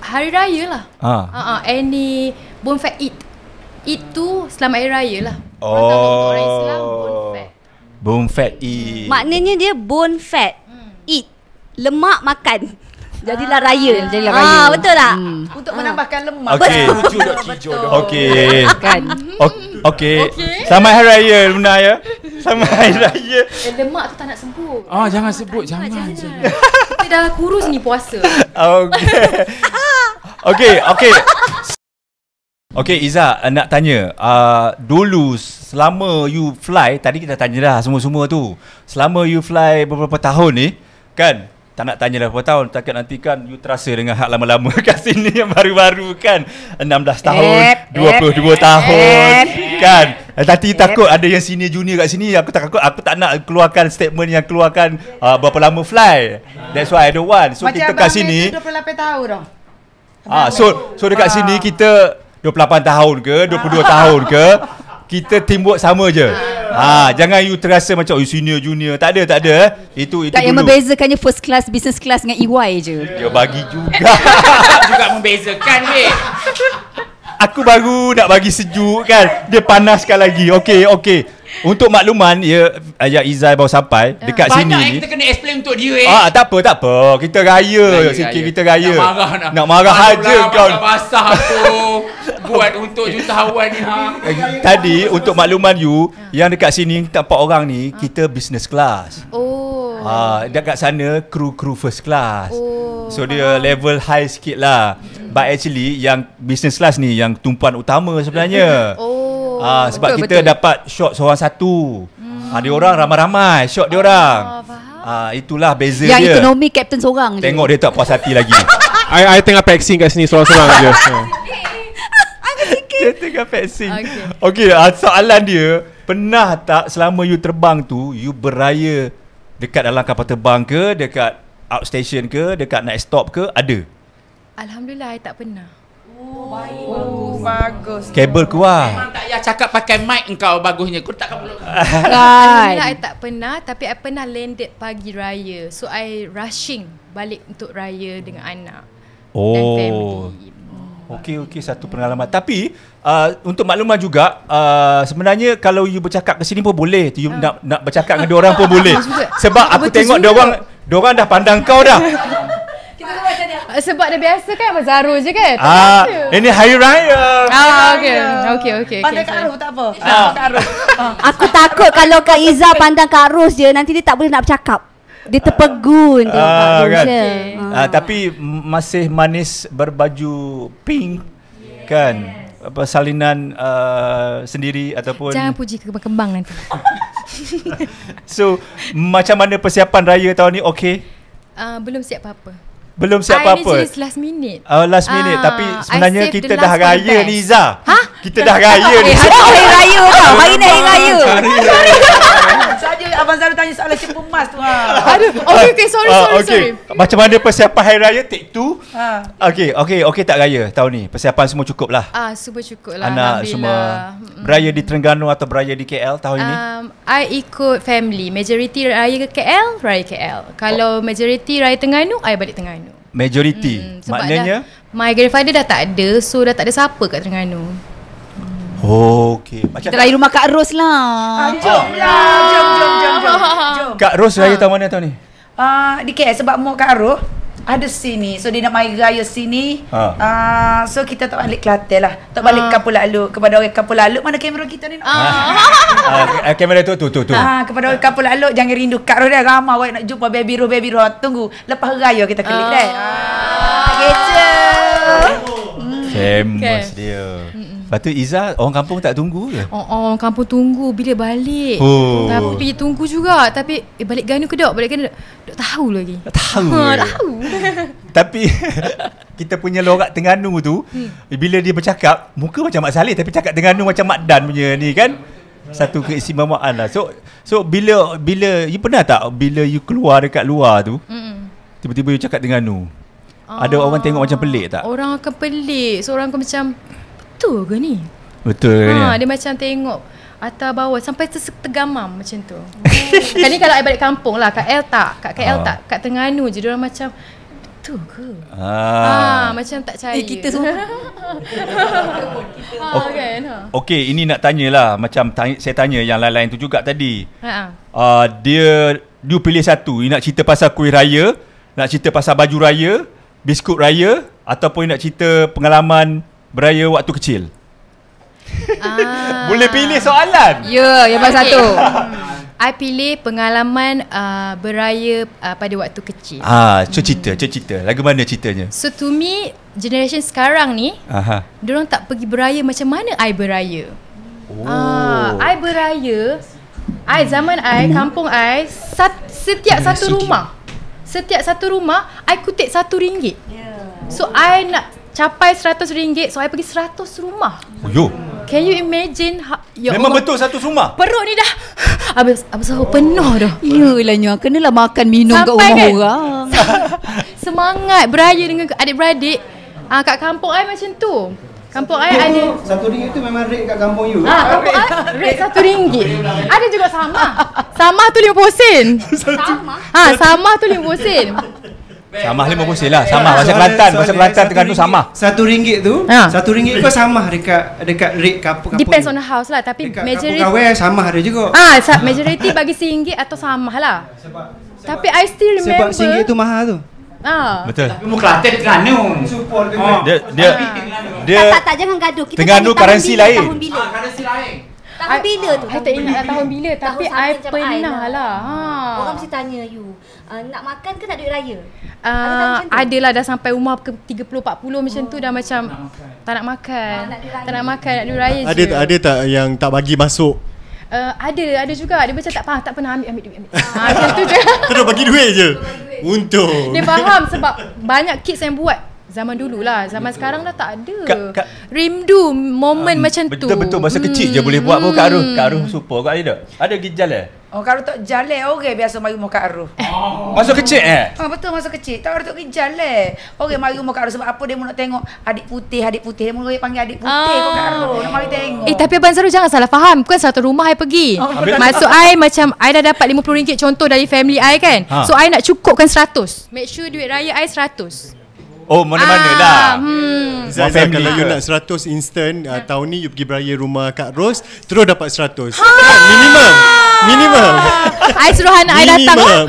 hari raya lah. Ha. ah, uh-uh, ah, ah, any bone fat eat. itu tu selamat hari raya lah. Oh. Orang Islam bone fat. Bone fat eat. Maknanya dia bone fat. Hmm. Eat. Lemak makan. Jadilah ah. raya Jadilah raya ah, Betul tak? Hmm. Untuk ah. menambahkan lemak ah. Okey Betul Okey Kan Okey sama Hari Raya Luna ya Sama Hari ya. Raya eh, Lemak tu tak nak sebut Ah jangan sebut Jangan Jangan, lah. jangan. jangan. Kita dah kurus ni puasa ah, Okey Okey Okey Okey Iza nak tanya uh, dulu selama you fly tadi kita tanya dah semua-semua tu selama you fly beberapa tahun ni kan tak nak tanya dah berapa tahun takkan nanti kan you terasa dengan hak lama-lama kat sini yang baru-baru kan 16 tahun yep, 22 yep, tahun yep. kan eh, Tapi yep. takut ada yang senior junior kat sini aku tak takut aku tak nak keluarkan statement yang keluarkan uh, berapa lama fly that's why I don't want so Macam kita kat sini 28 tahun dah ah, so so dekat ah. sini kita 28 tahun ke 22 ah. tahun ke kita teamwork sama je. Ha, jangan you terasa macam oh, you senior junior. Tak ada, tak ada. Eh. Itu itu tak dulu. Tak membezakannya first class, business class dengan EY je. Dia bagi juga. juga membezakan weh. Aku baru nak bagi sejuk kan. Dia panaskan lagi. Okey, okey untuk makluman ya ayah Izai baru sampai uh, dekat banyak sini. Banyak yang kita kena explain untuk dia eh. Ah tak apa tak apa. Kita raya, raya sikit raya. kita raya. Nak marah nak. Nak marah kau. Basah tu. buat untuk jutawan ni ha. Tadi untuk makluman you yang dekat sini empat orang ni ah. kita business class. Oh. Ah dekat sana kru-kru first class. Oh. So dia level high sikit lah. But actually yang business class ni yang tumpuan utama sebenarnya. Oh. Ah sebab betul, kita betul. dapat shot seorang satu. Hmm. Ah dia orang ramai-ramai shot dia oh, orang. Oh, ah itulah beza Yang dia. Yang ekonomi captain seorang je. Tengok dia tak puas hati lagi. I I tengah packing kat sini seorang-seorang je. Ha. dia tengah packing. Okey, okay, ah, soalan dia, pernah tak selama you terbang tu you beraya dekat dalam kapal terbang ke, dekat outstation ke, dekat night stop ke? Ada. Alhamdulillah I tak pernah baik, oh, bagus. bagus. Kabel ku Memang tak payah cakap pakai mic engkau bagusnya. Ku tak perlu. Kan. Alhamdulillah, tak pernah. Tapi I pernah landed pagi raya. So, I rushing balik untuk raya dengan anak. Oh. Dan family. Okey okey satu pengalaman. Tapi uh, untuk makluman juga uh, sebenarnya kalau you bercakap ke sini pun boleh. You uh. nak nak bercakap dengan orang pun boleh. Sebab aku tengok dia orang orang dah pandang kau dah. sebab dah biasa kan bazaru je kan? Ah, ini hari raya. Ah, okey. Okey, okey, okay, Kak Ruh tak apa. Uh. Uh. Aku takut kalau Kak Iza pandang Kak Arus je nanti dia tak boleh nak bercakap. Dia terpegun uh, dia uh, kan. Okay. Uh. Uh, tapi masih manis berbaju pink yeah. kan? apa salinan uh, sendiri ataupun jangan puji kembang-kembang nanti. so macam mana persiapan raya tahun ni okey? Uh, belum siap apa-apa. Belum siapa apa-apa ah, I last minute uh, Last minute uh, Tapi sebenarnya Kita dah raya ni Iza Ha? Kita dah raya ni Hari raya tau Hari ni raya Sorry. ni Abang Zara tanya soalan siapa emas tu ha. Okay okay sorry sorry, sorry. Macam mana persiapan hari raya take two ha. Okay okay okay tak raya tahun ni Persiapan semua cukup lah ah, Semua cukup lah Anak semua Beraya di Terengganu atau beraya di KL tahun um, ni I ikut family Majority raya ke KL Raya KL Kalau oh. majority raya Terengganu I balik Terengganu majority. Hmm, sebab Maknanya dah, my grandfather dah tak ada, so dah tak ada siapa kat Terengganu. Oh, okay. Macam Kita lahir rumah Kak Ros lah. Ah, jom, lah. Jom, jom, jom, jom, Kak Ros lahir ha. tahun mana tahun ni? Ah, uh, di KL sebab mau Kak Ros ada sini so dia nak mai raya sini ha. uh, so kita tak balik Kelantan lah tak balik ha. Kampung Lalu kepada orang Kampung Lalu mana kamera kita ni ha. ha. uh, kamera tu tu tu tu ha, kepada orang Kampung Lalu jangan rindu kat Roda ramai orang nak jumpa baby roh baby roh tunggu lepas raya kita kelik ha. dah ha. Kecil. Famous okay. Lepas tu Iza orang kampung tak tunggu ke? Oh, orang kampung tunggu bila balik. Oh. Tapi tunggu juga. Tapi eh, balik ganu ke dok? Balik ganu dok? Tak tahu lagi. Tak tahu. Ha, tahu. tapi kita punya lorak Terengganu tu hmm. bila dia bercakap muka macam Mak Saleh tapi cakap Terengganu macam Mak Dan punya ni kan. Satu keistimewaan lah. So so bila bila you pernah tak bila you keluar dekat luar tu? Hmm. Tiba-tiba you cakap Terengganu. Ah, ada orang tengok macam pelik tak? Orang akan pelik. So orang akan macam betul ke ni? Betul ke ha, ni? Dia macam tengok atas bawah sampai tersegamam macam tu. Oh. Kan ni kalau saya balik kampung lah, kat L ah. tak, kat KL ha. tak, kat Tengganu je, orang macam betul ke? Ha. ha. macam tak percaya. Eh, kita semua. ha, okay, kan? Ha. Okay, ini nak tanyalah, macam tanya, saya tanya yang lain-lain tu juga tadi. Ha. Uh, dia, dia pilih satu, dia nak cerita pasal kuih raya, nak cerita pasal baju raya, biskut raya, ataupun nak cerita pengalaman beraya waktu kecil? Ah. Boleh pilih soalan. Ya, yeah, yang pasal okay. satu. Hmm. I pilih pengalaman uh, beraya uh, pada waktu kecil. Ah, cerita, cerita, hmm. cerita. Lagu mana ceritanya? So to me, generation sekarang ni, aha. Diorang tak pergi beraya macam mana I beraya? Oh. Ah, I beraya I zaman I hmm. Kampung I sat, Setiap satu rumah Setiap satu rumah I kutip satu ringgit ya. So I nak capai seratus ringgit, so I pergi seratus rumah. Oh, yo. Can you imagine ha- ya Memang Allah. betul satu rumah. Perut ni dah habis habis oh. penuh dah. Iyalah nyua kenalah makan minum Sampai kat rumah kan? orang. Semangat beraya dengan adik-beradik ah kat kampung ai macam tu. Kampung ai ada satu ringgit tu memang rate kat kampung you. Ha, kampung ai rate satu ringgit. ada juga sama. Sama tu 50 sen. Sama. Ha, sama tu 50 sen. Samah lima musim lah. Samah. Masa Kelantan. Masa Kelantan tengah tu Samah. Satu ringgit tu. Ha. Satu ringgit kau Samah dekat dekat rate kapur-kapur. Depends on the house lah. Tapi dekat majority. Dekat kapur Samah ada juga. Ah, ha, majority bagi rm atau Samah lah. Tapi I still remember. Sebab rm tu mahal tu. Ah. Betul. Tapi mu Kelantan Terengganu. Support dia. Oh. Dia dia, tak, tak, tak jangan gaduh. Kita Terengganu currency bila, lain. Tahun bila? Ah, currency lain. Tahun I, bila ah, tu? I tak ingat tahun lah, bila, tapi I pernah lah. lah. Ha. Orang mesti tanya you. Uh, nak makan ke nak duit raya? Uh, ada lah dah sampai umur 30 40 macam tu dah oh. macam tak nak makan. Tak nak makan, ah, nak duit raya. Tak ada je. ada tak yang tak bagi masuk? Uh, ada ada juga dia macam tak faham tak pernah ambil ambil duit ambil. Ha ah, ah tu je. Terus bagi duit je. Untung. Dia faham sebab banyak kids yang buat Zaman dulu lah Zaman betul. sekarang dah tak ada Kak, Kak, Rindu Moment um, macam betul tu Betul-betul Masa hmm. kecil je boleh buat hmm. pun Kak Ruh Kak Ruh super kau ada Ada pergi jalan Oh kalau tak jalan Orang okay, biasa mari rumah Kak Ruh oh. Eh, masa kecil eh oh, Betul masa kecil Tak ada tak pergi jalan Orang okay, mari rumah Kak Ruh Sebab apa dia nak tengok Adik putih Adik putih Dia mula panggil adik putih oh. Kak Ruh Nak mari tengok Eh tapi Abang Zaru jangan salah faham Bukan satu rumah saya pergi oh, Maksud saya macam Saya dah dapat RM50 contoh Dari family saya kan ha. So saya nak cukupkan 100 Make sure duit raya saya 100 Oh mana-mana ah, lah hmm. Zai, Zai, kalau you nak 100 instant uh, Tahun ni you pergi beraya rumah Kak Ros Terus dapat 100 ha! Kan? Minimum Minimum I suruh anak I datang Minimum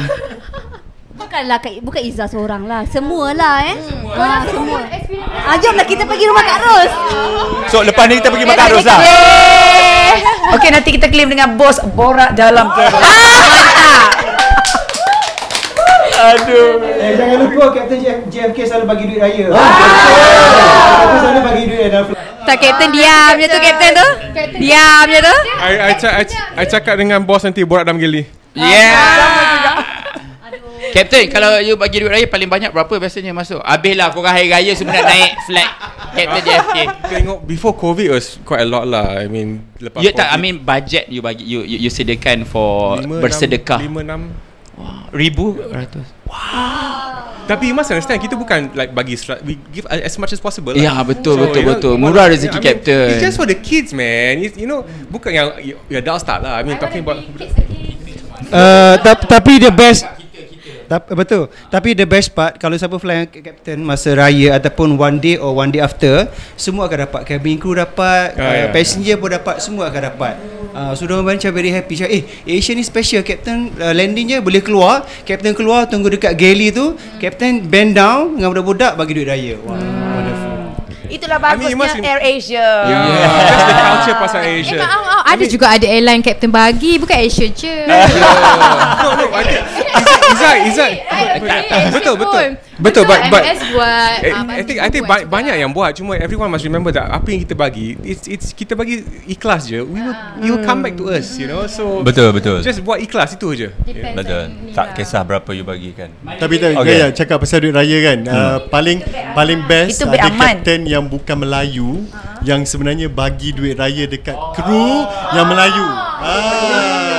Bukanlah Bukan Izzah seorang lah Semualah eh hmm. ha, Semua ha, lah. ah, Jomlah kita pergi rumah Kak Ros So lepas ni kita pergi rumah Kak Ros lah Okay nanti kita claim dengan bos Borak dalam Ah Aduh. Eh jangan lupa Captain JFK selalu bagi duit raya. Aku ah. selalu bagi duit raya dalam tak captain ah, diam je tu captain tu. Diam je tu. I I, ca- cakap dengan bos nanti borak dalam gili. Yeah. Ya. Captain kalau you bagi duit raya paling banyak berapa biasanya masuk? Habislah kau hari raya semua nak naik flat. Captain JFK. Tengok before covid was quite a lot lah. I mean lepas you ya COVID, tak I mean budget you bagi you you, you sediakan for 5, bersedekah. 5 6 Ribu ratus. Wow. Tapi you must understand kita bukan like bagi we give as much as possible. Yeah, ya, betul so, betul you betul. Murah rezeki yeah, I mean, captain. It's just for the kids, man. You, you know, bukan yang you, you start lah. I mean talking about. Eh, uh, tapi the best. Ta- betul. Tapi the best part kalau siapa fly dengan captain masa raya ataupun one day or one day after, semua akan dapat. Cabin crew dapat, ah, uh, yeah, passenger yeah. pun dapat, semua akan dapat. Uh, sudah so macam very happy. Cakap, eh, Asia ni special. Captain uh, landingnya boleh keluar. Captain keluar tunggu dekat galley tu. Captain bend down dengan budak-budak bagi duit raya. Wow. Hmm. Itulah bagusnya I mean, in... Air Asia. Yeah. yeah. That's the culture pasal Asia. Eh, no, oh, ada I mean, juga ada airline captain bagi bukan Asia je. no, no, I think Izzat, Izzat. Betul, betul. Betul, but, but MS buat. Uh, I, think I think ba- banyak yang buat. Cuma everyone must remember that apa yang kita bagi, it's it's kita bagi ikhlas je. We will uh, ah. you'll come back to us, you know. So betul betul. Just buat ikhlas itu aja. Betul. Tak lah. kisah berapa you bagi kan. Tapi tu, okay. Ya, ya, cakap pasal duit raya kan. Hmm. Uh, paling paling best ada captain yang bukan Melayu uh-huh. yang sebenarnya bagi duit raya dekat kru oh. yang Melayu. Oh. Ah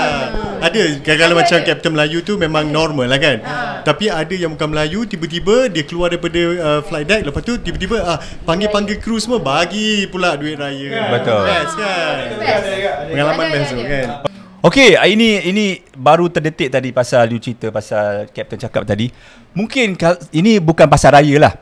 ada kalau macam Captain Melayu tu memang okay. normal lah kan ha. tapi ada yang bukan Melayu tiba-tiba dia keluar daripada uh, flight deck lepas tu tiba-tiba uh, panggil-panggil kru semua bagi pula duit raya yeah. Kan? betul best kan best. pengalaman ada, best tu kan Okay, ah, ini ini baru terdetik tadi pasal you cerita pasal Captain cakap tadi. Mungkin ini bukan pasal raya lah.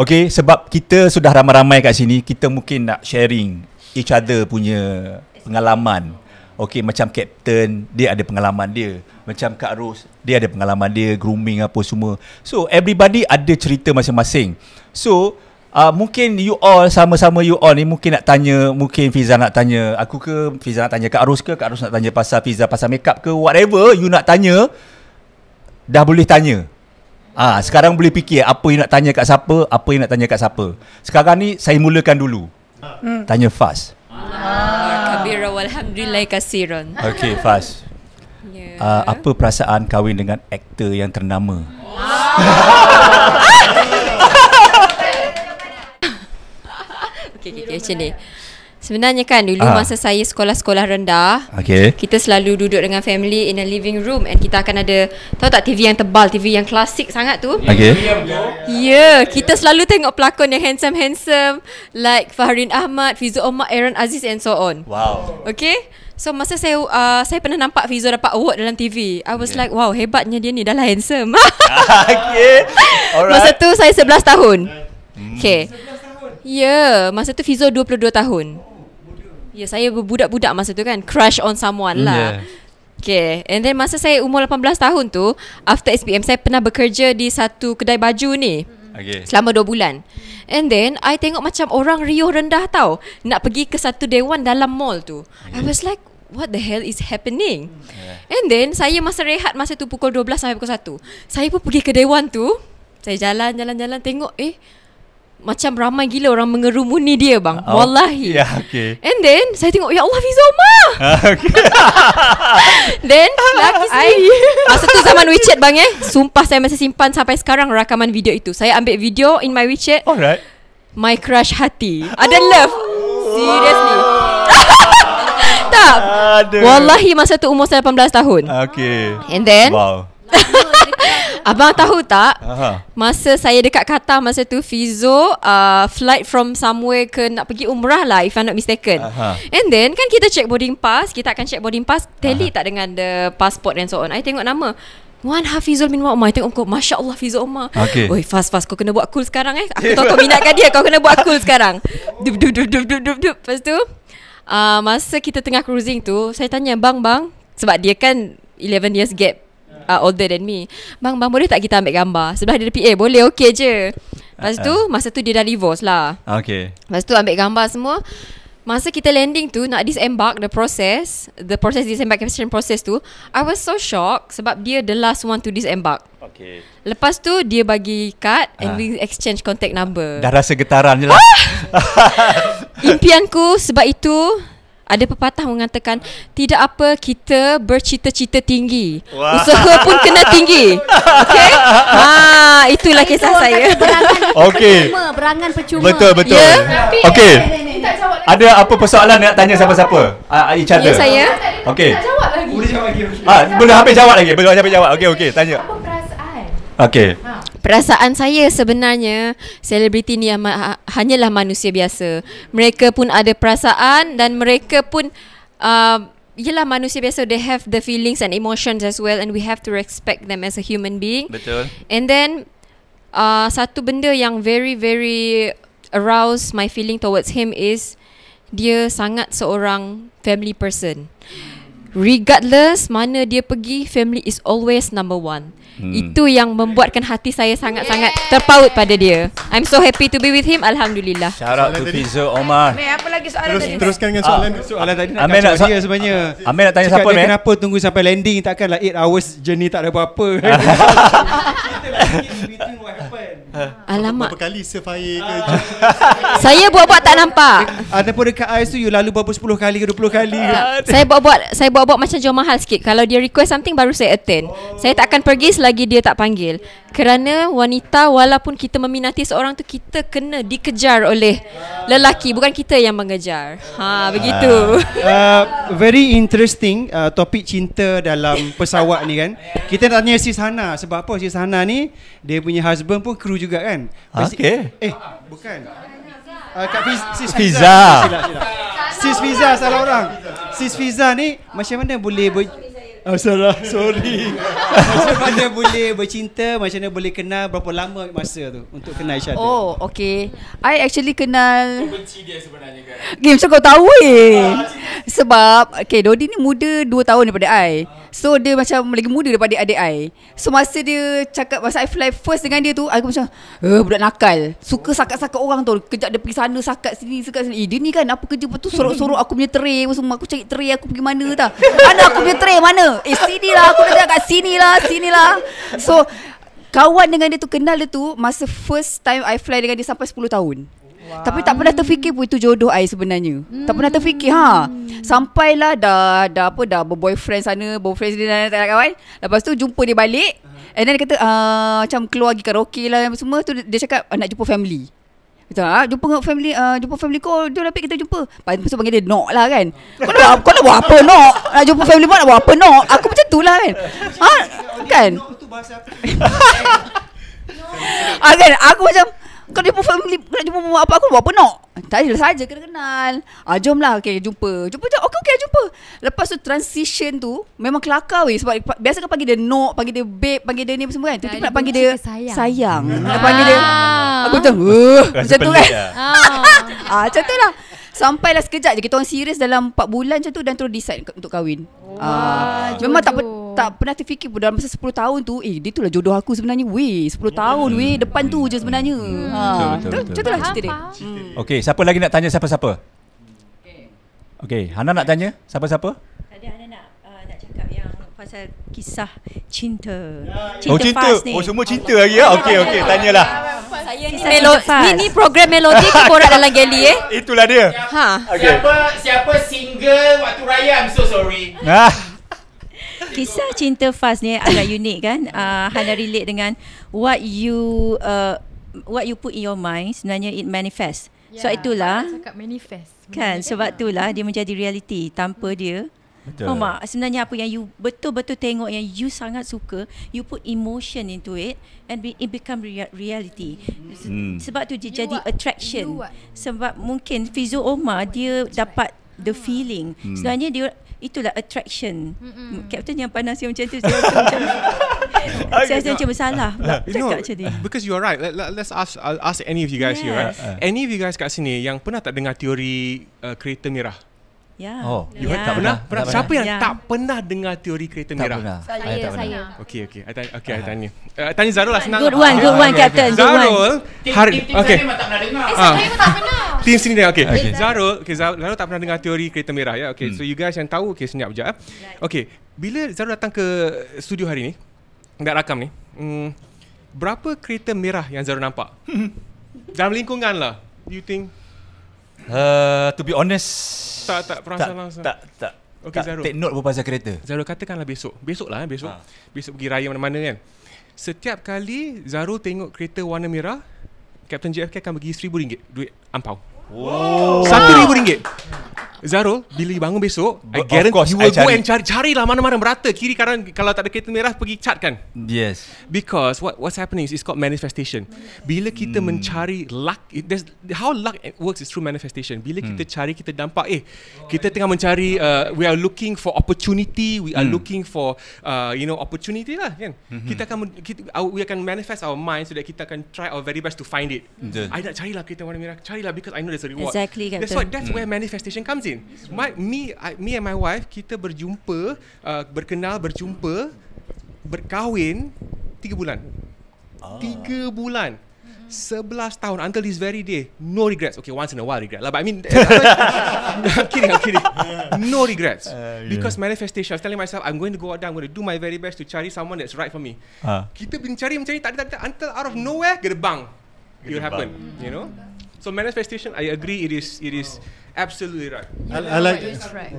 Okay, sebab kita sudah ramai-ramai kat sini, kita mungkin nak sharing each other punya pengalaman. Okay macam captain Dia ada pengalaman dia Macam Kak Rose Dia ada pengalaman dia Grooming apa semua So everybody ada cerita masing-masing So uh, Mungkin you all Sama-sama you all ni Mungkin nak tanya Mungkin Fiza nak tanya Aku ke Fiza nak tanya Kak Rose ke Kak Rose nak tanya pasal Fiza Pasal makeup ke Whatever you nak tanya Dah boleh tanya Ah ha, Sekarang boleh fikir Apa yang nak tanya kat siapa Apa yang nak tanya kat siapa Sekarang ni Saya mulakan dulu hmm. Tanya fast ah. Khabira walhamdulillah ah. kasiron. Okay, fast. Yeah. Ya. Uh, apa perasaan kahwin dengan aktor yang ternama? Oh. okay, okay, okay, Sebenarnya kan dulu ah. masa saya sekolah-sekolah rendah, okay. kita selalu duduk dengan family in a living room and kita akan ada tahu tak TV yang tebal, TV yang klasik sangat tu. Okay. Yeah, ya, kita selalu tengok pelakon yang handsome-handsome like Fahrin Ahmad, Fizu Omar, Aaron Aziz and so on. Wow. Okay. So masa saya uh, saya pernah nampak Fizu dapat award dalam TV. I was okay. like, wow, hebatnya dia ni, dah lah handsome. okay. Alright. Masa tu saya 11 tahun. Hmm. Okay. Ya, yeah, masa tu Fizo 22 tahun. Ya saya berbudak-budak masa tu kan Crush on someone mm, lah yeah. Okay And then masa saya umur 18 tahun tu After SPM Saya pernah bekerja di satu kedai baju ni okay. Selama 2 bulan And then I tengok macam orang Rio rendah tau Nak pergi ke satu dewan dalam mall tu okay. I was like What the hell is happening yeah. And then Saya masa rehat Masa tu pukul 12 sampai pukul 1 Saya pun pergi ke dewan tu Saya jalan-jalan-jalan Tengok eh macam ramai gila orang mengerumuni dia bang oh. Wallahi yeah, okay And then saya tengok Ya Allah Fiza ah, Umar Then lelaki saya Masa tu zaman WeChat bang eh Sumpah saya masih simpan sampai sekarang rakaman video itu Saya ambil video in my WeChat Alright My crush hati Ada oh. love Seriously Tak Aduh. Wallahi masa tu umur saya 18 tahun Okay And then Wow Abang tahu tak Aha. Masa saya dekat Qatar Masa tu Fizo uh, Flight from somewhere Ke nak pergi umrah lah If I'm not mistaken Aha. And then Kan kita check boarding pass Kita akan check boarding pass Tally Aha. tak dengan The passport and so on I tengok nama Wan Hafizul bin Wa'umar Tengok kau Masya Allah Fizul Umar okay. Oi fast fast Kau kena buat cool sekarang eh Aku tahu kau minatkan dia Kau kena buat cool sekarang Dup dup dup dup dup dup dup Lepas tu uh, Masa kita tengah cruising tu Saya tanya bang bang Sebab dia kan 11 years gap uh, older than me Bang, bang boleh tak kita ambil gambar Sebelah dia ada PA Boleh, okay je Lepas tu, ah, ah. masa tu dia dah divorce lah Okay Lepas tu ambil gambar semua Masa kita landing tu Nak disembark the process The process disembarkation process tu I was so shocked Sebab dia the last one to disembark Okay Lepas tu dia bagi card And we exchange contact number Dah rasa getaran je lah Impianku sebab itu ada pepatah mengatakan Tidak apa kita bercita-cita tinggi Wah. Usaha pun kena tinggi Okay ha, Itulah kisah saya Okay percuma, Berangan percuma Betul betul yeah. Okay Ada apa persoalan nak tanya siapa-siapa uh, Each ya, other yeah, saya Okay Boleh jawab lagi Boleh jawab lagi Boleh habis jawab lagi Boleh jawab Okay okay tanya Apa perasaan Okay ha. Perasaan saya sebenarnya selebriti ni ama, ha, hanyalah manusia biasa. Mereka pun ada perasaan dan mereka pun uh, yelah manusia biasa. They have the feelings and emotions as well and we have to respect them as a human being. Betul. And then uh, satu benda yang very very arouse my feeling towards him is dia sangat seorang family person regardless mana dia pergi family is always number one hmm. itu yang membuatkan hati saya sangat-sangat yeah. terpaut pada dia i'm so happy to be with him alhamdulillah shout out to pizza omar Amir, apa lagi soalan Terus, tadi teruskan dengan soalan uh, soalan tadi nak Amir nak so- sebenarnya Amin ah, ah. Amir nak tanya Cakap siapa dia man? kenapa tunggu sampai landing takkanlah 8 hours journey tak ada apa-apa Alamak kali sefair Saya buat-buat tak nampak Ada pun dekat ais tu You lalu berapa 10 kali ke 20 kali ke Saya buat-buat Saya buat bawa-bawa macam jual mahal sikit Kalau dia request something baru saya attend oh. Saya tak akan pergi selagi dia tak panggil Kerana wanita walaupun kita meminati seorang tu Kita kena dikejar oleh lelaki Bukan kita yang mengejar Ha uh, begitu uh, Very interesting uh, topik cinta dalam pesawat ni kan Kita tanya sis Hana Sebab apa sis Hana ni Dia punya husband pun kru juga kan Okay Eh bukan uh, Kak Fiz- sis Fiza Fiza Sis Fiza salah orang. Sis Fiza ni macam mana boleh ber, Asalah, sorry. macam mana boleh bercinta, macam mana boleh kenal, berapa lama masa tu untuk kenal Aisyah tu? Oh, okay. I actually kenal... Kau benci dia sebenarnya kan? Game, macam kau tahu eh. Sebab, okay, Dodi ni muda 2 tahun daripada I. So, dia macam lagi muda daripada adik I. So, masa dia cakap, masa I fly first dengan dia tu, aku macam, eh, budak nakal. Suka sakat-sakat orang tu. Kejap dia pergi sana, sakat sini, sakat sini. Eh, dia ni kan, apa kerja tu sorok-sorok aku punya tray. Maksudnya, aku cari tray, aku pergi mana tak. Mana aku punya tray, mana? Eh sini lah Aku nak tengok kat sini lah Sini lah So Kawan dengan dia tu Kenal dia tu Masa first time I fly dengan dia Sampai 10 tahun Wow. Tapi tak pernah terfikir pun itu jodoh saya sebenarnya. Hmm. Tak pernah terfikir ha. Sampailah dah dah apa dah boyfriend sana, boyfriend dia dan tak kawan. Lepas tu jumpa dia balik. And then dia kata uh, macam keluar pergi karaoke lah semua tu dia cakap ah, nak jumpa family. Oh. Kita ah, jumpa dengan family uh, jumpa family kau jom lah kita jumpa. Pasal panggil dia nok lah kan. Kau nak kau nak buat apa nok? Nak jumpa family pun nak buat apa nok? Aku macam tu lah kan. Ha kan? Nok tu bahasa apa? Ha, kan aku macam kau jumpa family kau nak jumpa bapak aku buat apa nak tak ada saja kena kenal ah jom lah okay, jumpa jumpa je okay, okey jumpa lepas tu transition tu memang kelakar weh sebab biasa kan panggil dia no, panggil dia babe panggil dia ni semua kan tiba-tiba nak panggil dia sayang, sayang. Hmm. nak panggil dia aku macam macam tu kan lah. ah. ah macam tu lah Sampailah sekejap je Kita orang serius dalam 4 bulan macam tu Dan terus decide untuk kahwin oh, uh, Memang tak tak pernah terfikir pun Dalam masa 10 tahun tu Eh dia tu lah jodoh aku sebenarnya Weh 10 hmm. tahun weh Depan tu je sebenarnya hmm. ah, Macam tu lah cerita dia hmm. Okay siapa lagi nak tanya siapa-siapa Okay Hana nak tanya Siapa-siapa Tadi Hana nak uh, Nak cakap yang pasal kisah cinta. Ya, ya. cinta oh cinta. Ni. Oh semua cinta lagi ya. Okey okey tanyalah. Saya ni melo- ni, ni program melodi ke borak dalam geli eh? Itulah dia. Ha. Okay. Siapa siapa single waktu raya I'm so sorry. Ah. kisah cinta fast ni agak unik kan? Ah uh, hanya relate dengan what you uh, what you put in your mind sebenarnya it manifest. Yeah, so ya, itulah. Cakap manifest. Kan sebab itulah dia menjadi reality tanpa dia Oh Faham Sebenarnya apa yang you betul-betul tengok yang you sangat suka, you put emotion into it and it become rea- reality. Hmm. Sebab tu dia jadi attraction. Sebab mungkin Fizu Omar dia dapat the hmm. feeling. Hmm. Sebenarnya dia itulah attraction. Mm-mm. Captain yang panas yang macam tu saya rasa macam Saya rasa macam salah pula cakap macam ni. Because you are right. Let, let's ask ask any of you guys yes. here. Right? uh. Any of you guys kat sini yang pernah tak dengar teori uh, kereta merah? Yeah. Oh, ya. you yeah. Ya. tak pernah? pernah. Siapa pernah. yang yeah. tak pernah dengar teori kereta merah? Tak pernah. Saya, saya. saya. Okey, okey. Okay, okay. okay uh-huh. tanya. Uh, tanya Zarul lah senang. Good lah. one, good one, Captain. Zarul. Tim, tim, okay. saya memang tak pernah dengar. Eh, ah. saya pun tak pernah. Tim sini dengar. Okay. okay. Zarul, okay, Zarul, Zarul tak pernah dengar teori kereta merah. Ya? Okay, hmm. so you guys yang tahu, okay, senyap sekejap. Ya? Okay, bila Zarul datang ke studio hari ni, nak rakam ni, hmm, berapa kereta merah yang Zarul nampak? Dalam lingkungan lah, you think? Uh, to be honest Tak tak perasaan tak, langsung Tak tak Okay Zarul Take note berpasal kereta Zarul katakanlah besok Besok lah eh, besok ha. Besok pergi raya mana-mana kan Setiap kali Zarul tengok kereta warna merah Captain JFK akan bagi RM1,000 duit ampau RM1,000 wow. Zarul, bila you bangun besok, B- I guarantee course, you will I go cari. and cari, cari lah mana-mana merata. Kiri kanan kalau tak ada kereta merah, pergi chat kan? Yes. Because what what's happening is it's called manifestation. Bila kita hmm. mencari luck, there's, how luck works is through manifestation. Bila kita hmm. cari, kita nampak, eh, kita tengah mencari, uh, we are looking for opportunity, we are hmm. looking for, uh, you know, opportunity lah kan? Kita akan, we akan manifest our mind so that kita akan try our very best to find it. I nak carilah kereta warna merah, carilah because I know there's a reward. Exactly. That's, why that's where manifestation comes in yakin. My, me, I, me and my wife kita berjumpa, uh, berkenal, berjumpa, berkahwin tiga bulan. Ah. Tiga bulan. sebelas tahun until this very day no regrets okay once in a while regret lah but I mean I'm kidding I'm kidding no regrets uh, because manifestation I was telling myself I'm going to go out there I'm going to do my very best to cari someone that's right for me uh. kita bincari mencari tak ada tak ada until out of nowhere get a bang it will happen you know So manifestation, I agree, it is it is oh. absolutely right. Yeah, I, I like it's right.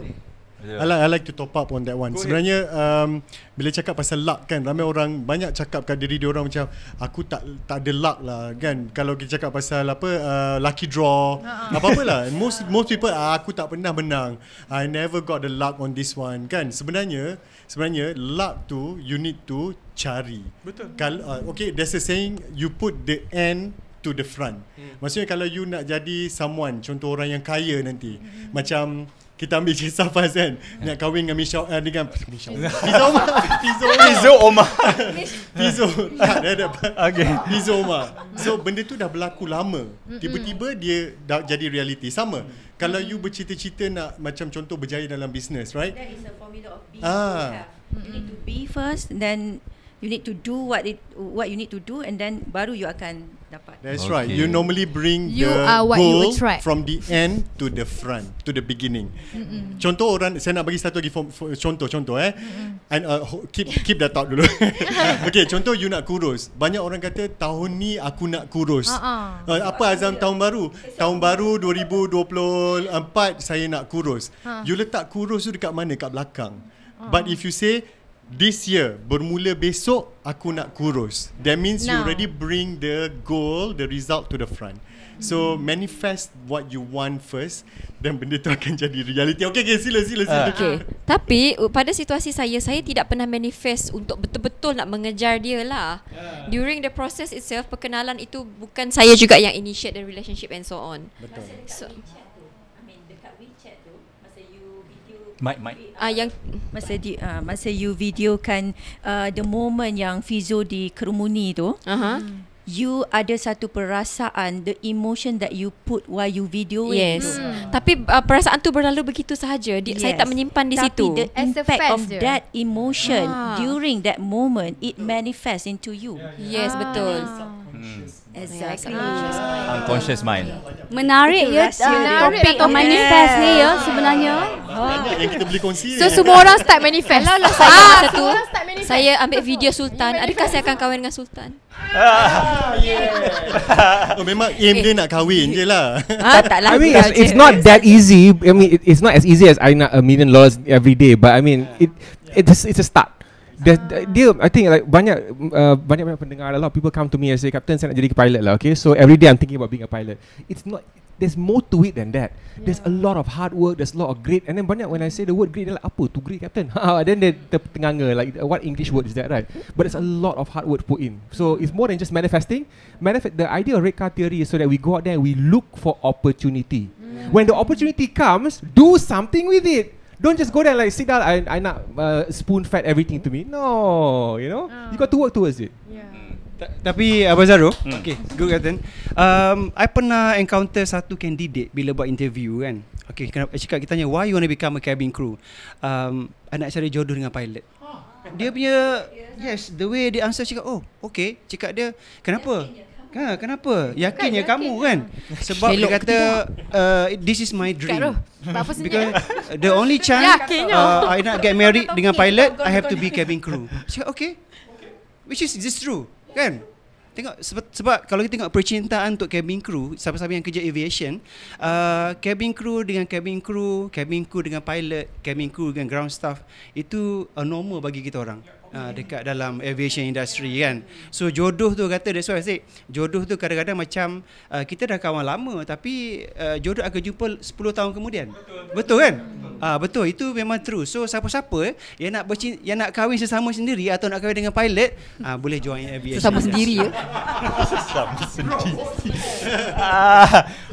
Yeah. I, like, I like to top up on that one. Go Sebenarnya um, bila cakap pasal luck kan ramai orang banyak cakap kat diri dia orang macam aku tak tak ada luck lah kan. Kalau kita cakap pasal apa uh, lucky draw uh-huh. apa-apalah yeah. most most people uh, aku tak pernah menang. I never got the luck on this one kan. Sebenarnya sebenarnya luck tu you need to cari. Betul. Kalau uh, okay there's a saying you put the end to the front. Hmm. Maksudnya kalau you nak jadi someone, contoh orang yang kaya nanti, hmm. macam kita ambil kisah Faz kan yeah. Hmm. Nak kahwin dengan Michelle eh, Dengan Michelle Pizzo Omar Pizzo Omar Pizzo Omar Pizzo Tak ada Okay Pizzo Omar So benda tu dah berlaku lama Tiba-tiba dia dah Jadi reality Sama mm. Kalau you bercita-cita nak Macam contoh berjaya dalam business Right That is a formula of B Ah. You, you need to be first Then you need to do what it what you need to do and then baru you akan dapat that's okay. right you normally bring you the are goal you from the end to the front to the beginning Mm-mm. contoh orang saya nak bagi satu lagi for, for, contoh contoh eh Mm-mm. and uh, keep keep that thought dulu okay contoh you nak kurus banyak orang kata tahun ni aku nak kurus uh-huh. uh, apa azam tahun baru tahun baru 2024 saya nak kurus huh. Ah. you letak kurus tu dekat mana Kat belakang uh-huh. but if you say this year bermula besok aku nak kurus. That means Now. you already bring the goal, the result to the front. So hmm. manifest what you want first Then benda tu akan jadi reality Okay, okay sila sila, sila. Uh. Okay. Tapi pada situasi saya Saya tidak pernah manifest Untuk betul-betul nak mengejar dia lah yeah. During the process itself Perkenalan itu bukan saya juga yang initiate The relationship and so on Betul so, mic mic ah yang masa di ah, masa you videokan uh, the moment yang Fizo kerumuni tu uh-huh. you ada satu perasaan the emotion that you put while you video it yes hmm. tapi uh, perasaan tu berlalu begitu sahaja di, yes. saya tak menyimpan di tapi situ tapi the impact of je. that emotion uh. during that moment it manifests into you yeah, yeah. yes uh. betul Hmm. Exactly. Uh, unconscious mind. Menarik ya ah, topik uh, manifest ni ya sebenarnya. Yang ah. kita boleh kongsi So semua orang start manifest. Kalau lah saya ah, satu. Saya ambil video Sultan. Adakah saya akan kahwin dengan Sultan? Ah, yeah. oh, memang aim dia nak kahwin je lah. Ha, tak lah. I mean, it's, it's not that easy. I mean, it's not as easy as I nak a million dollars every day. But I mean, it, it's, it's a start dia, dia I think like banyak uh, banyak banyak pendengar a lot of people come to me and say captain saya nak jadi pilot lah okay so every day I'm thinking about being a pilot it's not there's more to it than that yeah. there's a lot of hard work there's a lot of grit and then banyak when I say the word grit they're like apa to grit captain ah, then they tertenganga like what English word is that right but it's a lot of hard work put in so it's more than just manifesting manifest the idea of red car theory is so that we go out there and we look for opportunity mm. when the opportunity comes do something with it don't just go there like sit down I, I not uh, spoon fed everything to me. No, you know, uh. you got to work towards it. Tapi Abah Zaro, hmm. okay, good question. Um, I pernah encounter satu candidate bila buat interview kan. Okay, kenapa? Eh, cakap kita tanya, why you want to become a cabin crew? Um, I nak cari jodoh dengan pilot. Oh. Dia punya yes, the way dia answer cakap, oh, okay. Cakap dia, kenapa? Ha, kenapa? Yakinnya yakin kamu kan? Sebab Shilok dia kata uh, this is my dream. Because the only chance uh, I nak get married dengan pilot, I have to be cabin crew. Cakap, okay. Which is just true? Kan? Tengok sebab, sebab kalau kita tengok percintaan untuk cabin crew, siapa-siapa yang kerja aviation, uh, cabin crew dengan cabin crew, cabin crew dengan pilot, cabin crew dengan ground staff, itu uh, normal bagi kita orang uh, dekat dalam aviation industry kan. So jodoh tu kata that's why I say jodoh tu kadang-kadang macam uh, kita dah kawan lama tapi uh, jodoh akan jumpa 10 tahun kemudian. Betul, betul kan? Ah uh, betul itu memang true. So siapa-siapa yang nak bercin- yang nak kahwin sesama sendiri atau nak kahwin dengan pilot uh, boleh join aviation. Sesama sendiri ya. sesama sendiri. Ah uh,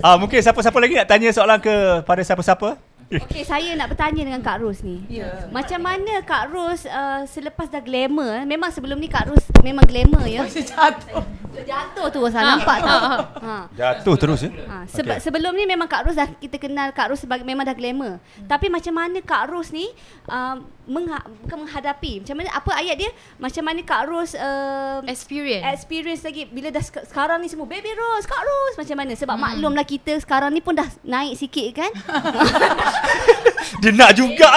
uh, mungkin siapa-siapa lagi nak tanya soalan ke pada siapa-siapa? Okey, saya nak bertanya dengan Kak Ros ni. Yeah. Macam mana Kak Ros uh, selepas dah glamour, eh? memang sebelum ni Kak Ros memang glamour ya. Masih jatuh. Jatuh tu saya ah, nampak tau. Ah. Ha. Jatuh terus ya. Ha. Ah, Seba- okay. Sebelum ni memang Kak Ros dah kita kenal Kak Ros sebagai memang dah glamour. Hmm. Tapi macam mana Kak Ros ni uh, menghadapi? Macam mana apa ayat dia? Macam mana Kak Ros uh, experience experience lagi bila dah sekarang ni semua baby Ros, Kak Ros macam mana? Sebab hmm. maklumlah kita sekarang ni pun dah naik sikit kan? Dia nak juga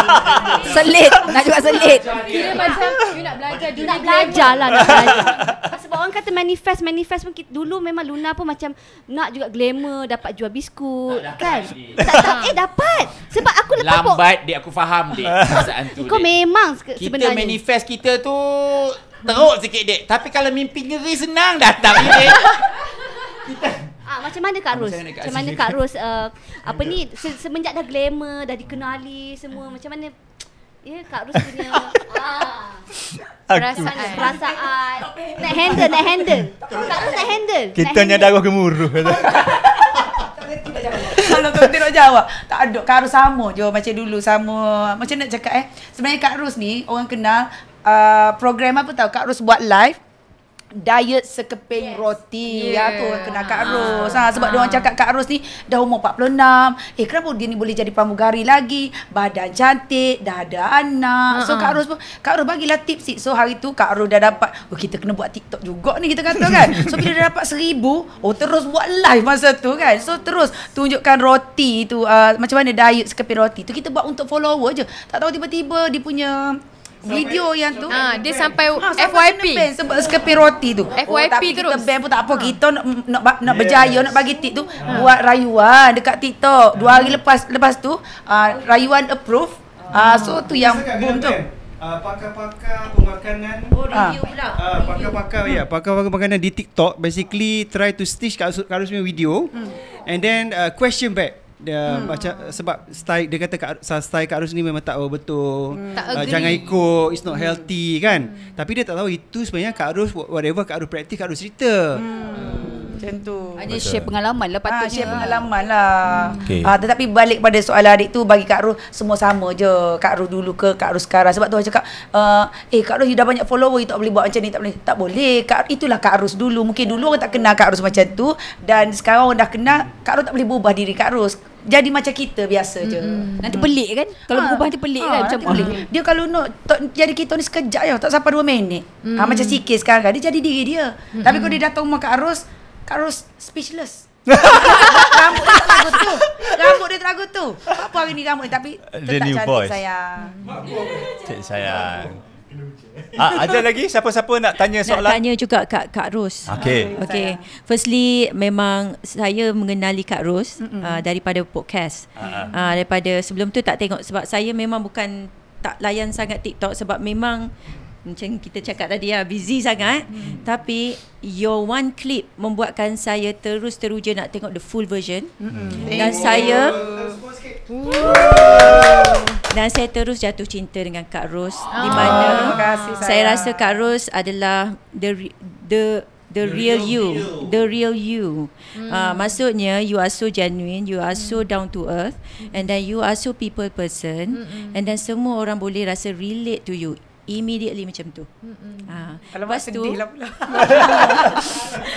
Selit Nak juga selit Kira macam You nak belajar You nak belajar lah Nak belajar Sebab orang kata manifest Manifest pun Dulu memang Luna pun macam Nak juga glamour Dapat jual biskut tak Kan tak, tak, Eh ha. dapat Sebab aku lepas Lambat dek aku faham dek Perasaan tu Kau memang sebenarnya Kita manifest kita tu Teruk sikit dek Tapi kalau mimpi ngeri Senang datang dek Kita Ah, macam mana Kak ah, Ros? Macam mana Kak Ros uh, eh, apa ni se- semenjak dah glamour, dah dikenali semua macam mana ya yeah, Kak Ros punya ah, perasaan Aku. perasaan nak handle nak handle. Kak Ros nak handle. Kita nak handle. darah gemuruh. Kalau kau tidak jawab, tak ada. Kak Ros sama je macam dulu sama. Macam nak cakap eh. Sebenarnya Kak Ros ni orang kenal uh, program apa tahu Kak Ros buat live diet sekeping yes. roti yeah. ya tu kena Kak Ros. Ah. Ha, sebab ha. dia orang ah. cakap Kak Ros ni dah umur 46. Eh kenapa dia ni boleh jadi pramugari lagi? Badan cantik, dah ada anak. Ha. So Kak ah. Ros pun Kak Ros bagilah tips sikit. So hari tu Kak Ros dah dapat, oh kita kena buat TikTok juga ni kita kata kan. So bila dah dapat seribu. oh terus buat live masa tu kan. So terus tunjukkan roti tu uh, macam mana diet sekeping roti. Tu kita buat untuk follower je. Tak tahu tiba-tiba dia punya video sampai yang tu ha, dia band. sampai ha, FYP sebab sekepi roti tu FYP oh, tapi terus kita band pun tak apa ha. kita nak nak, nak yes. berjaya nak bagi tip tu ha. buat rayuan dekat TikTok dua hari hmm. lepas lepas tu uh, rayuan approve uh, so tu yang boom tu Uh, pakar-pakar pemakanan Oh, review ah. pula uh, Pakar-pakar, ya yeah, Pakar-pakar pemakanan di TikTok Basically, try to stitch kat, kat video hmm. And then, uh, question back dia hmm. macam sebab style dia kata kat style kat Arus ni memang tak oh, betul hmm. uh, jangan ikut it's not hmm. healthy kan hmm. tapi dia tak tahu itu sebenarnya kat Arus whatever kat Arus praktis kat Arus cerita hmm. Hmm macam tu. Ada share pengalaman ah, lah patutnya. Ha, share pengalaman lah. Okay. Ha, tetapi balik pada soalan adik tu bagi Kak Ruh semua sama je. Kak Ruh dulu ke Kak Ruh sekarang. Sebab tu saya cakap, ah, eh Kak Ruh you dah banyak follower you tak boleh buat macam ni. Tak boleh. Tak boleh. Kak, itulah Kak Ruh dulu. Mungkin dulu orang tak kenal Kak Ruh macam tu. Dan sekarang orang dah kenal Kak Ruh tak boleh berubah diri Kak Ruh. Jadi macam kita biasa mm-hmm. je hmm, hmm, hmm. Kan? Ah, Nanti pelik kan Kalau ha. berubah nanti pelik ha, kan Macam pelik. Dia kalau nak tak, Jadi kita ni sekejap ya Tak sampai 2 minit mm-hmm. ha, Macam sikit sekarang kan Dia jadi diri dia mm-hmm. Tapi kalau dia datang rumah Kak Ros Kak Ros speechless. rambut dia teragut tu. Rambut dia teragut tu. Apa hari ni rambut ni tapi tetap cantik voice. sayang. Cantik sayang. ah, ada lagi siapa-siapa nak tanya soalan? Nak tanya juga Kak Kak Ros. Okay, ah, okay. Firstly memang saya mengenali Kak Ros uh, daripada podcast. Uh-huh. Uh, daripada sebelum tu tak tengok sebab saya memang bukan tak layan sangat TikTok sebab memang macam kita cakap tadi ya busy sangat hmm. tapi your one clip membuatkan saya terus teruja nak tengok the full version hmm. dan you. saya dan saya terus jatuh cinta dengan Kak Ros oh. di ah. mana oh, kasih, saya rasa Kak Ros adalah the the the, the real, you deal. the real you hmm. uh, maksudnya you are so genuine you are hmm. so down to earth hmm. and then you are so people person hmm. and then semua orang boleh rasa relate to you immediately macam tu. Hmm. Ha. Ah. Kalau Lepas tu, sedih lah pula.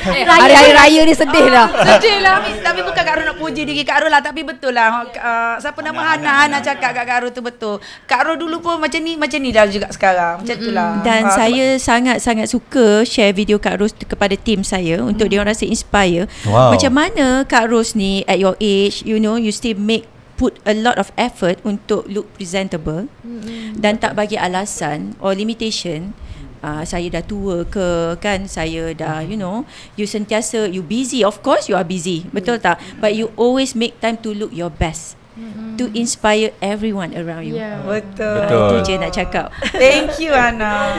Eh, Hari-hari raya ni sedih oh, lah. Sedih lah. Tapi, tapi bukan Kak Ruh nak puji diri Kak Ruh lah. Tapi betul lah. Uh, siapa nama Hana? Hana cakap Kak Ruh tu betul. Kak Ruh dulu pun macam ni. Macam ni dah juga sekarang. Macam tu lah. Dan ha, saya sangat-sangat suka share video Kak Ruh kepada tim saya. Untuk mm. dia orang rasa inspire. Wow. Macam mana Kak Ruh ni at your age, you know, you still make put a lot of effort untuk look presentable mm-hmm. dan tak bagi alasan or limitation uh, saya dah tua ke kan saya dah mm-hmm. you know you sentiasa you busy of course you are busy mm-hmm. betul tak but you always make time to look your best Mm-hmm. To inspire everyone around you yeah. Betul Betul ah, Itu je nak cakap Thank you eh, Ana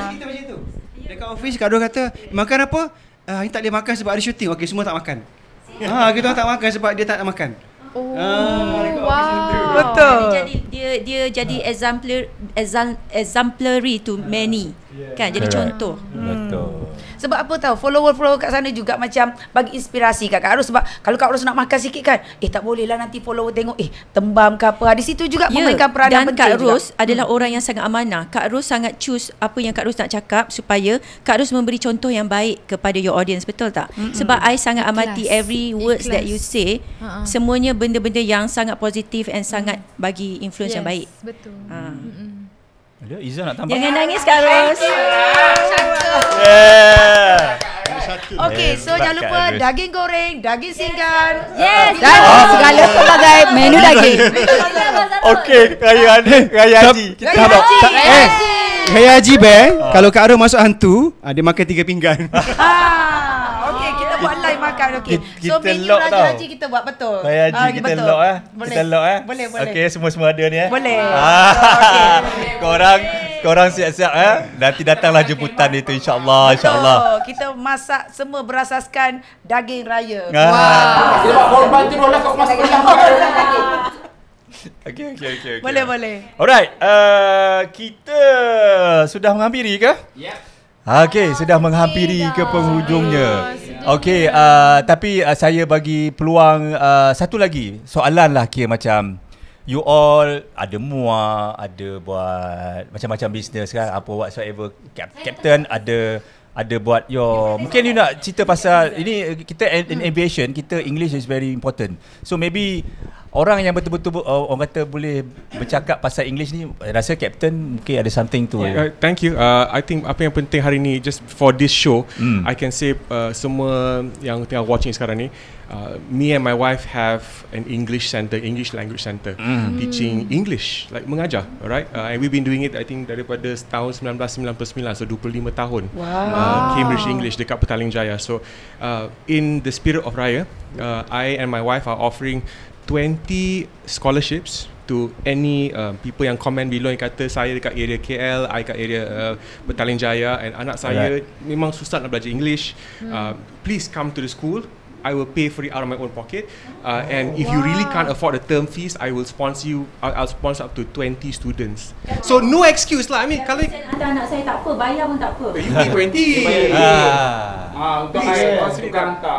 Dekat ofis Kak kata Makan apa? Uh, tak boleh makan sebab ada shooting Okay semua tak makan Ha, kita tak makan sebab dia tak nak makan Oh, ah, wow. Betul. Jadi dia dia jadi ah. exemplary exemplary to many. Yeah. Kan? Jadi Correct. contoh. Hmm. Betul. Sebab apa tahu Follower-follower kat sana juga Macam bagi inspirasi kat Kak Ros Sebab kalau Kak Ros nak makan sikit kan Eh tak boleh lah nanti follower tengok Eh tembam ke apa Di situ juga yeah. memainkan peranan Dan penting Dan Kak Ros juga. adalah hmm. orang yang sangat amanah Kak Ros sangat choose Apa yang Kak Ros nak cakap Supaya Kak Ros memberi contoh yang baik Kepada your audience Betul tak? Mm-mm. Sebab I sangat amati Every words Ikhlas. that you say uh-uh. Semuanya benda-benda yang Sangat positif And mm. sangat hmm. bagi influence yes, yang baik Betul Betul ha. uh. Ada Izzah nak tambah. Jangan nangis Kak Ros. Okay, so jangan lupa daging goreng, daging singgan. Yes, dan segala sebagai menu daging. Okay, kaya ada, raya haji. Kita raya haji. Eh, raya haji, Bang. Ah. Kalau Kak Ros masuk hantu, ah, dia makan tiga pinggan. Ah belakang okey. So menu raya haji kita buat betul. Bayar haji ah, kita betul. lock eh. Kita lock eh. Boleh boleh. Okey semua-semua ada ni eh. Boleh. Ah. Okay. Korang korang siap-siap eh. Nanti datanglah jemputan itu insya-Allah insya-Allah. Betul. Kita masak semua berasaskan daging raya. Ah. Wah. Kita buat korban tu lah kau masak daging. Okay, okay, okay, Okay. Boleh boleh. Alright, uh, kita sudah menghampiri ke? Ya. Yeah. Okey, sudah menghampiri ke penghujungnya. Okay, uh, tapi uh, saya bagi peluang uh, satu lagi soalan lah kira macam you all ada mua, ada buat macam-macam bisnes kan, apa whatsoever, captain ada ada buat yo mungkin you nak cerita pasal ini kita in aviation kita english is very important so maybe orang yang betul-betul uh, orang kata boleh bercakap pasal English ni rasa captain mungkin ada something tu. Yeah. Uh, thank you. Uh, I think apa yang penting hari ni just for this show, mm. I can say uh, semua yang tengah watching sekarang ni Uh, me and my wife have an English center, English language center, mm. teaching English, like mengajar, right? Uh, and we've been doing it, I think, daripada tahun 1999, so 25 tahun. Uh, wow. Uh, Cambridge English dekat Petaling Jaya. So, uh, in the spirit of Raya, uh, I and my wife are offering 20 scholarships to any um, people yang komen below yang kata saya dekat area KL, I dekat area uh, Petaling Jaya and anak saya right. memang susah nak belajar English. Hmm. Uh, please come to the school. I will pay for it out of my own pocket. Uh, oh. And if wow. you really can't afford the term fees, I will sponsor you. I'll, I'll sponsor up to 20 students. Yeah. So no excuse lah. I mean, yeah, kalau hantar anak saya tak apa, bayar pun tak apa. Eh, you pay 20. Ah, untuk saya pasti bukan hantar.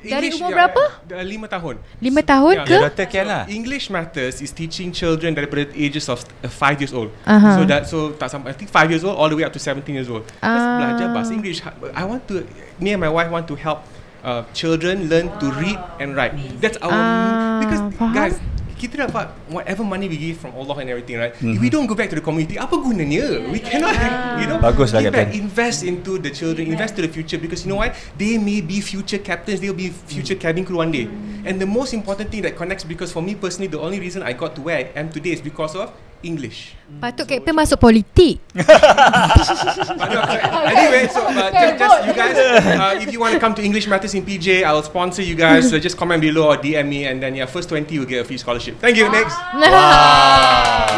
Dari umur dia, berapa? Dah lima tahun. Lima so, tahun yeah, ke? Yeah, Doctor Kiana. Lah. So, English Matters is teaching children dari daripada ages of uh, five years old. Uh-huh. So that so tak sampai, I think five years old all the way up to 17 years old. Uh. Belajar bahasa English. I want to, me and my wife want to help uh, children learn to read and write. That's our uh, because faham? guys kita dapat whatever money we give from Allah and everything, right? Mm-hmm. If we mhm. don't go back to the community, apa gunanya? We cannot, yeah. you know, Bagus lah, back, invest into the children, yeah. invest to the future because you know why? They may be future captains, they'll be future mm. cabin crew one day. Mm. And the most important thing that connects because for me personally, the only reason I got to where I am today is because of English. Hmm. Patut so Captain masuk politik. anyway, so uh, just, just you guys, uh, if you want to come to English Matters in PJ, I will sponsor you guys. So just comment below or DM me, and then yeah, first 20 will get a free scholarship. Thank you. Next. Wow.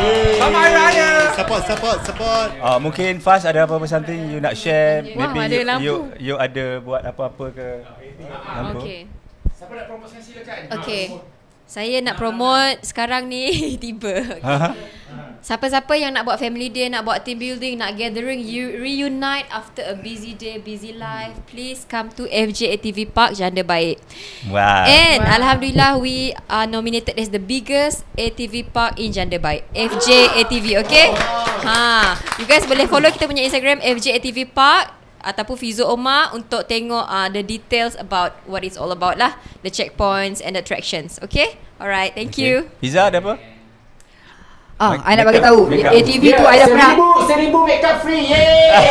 Bye, Raya. Support, support, support. Uh, mungkin Fast ada apa-apa something you nak share? Maybe Wah, you, you, you ada buat apa-apa ke? Lampu. Okay. Siapa nak promosi silakan. Okay. Uh, saya nak promote nah, sekarang ni tiba. Okay. Ha? Siapa-siapa yang nak buat family day, nak buat team building, nak gathering, you reunite after a busy day, busy life, please come to FJ ATV Park Janda Baik. Wow. And wow. alhamdulillah we are nominated as the biggest ATV Park in Janda Baik. FJ ATV, okay? Wow. Ha, you guys boleh follow kita punya Instagram FJ ATV Park ataupun Fizu Omar untuk tengok uh, the details about what it's all about lah. The checkpoints and the attractions. Okay? Alright, thank okay. you. Fiza ada apa? Ah, oh, I nak bagi tahu. ATV yeah, tu ada pernah. Seribu, seribu make up free. Yeay!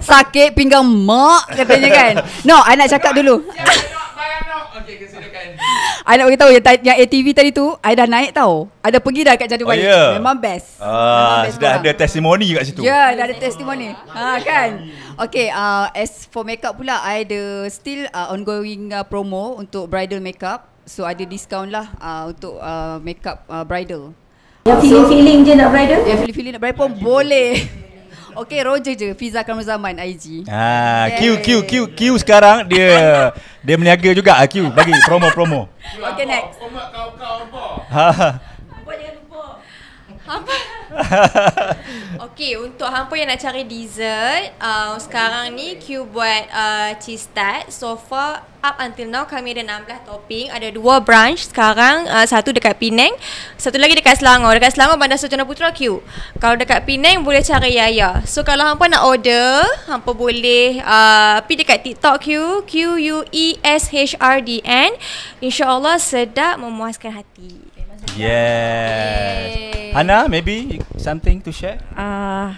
Sakit pinggang mak katanya kan. No, I nak cakap dulu. I nak beritahu yang, yang ATV tadi tu I dah naik tau I dah pergi dah kat jadual oh, yeah. Memang best uh, Sudah ada testimoni kat situ Ya yeah, dah ada testimoni ha, Kan Okay uh, As for makeup pula I ada still uh, ongoing uh, promo Untuk bridal makeup So ada discount lah uh, Untuk uh, makeup uh, bridal Yang feeling-feeling je nak bridal Yang feeling-feeling nak bridal pun boleh Okay Roger je Fiza Kamal Zaman IG ah, Q Q Q Q sekarang dia Dia meniaga juga ah, Q bagi promo promo Okay next Omak kau kau apa ha. Apa jangan lupa Apa okay, untuk hampa yang nak cari dessert, uh, sekarang ni Q buat uh, cheese tart. So far, up until now, kami ada 16 topping. Ada dua branch sekarang. Uh, satu dekat Penang, satu lagi dekat Selangor. Dekat Selangor, Bandar Sarjana Putra Q. Kalau dekat Penang, boleh cari Yaya. So kalau hampa nak order, hampa boleh uh, pergi dekat TikTok Q. Q-U-E-S-H-R-D-N. InsyaAllah sedap memuaskan hati. Yes. Hana, maybe something to share? Ah, uh,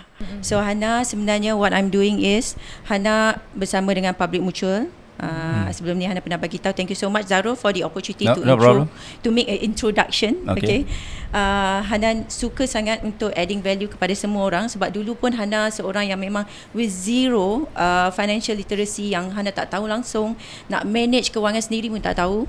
so Hana sebenarnya what I'm doing is Hana bersama dengan Public Mutual. Uh, hmm. Sebelum ni Hana pernah bagi tahu. Thank you so much Zaro for the opportunity no, to no intro, to make an introduction. Okay. okay. Uh, Hana suka sangat untuk adding value kepada semua orang sebab dulu pun Hana seorang yang memang with zero uh, financial literacy yang Hana tak tahu langsung nak manage kewangan sendiri pun tak tahu.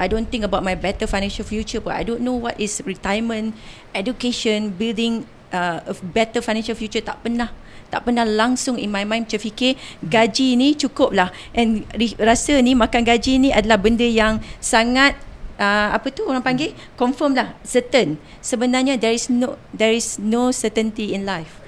I don't think about my better financial future but I don't know what is retirement education building uh, a better financial future tak pernah tak pernah langsung in my mind macam fikir gaji ni cukup lah and rasa ni makan gaji ni adalah benda yang sangat uh, apa tu orang panggil confirm lah certain sebenarnya there is no there is no certainty in life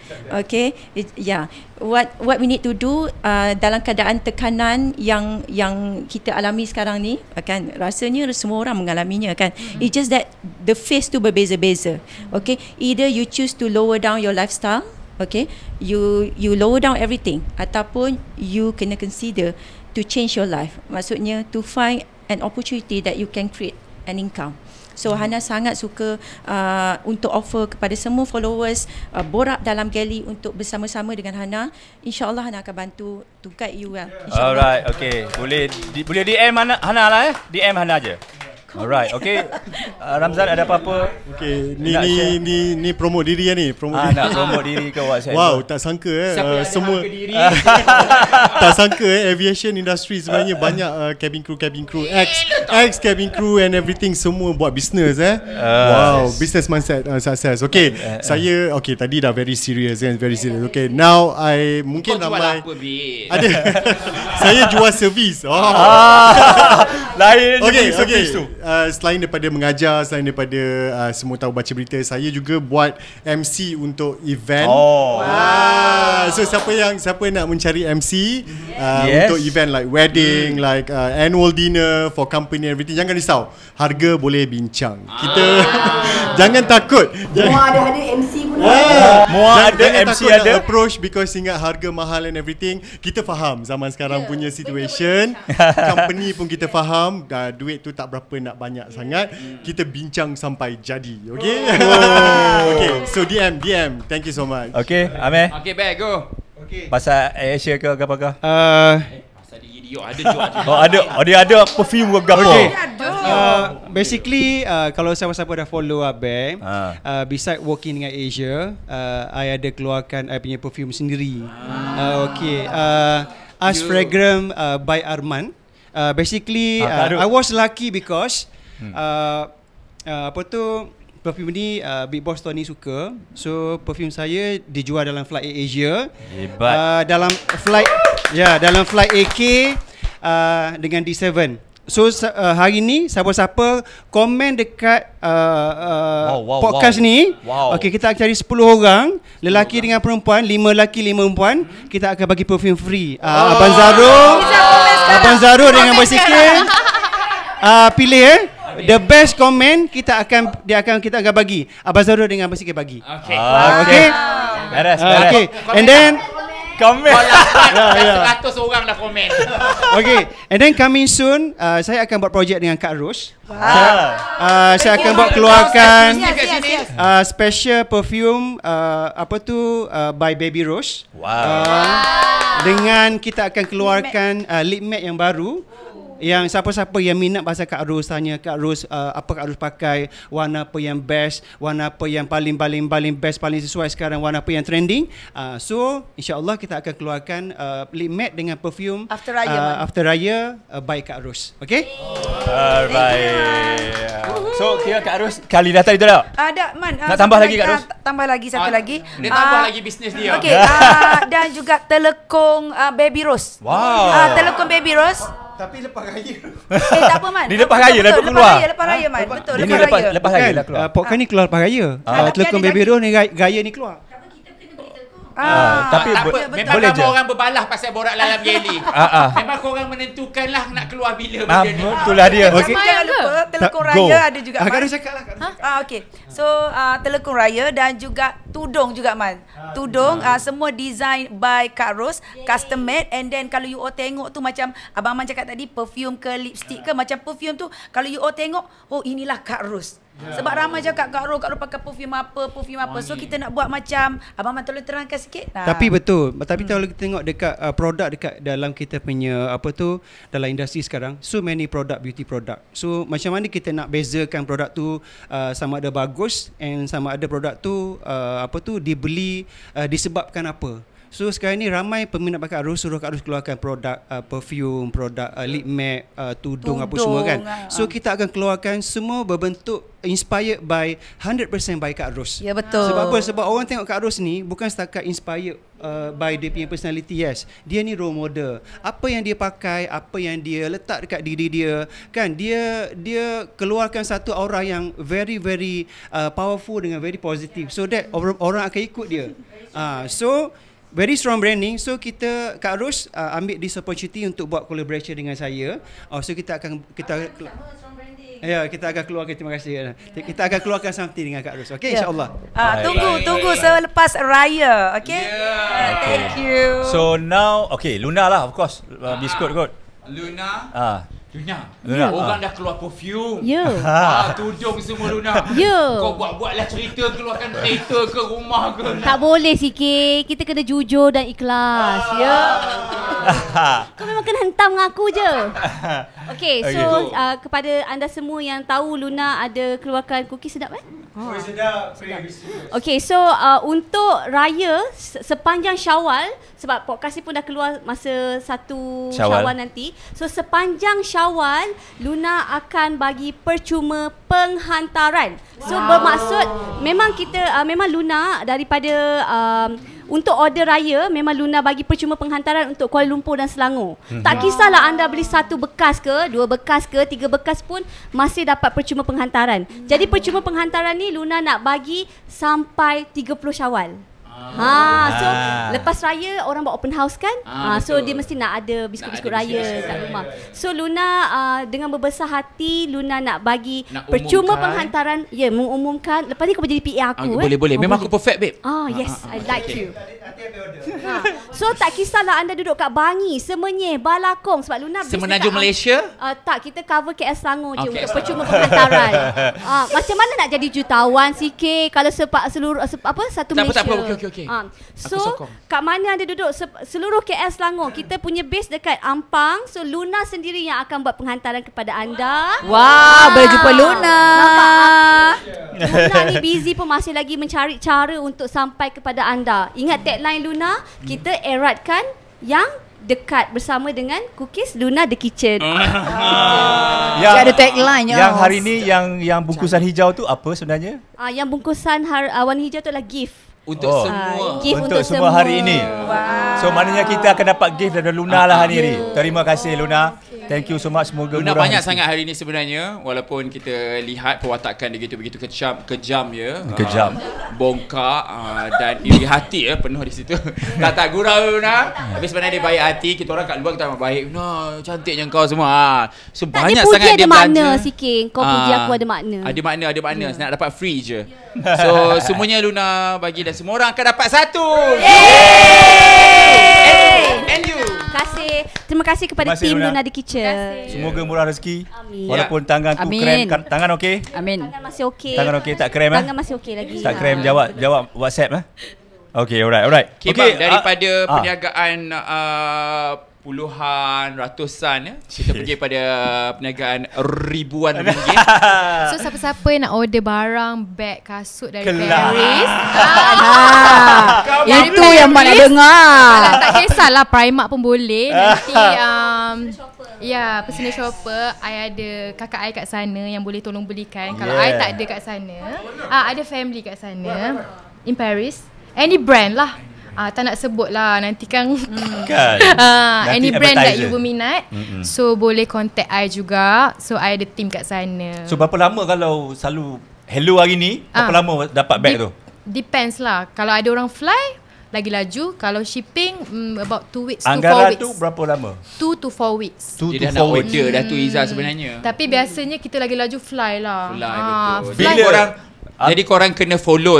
Okay, ya. Yeah. What What we need to do uh, dalam keadaan tekanan yang yang kita alami sekarang ni, kan? Rasanya semua orang mengalaminya, kan? Mm-hmm. It's just that the face tu berbeza-beza. Mm-hmm. Okay, either you choose to lower down your lifestyle, okay? You You lower down everything, ataupun you kena consider to change your life. Maksudnya to find an opportunity that you can create an income. So mm Hana sangat suka uh, untuk offer kepada semua followers uh, borak dalam galley untuk bersama-sama dengan Hana. InsyaAllah Hana akan bantu to guide you well. Alright, okay. Boleh di, boleh DM mana Hana lah eh. DM Hana je. Alright, okay. Uh, Ramzan ada apa-apa? Okay, ni ni, ni ni ni promote diri ya ni, promote ah, diri. nak promote diri ke saya. Wow, tak sangka eh uh, semua ada diri. tak sangka eh aviation industry sebenarnya uh, banyak uh, cabin crew, cabin crew, ex ex cabin crew and everything semua buat business eh. Uh, wow, yes. business mindset uh, success. Okay, uh, uh, uh. saya okay tadi dah very serious and eh, very serious. Okay, now I mungkin ramai. Lah ada. saya jual service. Oh. Ah. Lain je okay, okay. tu uh, Selain daripada mengajar Selain daripada uh, Semua tahu baca berita Saya juga buat MC untuk event oh. wow. Ah, so siapa yang Siapa nak mencari MC uh, yes. Untuk event like wedding mm. Like uh, annual dinner For company everything Jangan risau Harga boleh bincang Kita ah. Jangan takut Wah, ada-ada MC Mua ada MC ada approach because ingat harga mahal and everything. Kita faham zaman sekarang yeah. punya situation. Company pun kita faham dah duit tu tak berapa nak banyak yeah. sangat. Mm. Kita bincang sampai jadi. Oh. Okay? okay. So DM DM. Thank you so much. Okay, ame Okay, back go. Okay. Pasal Asia ke apa ke? Uh, Yo, ada juga. oh, ada. Oh, dia ada perfume ke apa? Okay. Uh, basically, uh, kalau siapa-siapa dah follow Abel, uh. Ah. uh, beside working dengan Asia, uh, I ada keluarkan I punya perfume sendiri. Ah. Uh, okay. Uh, Ask Fragram uh, by Arman. Uh, basically, ah, uh, I was lucky because... Hmm. Uh, uh, apa tu perfume ni uh, Big Boss Tony suka. So perfume saya dijual dalam flight Air Asia. Hebat. Uh, dalam flight ya, yeah, dalam flight AK uh, dengan D7. So uh, hari ni siapa-siapa komen dekat uh, uh, wow, wow, podcast wow. ni. Wow. Okey kita akan cari 10 orang, lelaki 10 dengan perempuan, 5 lelaki 5 perempuan, kita akan bagi perfume free. Uh, oh. Abang Zaro. Oh. Abang Zaro oh. dengan oh. bersikin. uh, pilih eh. The best comment kita akan dia akan kita akan bagi. Abang Zaro dengan Abang Sikit bagi. Okay. Oh, ah, okay. Beres, ah, beres. okay. And then Comment. Kalau 100 orang dah komen. Okay. And then coming soon, uh, saya akan buat projek dengan Kak Ros. Wow. Uh, saya akan buat keluarkan uh, special perfume uh, apa tu uh, by Baby Rose. Wow. Uh, wow. Dengan kita akan keluarkan uh, lip matte yang baru yang siapa-siapa yang minat pasal Kak Ros tanya Kak Ros uh, apa Kak Ros pakai warna apa yang best warna apa yang paling paling paling best paling sesuai sekarang warna apa yang trending uh, so insyaallah kita akan keluarkan uh, lip matte dengan perfume after raya uh, after raya uh, by Kak Ros okey alright so kira Kak Ros kali datang itu dah uh, ada man uh, nak tambah lagi Kak Ros ah, tambah lagi satu uh, lagi dia uh, tambah ah, lagi bisnes dia okey uh, dan juga telekong uh, baby rose wow uh, telekong baby rose tapi lepas raya. eh tak apa man. Di lepas raya lah keluar. Lepas raya lepas raya man. Betul lepas raya. Lepas raya lah keluar. Uh, Pokok ni keluar lepas raya. Ah telekom baby ni raya ni keluar. Ah, ah, tapi tak bo- apa, boleh kamu je. orang berbalah pasal borak dalam jeli. Ah, ah, ah. Memang kau orang menentukanlah nak keluar bila benda ah, ni. Itulah dia. Okey, Okay. Jangan lupa telekung raya Go. ada juga. Ah, kan cakaplah. Cakap. Ha? Ah, okay. So uh, telekung raya dan juga tudung juga man. Tudung ah, uh, semua design by Kak Ros, custom made and then kalau you all tengok tu macam abang man cakap tadi perfume ke lipstick ke macam perfume tu kalau you all tengok oh inilah Kak Ros. Ya. Sebab ramai cakap Kak Roh, Kak Roh pakai perfume apa, perfume apa. So kita nak buat macam Abang Man tolong terangkan sikit. Nah. Tapi betul. Tapi hmm. kalau kita tengok dekat uh, produk dekat dalam kita punya apa tu dalam industri sekarang, so many product beauty product. So macam mana kita nak bezakan produk tu uh, sama ada bagus and sama ada produk tu uh, apa tu dibeli uh, disebabkan apa? So sekarang ni ramai peminat pakai Rose Rose Arus keluarkan produk uh, perfume, produk uh, lip matte, uh, tudung, tudung apa semua kan. Ah. So kita akan keluarkan semua berbentuk inspired by 100% by Kak Ros. Ya betul. Sebab apa? Sebab orang tengok Kak Ros ni bukan setakat inspired uh, by dia punya personality, yes. Dia ni role model. Apa yang dia pakai, apa yang dia letak dekat diri dia, kan? Dia dia keluarkan satu aura yang very very uh, powerful dengan very positive. So that orang akan ikut dia. Uh, so very strong branding so kita Kak Ros uh, ambil this opportunity untuk buat collaboration dengan saya oh, so kita akan kita akan ya yeah, kita akan keluarkan terima kasih yeah. kita akan keluarkan something dengan Kak Ros Okay, yeah. insyaallah uh, tunggu bye, tunggu bye, selepas raya okay? yeah. Ya. uh, thank you so now okay, luna lah of course uh, biskut ah. kot luna ah uh. Luna. Luna. Ya. Orang ah. dah keluar perfume. Ya. Ha, ah, tudung semua Luna. Ya. Kau buat-buatlah cerita keluarkan cerita ke rumah ke. Luna. Tak boleh sikit. Kita kena jujur dan ikhlas. Ah. Ya. Kau memang kena hentam dengan aku je. Okay, so okay. Uh, ah, kepada anda semua yang tahu Luna ada keluarkan kuki sedap kan? Eh? Oh, sedap. sedap. Okay, so uh, untuk raya sepanjang syawal, sebab podcast ni pun dah keluar masa satu syawal. syawal nanti. So sepanjang syawal, Luna akan bagi percuma penghantaran. So bermaksud, memang kita, uh, memang Luna daripada... Uh, untuk order raya Memang Luna bagi percuma penghantaran Untuk Kuala Lumpur dan Selangor mm-hmm. Tak kisahlah anda beli satu bekas ke Dua bekas ke Tiga bekas pun Masih dapat percuma penghantaran mm-hmm. Jadi percuma penghantaran ni Luna nak bagi Sampai 30 syawal Ha, ah. so ah. lepas raya orang buat open house kan? Ah, ah so betul. dia mesti nak ada biskut-biskut raya kat rumah. So Luna uh, dengan berbesar hati Luna nak bagi nak percuma umumkan. penghantaran, ya yeah, mengumumkan. Lepas ni kau jadi PA aku ah, eh. Boleh boleh. Memang oh, aku perfect babe. Ah yes, ah, ah, I like okay. you. Ha. So tak kisahlah anda duduk kat Bangi, Semenyih, Balakong sebab Luna Semenanjung Malaysia? Uh, tak, kita cover KL Selangor je okay. untuk percuma penghantaran. uh, macam mana nak jadi jutawan sikit kalau sepak seluruh sepak apa? Satu tak Malaysia. Tak apa, tak apa. Okay, okay, Okay. Ha. So, kat mana anda duduk? Seluruh KS Selangor, kita punya base dekat Ampang. So, Luna sendiri yang akan buat penghantaran kepada anda. Wah, wow, boleh jumpa Luna. Nampak? Luna ni busy pun masih lagi mencari cara untuk sampai kepada anda. Ingat tagline Luna, hmm. kita eratkan yang dekat bersama dengan cookies Luna the kitchen. Ya ah. ada tagline ya. Yang hari ni yang yang bungkusan hijau tu apa sebenarnya? Ah yang bungkusan har, uh, warna hijau tu adalah gift untuk oh. semua uh, untuk, untuk semua, semua hari ini. Wow. So maknanya kita akan dapat gift dari Luna uh, lah hari ini. Terima kasih Luna. Thank you so much. Semoga Luna banyak hari sangat hari ini sebenarnya walaupun kita lihat perwatakan dia begitu-begitu kejam kejam ya. Kejam. Uh, bongkak uh, dan iri hati ya penuh di situ. tak tak gurau Luna. Tapi sebenarnya dia baik hati. Kita orang kat luar kita amat baik. Luna cantiknya kau semua. So tak banyak sangat dia, dia belanja. Makna, sikit. Kau puji aku ada makna. Uh, ada makna, ada makna. Ya. Nak dapat free je. So semuanya Luna bagi dah dan semua orang akan dapat satu. Yeay! Yeay! And you. And you. Terima kasih. Terima kasih kepada Terima kasih, tim Luna. Luna The Kitchen. Semoga murah rezeki. Amin. Walaupun tangan tu Amin. krem. Kan, tangan okey? Amin. Tangan masih okey. Tangan okey tak krem? Eh? Tangan masih okey lagi. Tak krem ha. jawab, jawab WhatsApp. Eh? Okay, alright, alright. Okay, okay bang, ah, daripada uh, perniagaan uh, puluhan ratusan ya. Kita Cik. pergi pada perniagaan ribuan ringgit. So siapa-siapa yang nak order barang, beg, kasut dari Kelak. Paris. Ha. Ah. Itu yang mak nak dengar. Alah, tak kisahlah Primark pun boleh. Nanti um, Ya, yeah, personal yes. shopper. I ada kakak I kat sana yang boleh tolong belikan. Kalau yeah. I tak ada kat sana. Ah, ada family kat sana. In Paris. Any brand lah. Ah uh, tak nak sebut lah nanti kan. Hmm. Kan. uh, any brand that you minat, Mm-hmm. So boleh contact I juga. So I ada team kat sana. So berapa lama kalau selalu hello hari ni? Berapa ah. lama dapat bag de- tu? Depends lah. Kalau ada orang fly lagi laju kalau shipping um, about 2 weeks Anggaran to 4 weeks. Anggaran tu berapa lama? 2 to 4 weeks. 2 to weeks. Dia nak order dah tu Iza sebenarnya. Hmm. Tapi biasanya kita lagi laju fly lah. Fly ha, betul. Fly. Bila orang jadi korang kena follow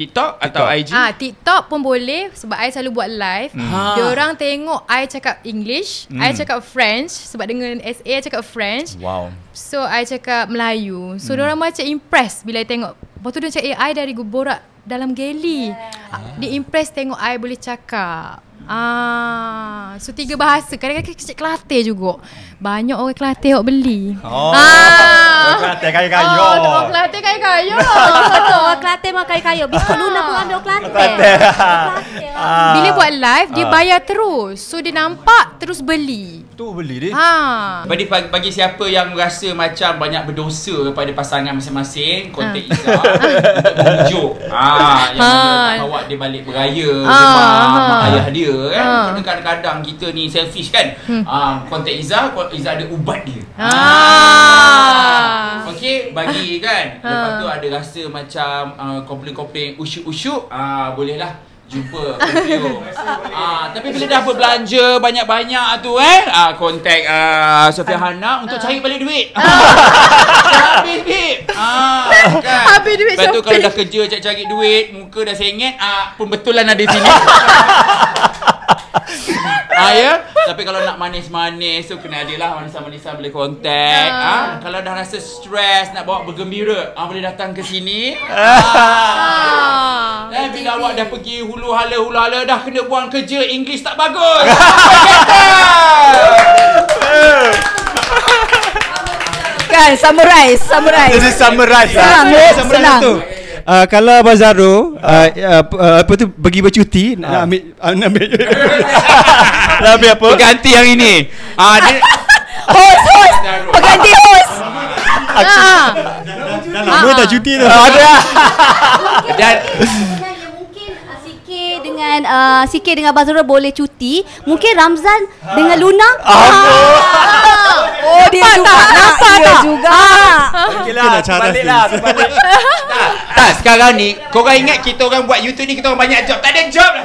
TikTok atau TikTok. IG? Ah, ha, TikTok pun boleh sebab I selalu buat live. Hmm. Ha. orang tengok I cakap English, hmm. I cakap French sebab dengan SA I cakap French. Wow. So I cakap Melayu. So hmm. orang macam impress bila I tengok. Lepas tu dia cakap AI dari borak dalam geli. Yeah. Dia impress tengok I boleh cakap. Ah, so tiga bahasa. Kadang-kadang kecil kelate juga. Banyak orang kelate yang beli. Oh. Ah. Orang kelate kayu-kayu. Oh, kelate kayu-kayu. Betul. kelate mah kayu-kayu. Bisa ah. Luna pun ambil orang kelate. Ah. Bila buat live, dia ah. bayar terus. So dia nampak terus beli tu beli deh. Ha. Bagi bagi siapa yang rasa macam banyak berdosa kepada pasangan masing-masing, ha. kontak ha. Isa untuk bujuk. Ha, ah, yang ha. bawa dia balik beraya ha. dengan mak, ha. ayah dia kan. Ha. Kadang-kadang kita ni selfish kan. Ha, kontak Iza, Iza ada ubat dia. Ha. ha. Okey, bagi kan. Ha. Lepas tu ada rasa macam uh, komplain-komplain usyuk-usyuk, ah uh, bolehlah boleh lah jumpa Sofia. ah, tapi bila dah berbelanja banyak-banyak tu eh, ah contact ah Sofia uh, Hana untuk uh. cari balik duit. Ah. Habis duit. Ah, kan. Habis duit. Betul kalau dah kerja cari-cari duit, muka dah sengit, ah pembetulan ada sini. ah, yeah? Tapi kalau nak manis-manis tu kena ada lah Manisa Manisa boleh kontak. ah. ah. Kalau dah rasa stres nak bawa bergembira ah, Boleh datang ke sini ah. ah. ah. Eh, bila awak dah pergi hulu hala hulu hala Dah kena buang kerja Inggeris tak bagus Kan, summarize, summarize. Jadi summarize lah. Senang, senang. senang. senang uh, kalau Abang Zaro uh, ah. uh, uh, apa tu pergi bercuti uh. nak ambil uh, nak ambil nak ambil apa Perganti yang ini ah uh, dia host host pengganti host ah. dah, dah, dah, dah, lama ah. dah cuti dah. Ah, ada. Dan uh, dengan uh, CK dengan Bazura boleh cuti. Mungkin Ramzan ha. dengan Luna. Ah. Ah. Oh dia juga tak? Nampak dia tak? juga ah. Okey lah Baliklah Tak Tak sekarang ni Korang ingat kita orang buat YouTube ni Kita orang banyak job Tak ada job lah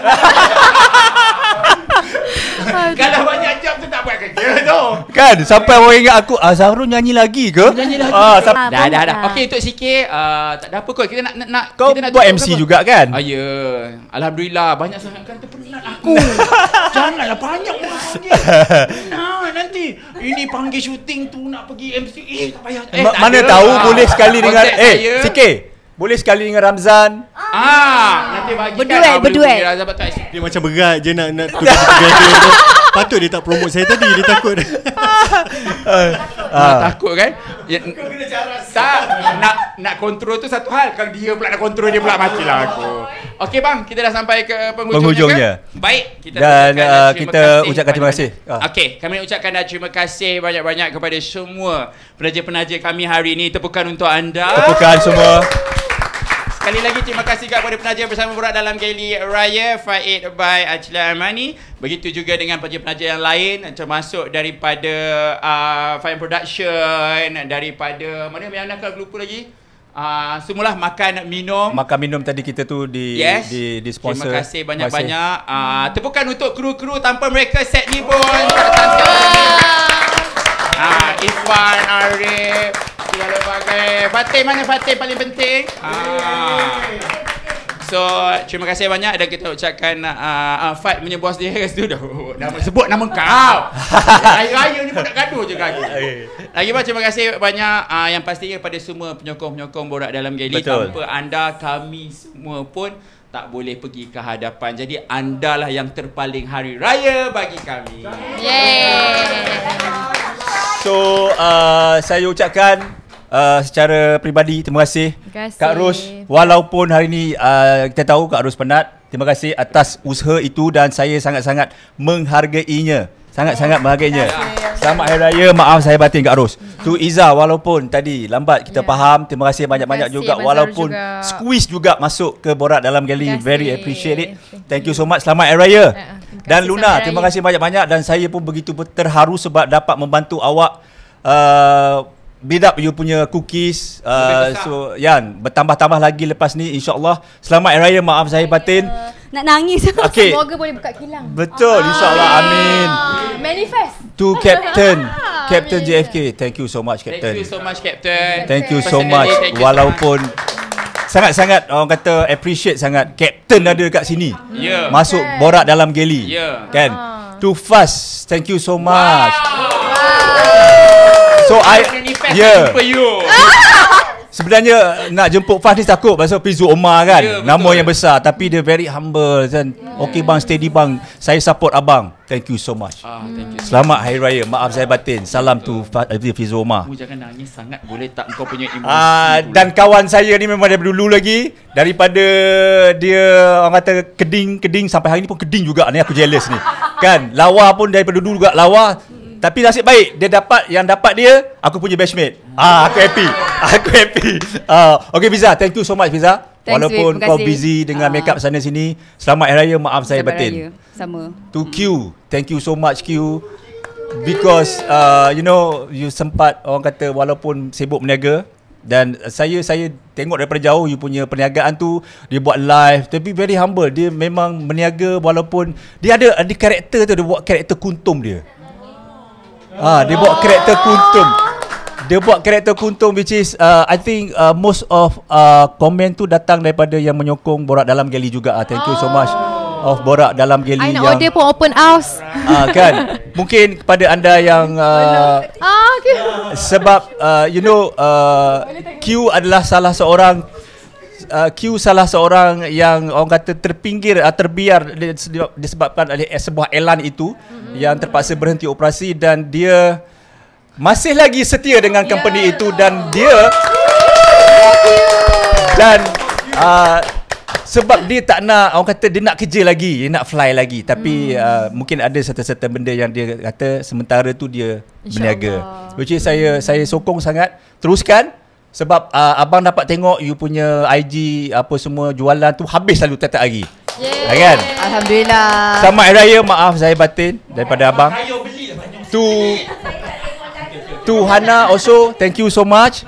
Kalau banyak job tu tak buat kerja tu Kan sampai orang ingat aku Azharu ah, nyanyi lagi ke? Nyanyi lagi ah, Dah dah dah lah. Okey untuk CK eh, Tak ada apa kot Kita nak, nak, Kau kita nak buat MC juga kan? Ah, ya Alhamdulillah Banyak sangat kan terpenat aku Janganlah banyak Nah nanti Ini panggil shooting tu nak pergi MC eh tak eh, Ma- mana ada. tahu ah. boleh sekali dengan eh sikit boleh sekali dengan Ramzan. Ah, ah. nanti bagi Berdua, kan. Berduet, berduet. Dia macam berat je nak nak tu. Patut dia tak promote saya tadi, dia takut. Ah. Ah, takut kan? Ya, tak, nak nak kontrol tu satu hal. Kalau dia pula nak kontrol dia pula matilah aku. Okey bang, kita dah sampai ke penghujungnya. penghujungnya. Ke? Baik, kita dan uh, kita ucapkan terima kasih. Okey, kami ucapkan dan terima kasih banyak-banyak kepada semua penaja-penaja kami hari ini. Tepukan untuk anda. Tepukan semua. Sekali lagi terima kasih kepada penaja bersama Borak dalam Gali Raya Faid by Achila Armani Begitu juga dengan penaja-penaja yang lain Termasuk daripada uh, Fine Production Daripada mana yang nak aku lupa lagi Uh, semulah makan minum makan minum tadi kita tu di yes. di di sponsor terima kasih banyak-banyak uh, tepukan untuk kru-kru tanpa mereka set ni pun oh. Ah, Ifan, Arif, segala bagai. Fatih mana Fatih paling penting? Ah. So, terima kasih banyak dan kita ucapkan uh, ah, uh, Fat punya bos dia Harris tu dah nama, sebut nama kau. Raya-raya ni pun nak gaduh je kan. Lagi pun terima kasih banyak uh, yang pastinya kepada semua penyokong-penyokong Borak Dalam Gali. Tanpa anda, kami semua pun tak boleh pergi ke hadapan. Jadi andalah yang terpaling hari raya bagi kami. Yeay. Yeah. So uh, saya ucapkan uh, secara pribadi terima kasih, terima kasih Kak Rus walaupun hari ini uh, kita tahu Kak Rus penat terima kasih atas usaha itu dan saya sangat-sangat menghargainya Sangat-sangat oh, bahagianya. Selamat Hari Raya. Maaf saya batin Kak Ros. Tu Iza walaupun tadi lambat kita yeah. faham. Terima kasih banyak-banyak terima kasih, juga. Walaupun juga. squeeze juga masuk ke borak dalam gali. Very appreciate it. Thank you so much. Selamat Hari Raya. Uh, dan Luna, terima kasih banyak-banyak. Dan saya pun begitu terharu sebab dapat membantu awak. Uh, build up you punya cookies uh, so yan bertambah-tambah lagi lepas ni insyaallah selamat hari raya maaf saya batin nak nangis okay. semoga boleh buka kilang betul ah. insyaallah amin ah, manifest to captain ah, captain amin. JFK thank you so much captain thank you so much captain thank you so much thank you walaupun sangat-sangat orang kata appreciate sangat captain ada dekat sini yeah. masuk borak dalam geli yeah. kan ah. too fast thank you so much wow so I yeah. Ya. Sebenarnya nak jemput Faz ni takut pasal Pizu Omar kan yeah, nama yang besar tapi dia very humble dan okay bang steady bang saya support abang thank you so much ah, thank you. selamat hari raya maaf saya batin salam tu Faz Pizu eh, Omar jangan nangis sangat boleh tak kau punya emosi ah, pula. dan kawan saya ni memang dari dulu lagi daripada dia orang kata keding keding sampai hari ni pun keding juga ni aku jealous ni kan lawa pun daripada dulu juga lawa tapi nasib baik dia dapat yang dapat dia aku punya batchmate. Ah aku happy. Aku happy. Ah uh, okay Fiza, thank you so much Fiza. Walaupun kau busy dengan uh, makeup sana sini, selamat hari raya, maaf saya batin. Raya. Sama. To Q, thank you so much Q. Because uh, you know you sempat orang kata walaupun sibuk berniaga dan saya saya tengok daripada jauh you punya perniagaan tu dia buat live tapi very humble dia memang berniaga walaupun dia ada ada karakter tu dia buat karakter kuntum dia Ah, dia buat karakter kuntum. Dia buat karakter kuntum which is uh, I think uh, most of uh, comment tu datang daripada yang menyokong Borak Dalam Geli juga. Uh, thank you so much oh. of Borak Dalam Geli yang I nak yang, order pun open house. Ah, uh, kan. Mungkin kepada anda yang uh, ah, sebab uh, you know uh, Q adalah salah seorang uh, Q salah seorang yang orang kata terpinggir uh, terbiar disebabkan oleh eh, sebuah elan itu hmm yang terpaksa berhenti operasi dan dia masih lagi setia dengan ya. company itu dan dia dan uh, sebab dia tak nak orang kata dia nak kerja lagi dia nak fly lagi tapi mm. uh, mungkin ada satu-satu benda yang dia kata sementara tu dia Insya berniaga. Jadi saya saya sokong sangat teruskan. Sebab uh, abang dapat tengok you punya IG apa semua jualan tu habis selalu tiap-tiap hari. Ya yeah. kan? Alhamdulillah. Sama hari raya, maaf saya batin daripada abang. Tu lah Tu Hana also thank you so much.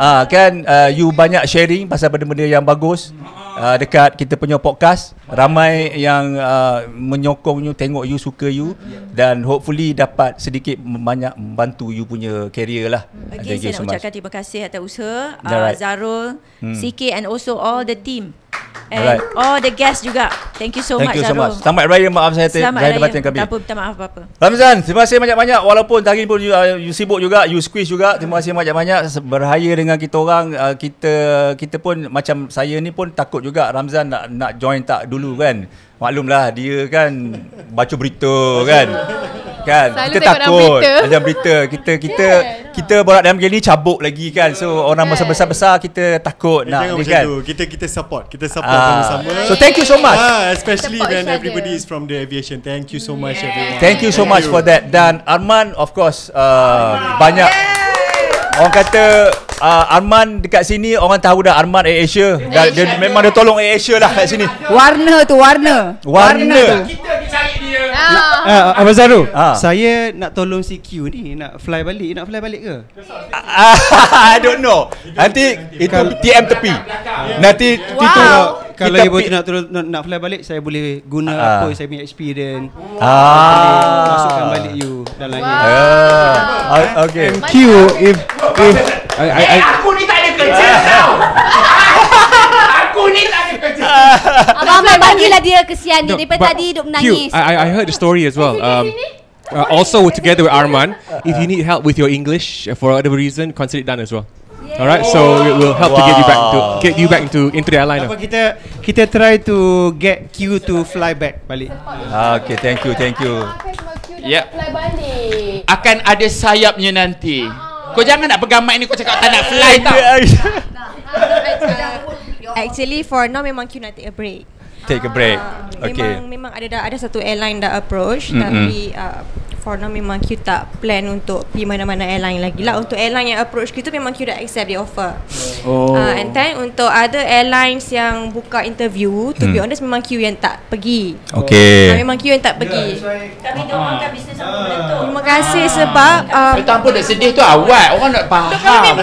Ah uh, kan uh, you banyak sharing pasal benda-benda yang bagus uh, dekat kita punya podcast. Ramai yang uh, menyokong you, tengok you, suka you dan hopefully dapat sedikit banyak membantu you punya career lah. Okay, saya so nak much. ucapkan terima kasih atas usaha uh, right. Zarul, hmm. CK and also all the team. And Alright. all the guests juga. Thank you so Thank much. Thank you so much. Zaharul. Selamat raya. Maaf saya tak saya dapat Tak apa, minta maaf apa-apa. Ramzan, terima kasih banyak-banyak walaupun tadi pun you, uh, you, sibuk juga, you squeeze juga. Terima kasih banyak-banyak berhaya dengan kita orang. Uh, kita kita pun macam saya ni pun takut juga Ramzan nak nak join tak dulu kan. Maklumlah dia kan baca berita kan. Kan Selalu kita takut dalam berita. macam berita kita kita yeah, kan? kita borak dalam game ni cabuk lagi kan. So orang yeah. Kan? besar-besar kita takut yeah, nak dia kan. Tu. Kita kita support. Kita support ah. sama-sama. So thank you so much. Ah, especially support when everybody dia. is from the aviation. Thank you so much everyone. Thank you so much thank for that. Dan Arman of course uh, banyak yeah. orang kata uh, Arman dekat sini orang tahu dah Arman Air Asia. Dah, dia, dia memang dia tolong Air Asia lah kat sini. Warna tu warna. Warna. warna tu. Kita cari dia. Ah. Ya, ah, ah Zaru, saya nak tolong si Q ni nak fly balik, nak fly balik ke? I don't know. Nanti itu TM tepi. Nanti itu kalau ibu nak turun nak, nak fly balik saya boleh guna uh. apa saya punya experience. Ah. Masukkan balik you dalam wow. ni. Uh. Okay. MQ if if aku ni tak ada kerja tau. aku ni tak ada kerja. Abang Ahmad bagilah dia kesian dia. Daripada tadi duduk menangis. I, I heard the story as well. Um, uh, also, together with Arman, if you need help with your English uh, for whatever reason, consider it done as well. Yeah. Alright, so we will help wow. to get you back to get you back into into the airline. Apa kita kita try to get Q to fly back balik. Ah, okay, thank you, thank you. Yeah. Akan ada sayapnya nanti. Ah, kau jangan nak pegang mic ni kau cakap tak nak fly tau. Actually for now memang Q nak take a break. Take a break. Uh, okay. Memang memang ada ada satu airline dah approach mm-hmm. tapi uh, for now memang kita tak plan untuk pergi mana-mana airline lagi lah Untuk airline yang approach kita memang kita dah accept the offer oh. uh, And then untuk other airlines yang buka interview To hmm. be honest memang kita yang tak pergi Okay uh, Memang kita yang tak pergi yeah, Kami uh, doang uh, bisnes uh, sama uh, Terima kasih ah. sebab Kita pun dah sedih tu awal Orang nak faham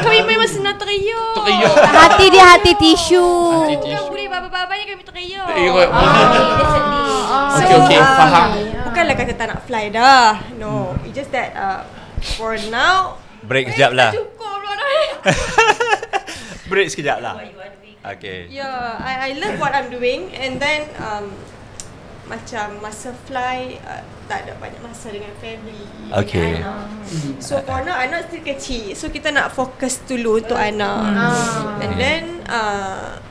Kami memang senang teriuk Hati dia hati tisu Hati bapa-bapa bapaknya kami teriuk Teriuk Okay okay faham Bukanlah kata tak nak fly dah. No, hmm. it's just that uh, for now break sekejap lah. Cukup break sekejap lah. Okay. Yeah, I I love what I'm doing and then um macam masa fly uh, tak ada banyak masa dengan family okay. So for ah. now anak still kecil. So kita nak fokus dulu untuk oh. anak. Uh, hmm. and hmm. then uh,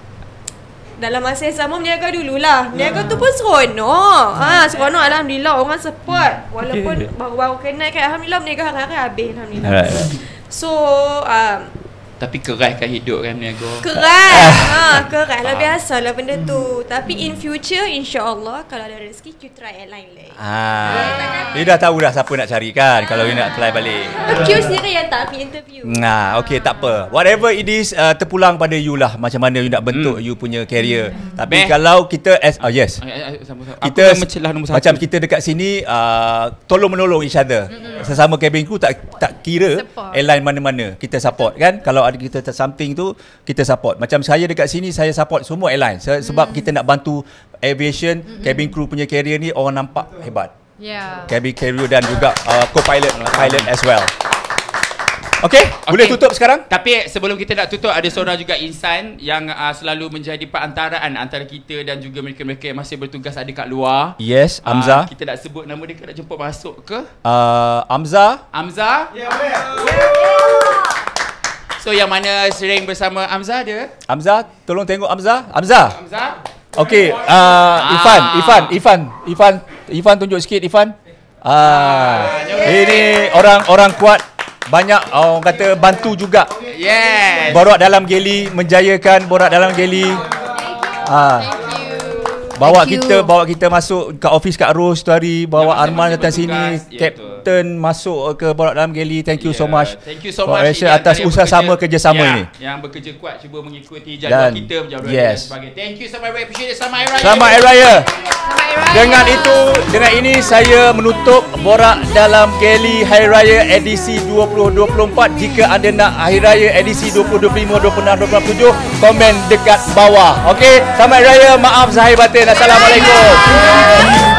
dalam masa yang sama berniaga dululah. Berniaga yeah. tu pun seronok. Ha, seronok alhamdulillah orang support. Hmm. Walaupun baru-baru kenal kan alhamdulillah berniaga hari-hari habis alhamdulillah. So, um, tapi keraskan hidup kan niaga. Keras. Ah. Ha, keras lah ah. biasalah benda hmm. tu. Tapi hmm. in future insya-Allah kalau ada rezeki you try airline lain. Ah. ah. Dia dah tahu dah siapa nak cari kan ah. kalau dia nak apply balik. Aku sendiri yang tak pergi interview. Nah, okay, tak apa. Whatever it is uh, terpulang pada you lah macam mana you nak bentuk hmm. you punya career. Hmm. Tapi Beh. kalau kita as oh yes. Kita Aku mencelah Macam kita dekat sini uh, tolong menolong each other. Hmm. Sesama cabin crew tak tak kira airline mana-mana kita support kan kalau ada kita kat tu kita support. Macam saya dekat sini saya support semua airline sebab hmm. kita nak bantu aviation hmm cabin crew punya career ni orang nampak hebat. Yeah. Cabin crew dan juga uh, co-pilot uh, pilot as well. Okay, okay, boleh tutup sekarang? Tapi eh, sebelum kita nak tutup, ada seorang juga insan yang uh, selalu menjadi perantaraan antara kita dan juga mereka-mereka yang masih bertugas ada kat luar. Yes, ah, Amza. Uh, kita nak sebut nama dia ke? Nak jemput masuk ke? Uh, Amza. Amza. Ya, yeah, boleh. Yeah. So yang mana sering bersama Amzah dia? Amzah, tolong tengok Amza, Amza. Amzah. Okey, uh, ah. Ifan, Ifan, Ifan, Ifan, Ifan tunjuk sikit Ifan. Ah, ah ini orang-orang kuat banyak orang kata bantu juga. Yes. Borak dalam geli menjayakan borak dalam geli. Ah bawa Thank kita you. bawa kita masuk ke office kat Rose tu hari bawa ya, Arman datang sini ya, captain ya, masuk ke Borak dalam galley Thank, yeah. so ya, Thank you so much. Terima kasih atas usaha sama kerjasama ya, ini. Yang bekerja kuat cuba mengikuti jadual kita menjawab yes. dan Thank you so much. Appreciate it. Selamat Hari Selamat Hari Dengan itu dengan ini saya menutup borak dalam galley Hari Raya edisi 2024. Jika anda nak Hari Raya edisi 2025, 2026, 2027 komen dekat bawah. Okey, selamat Hari Maaf Zahir Batin. Assalamualaikum.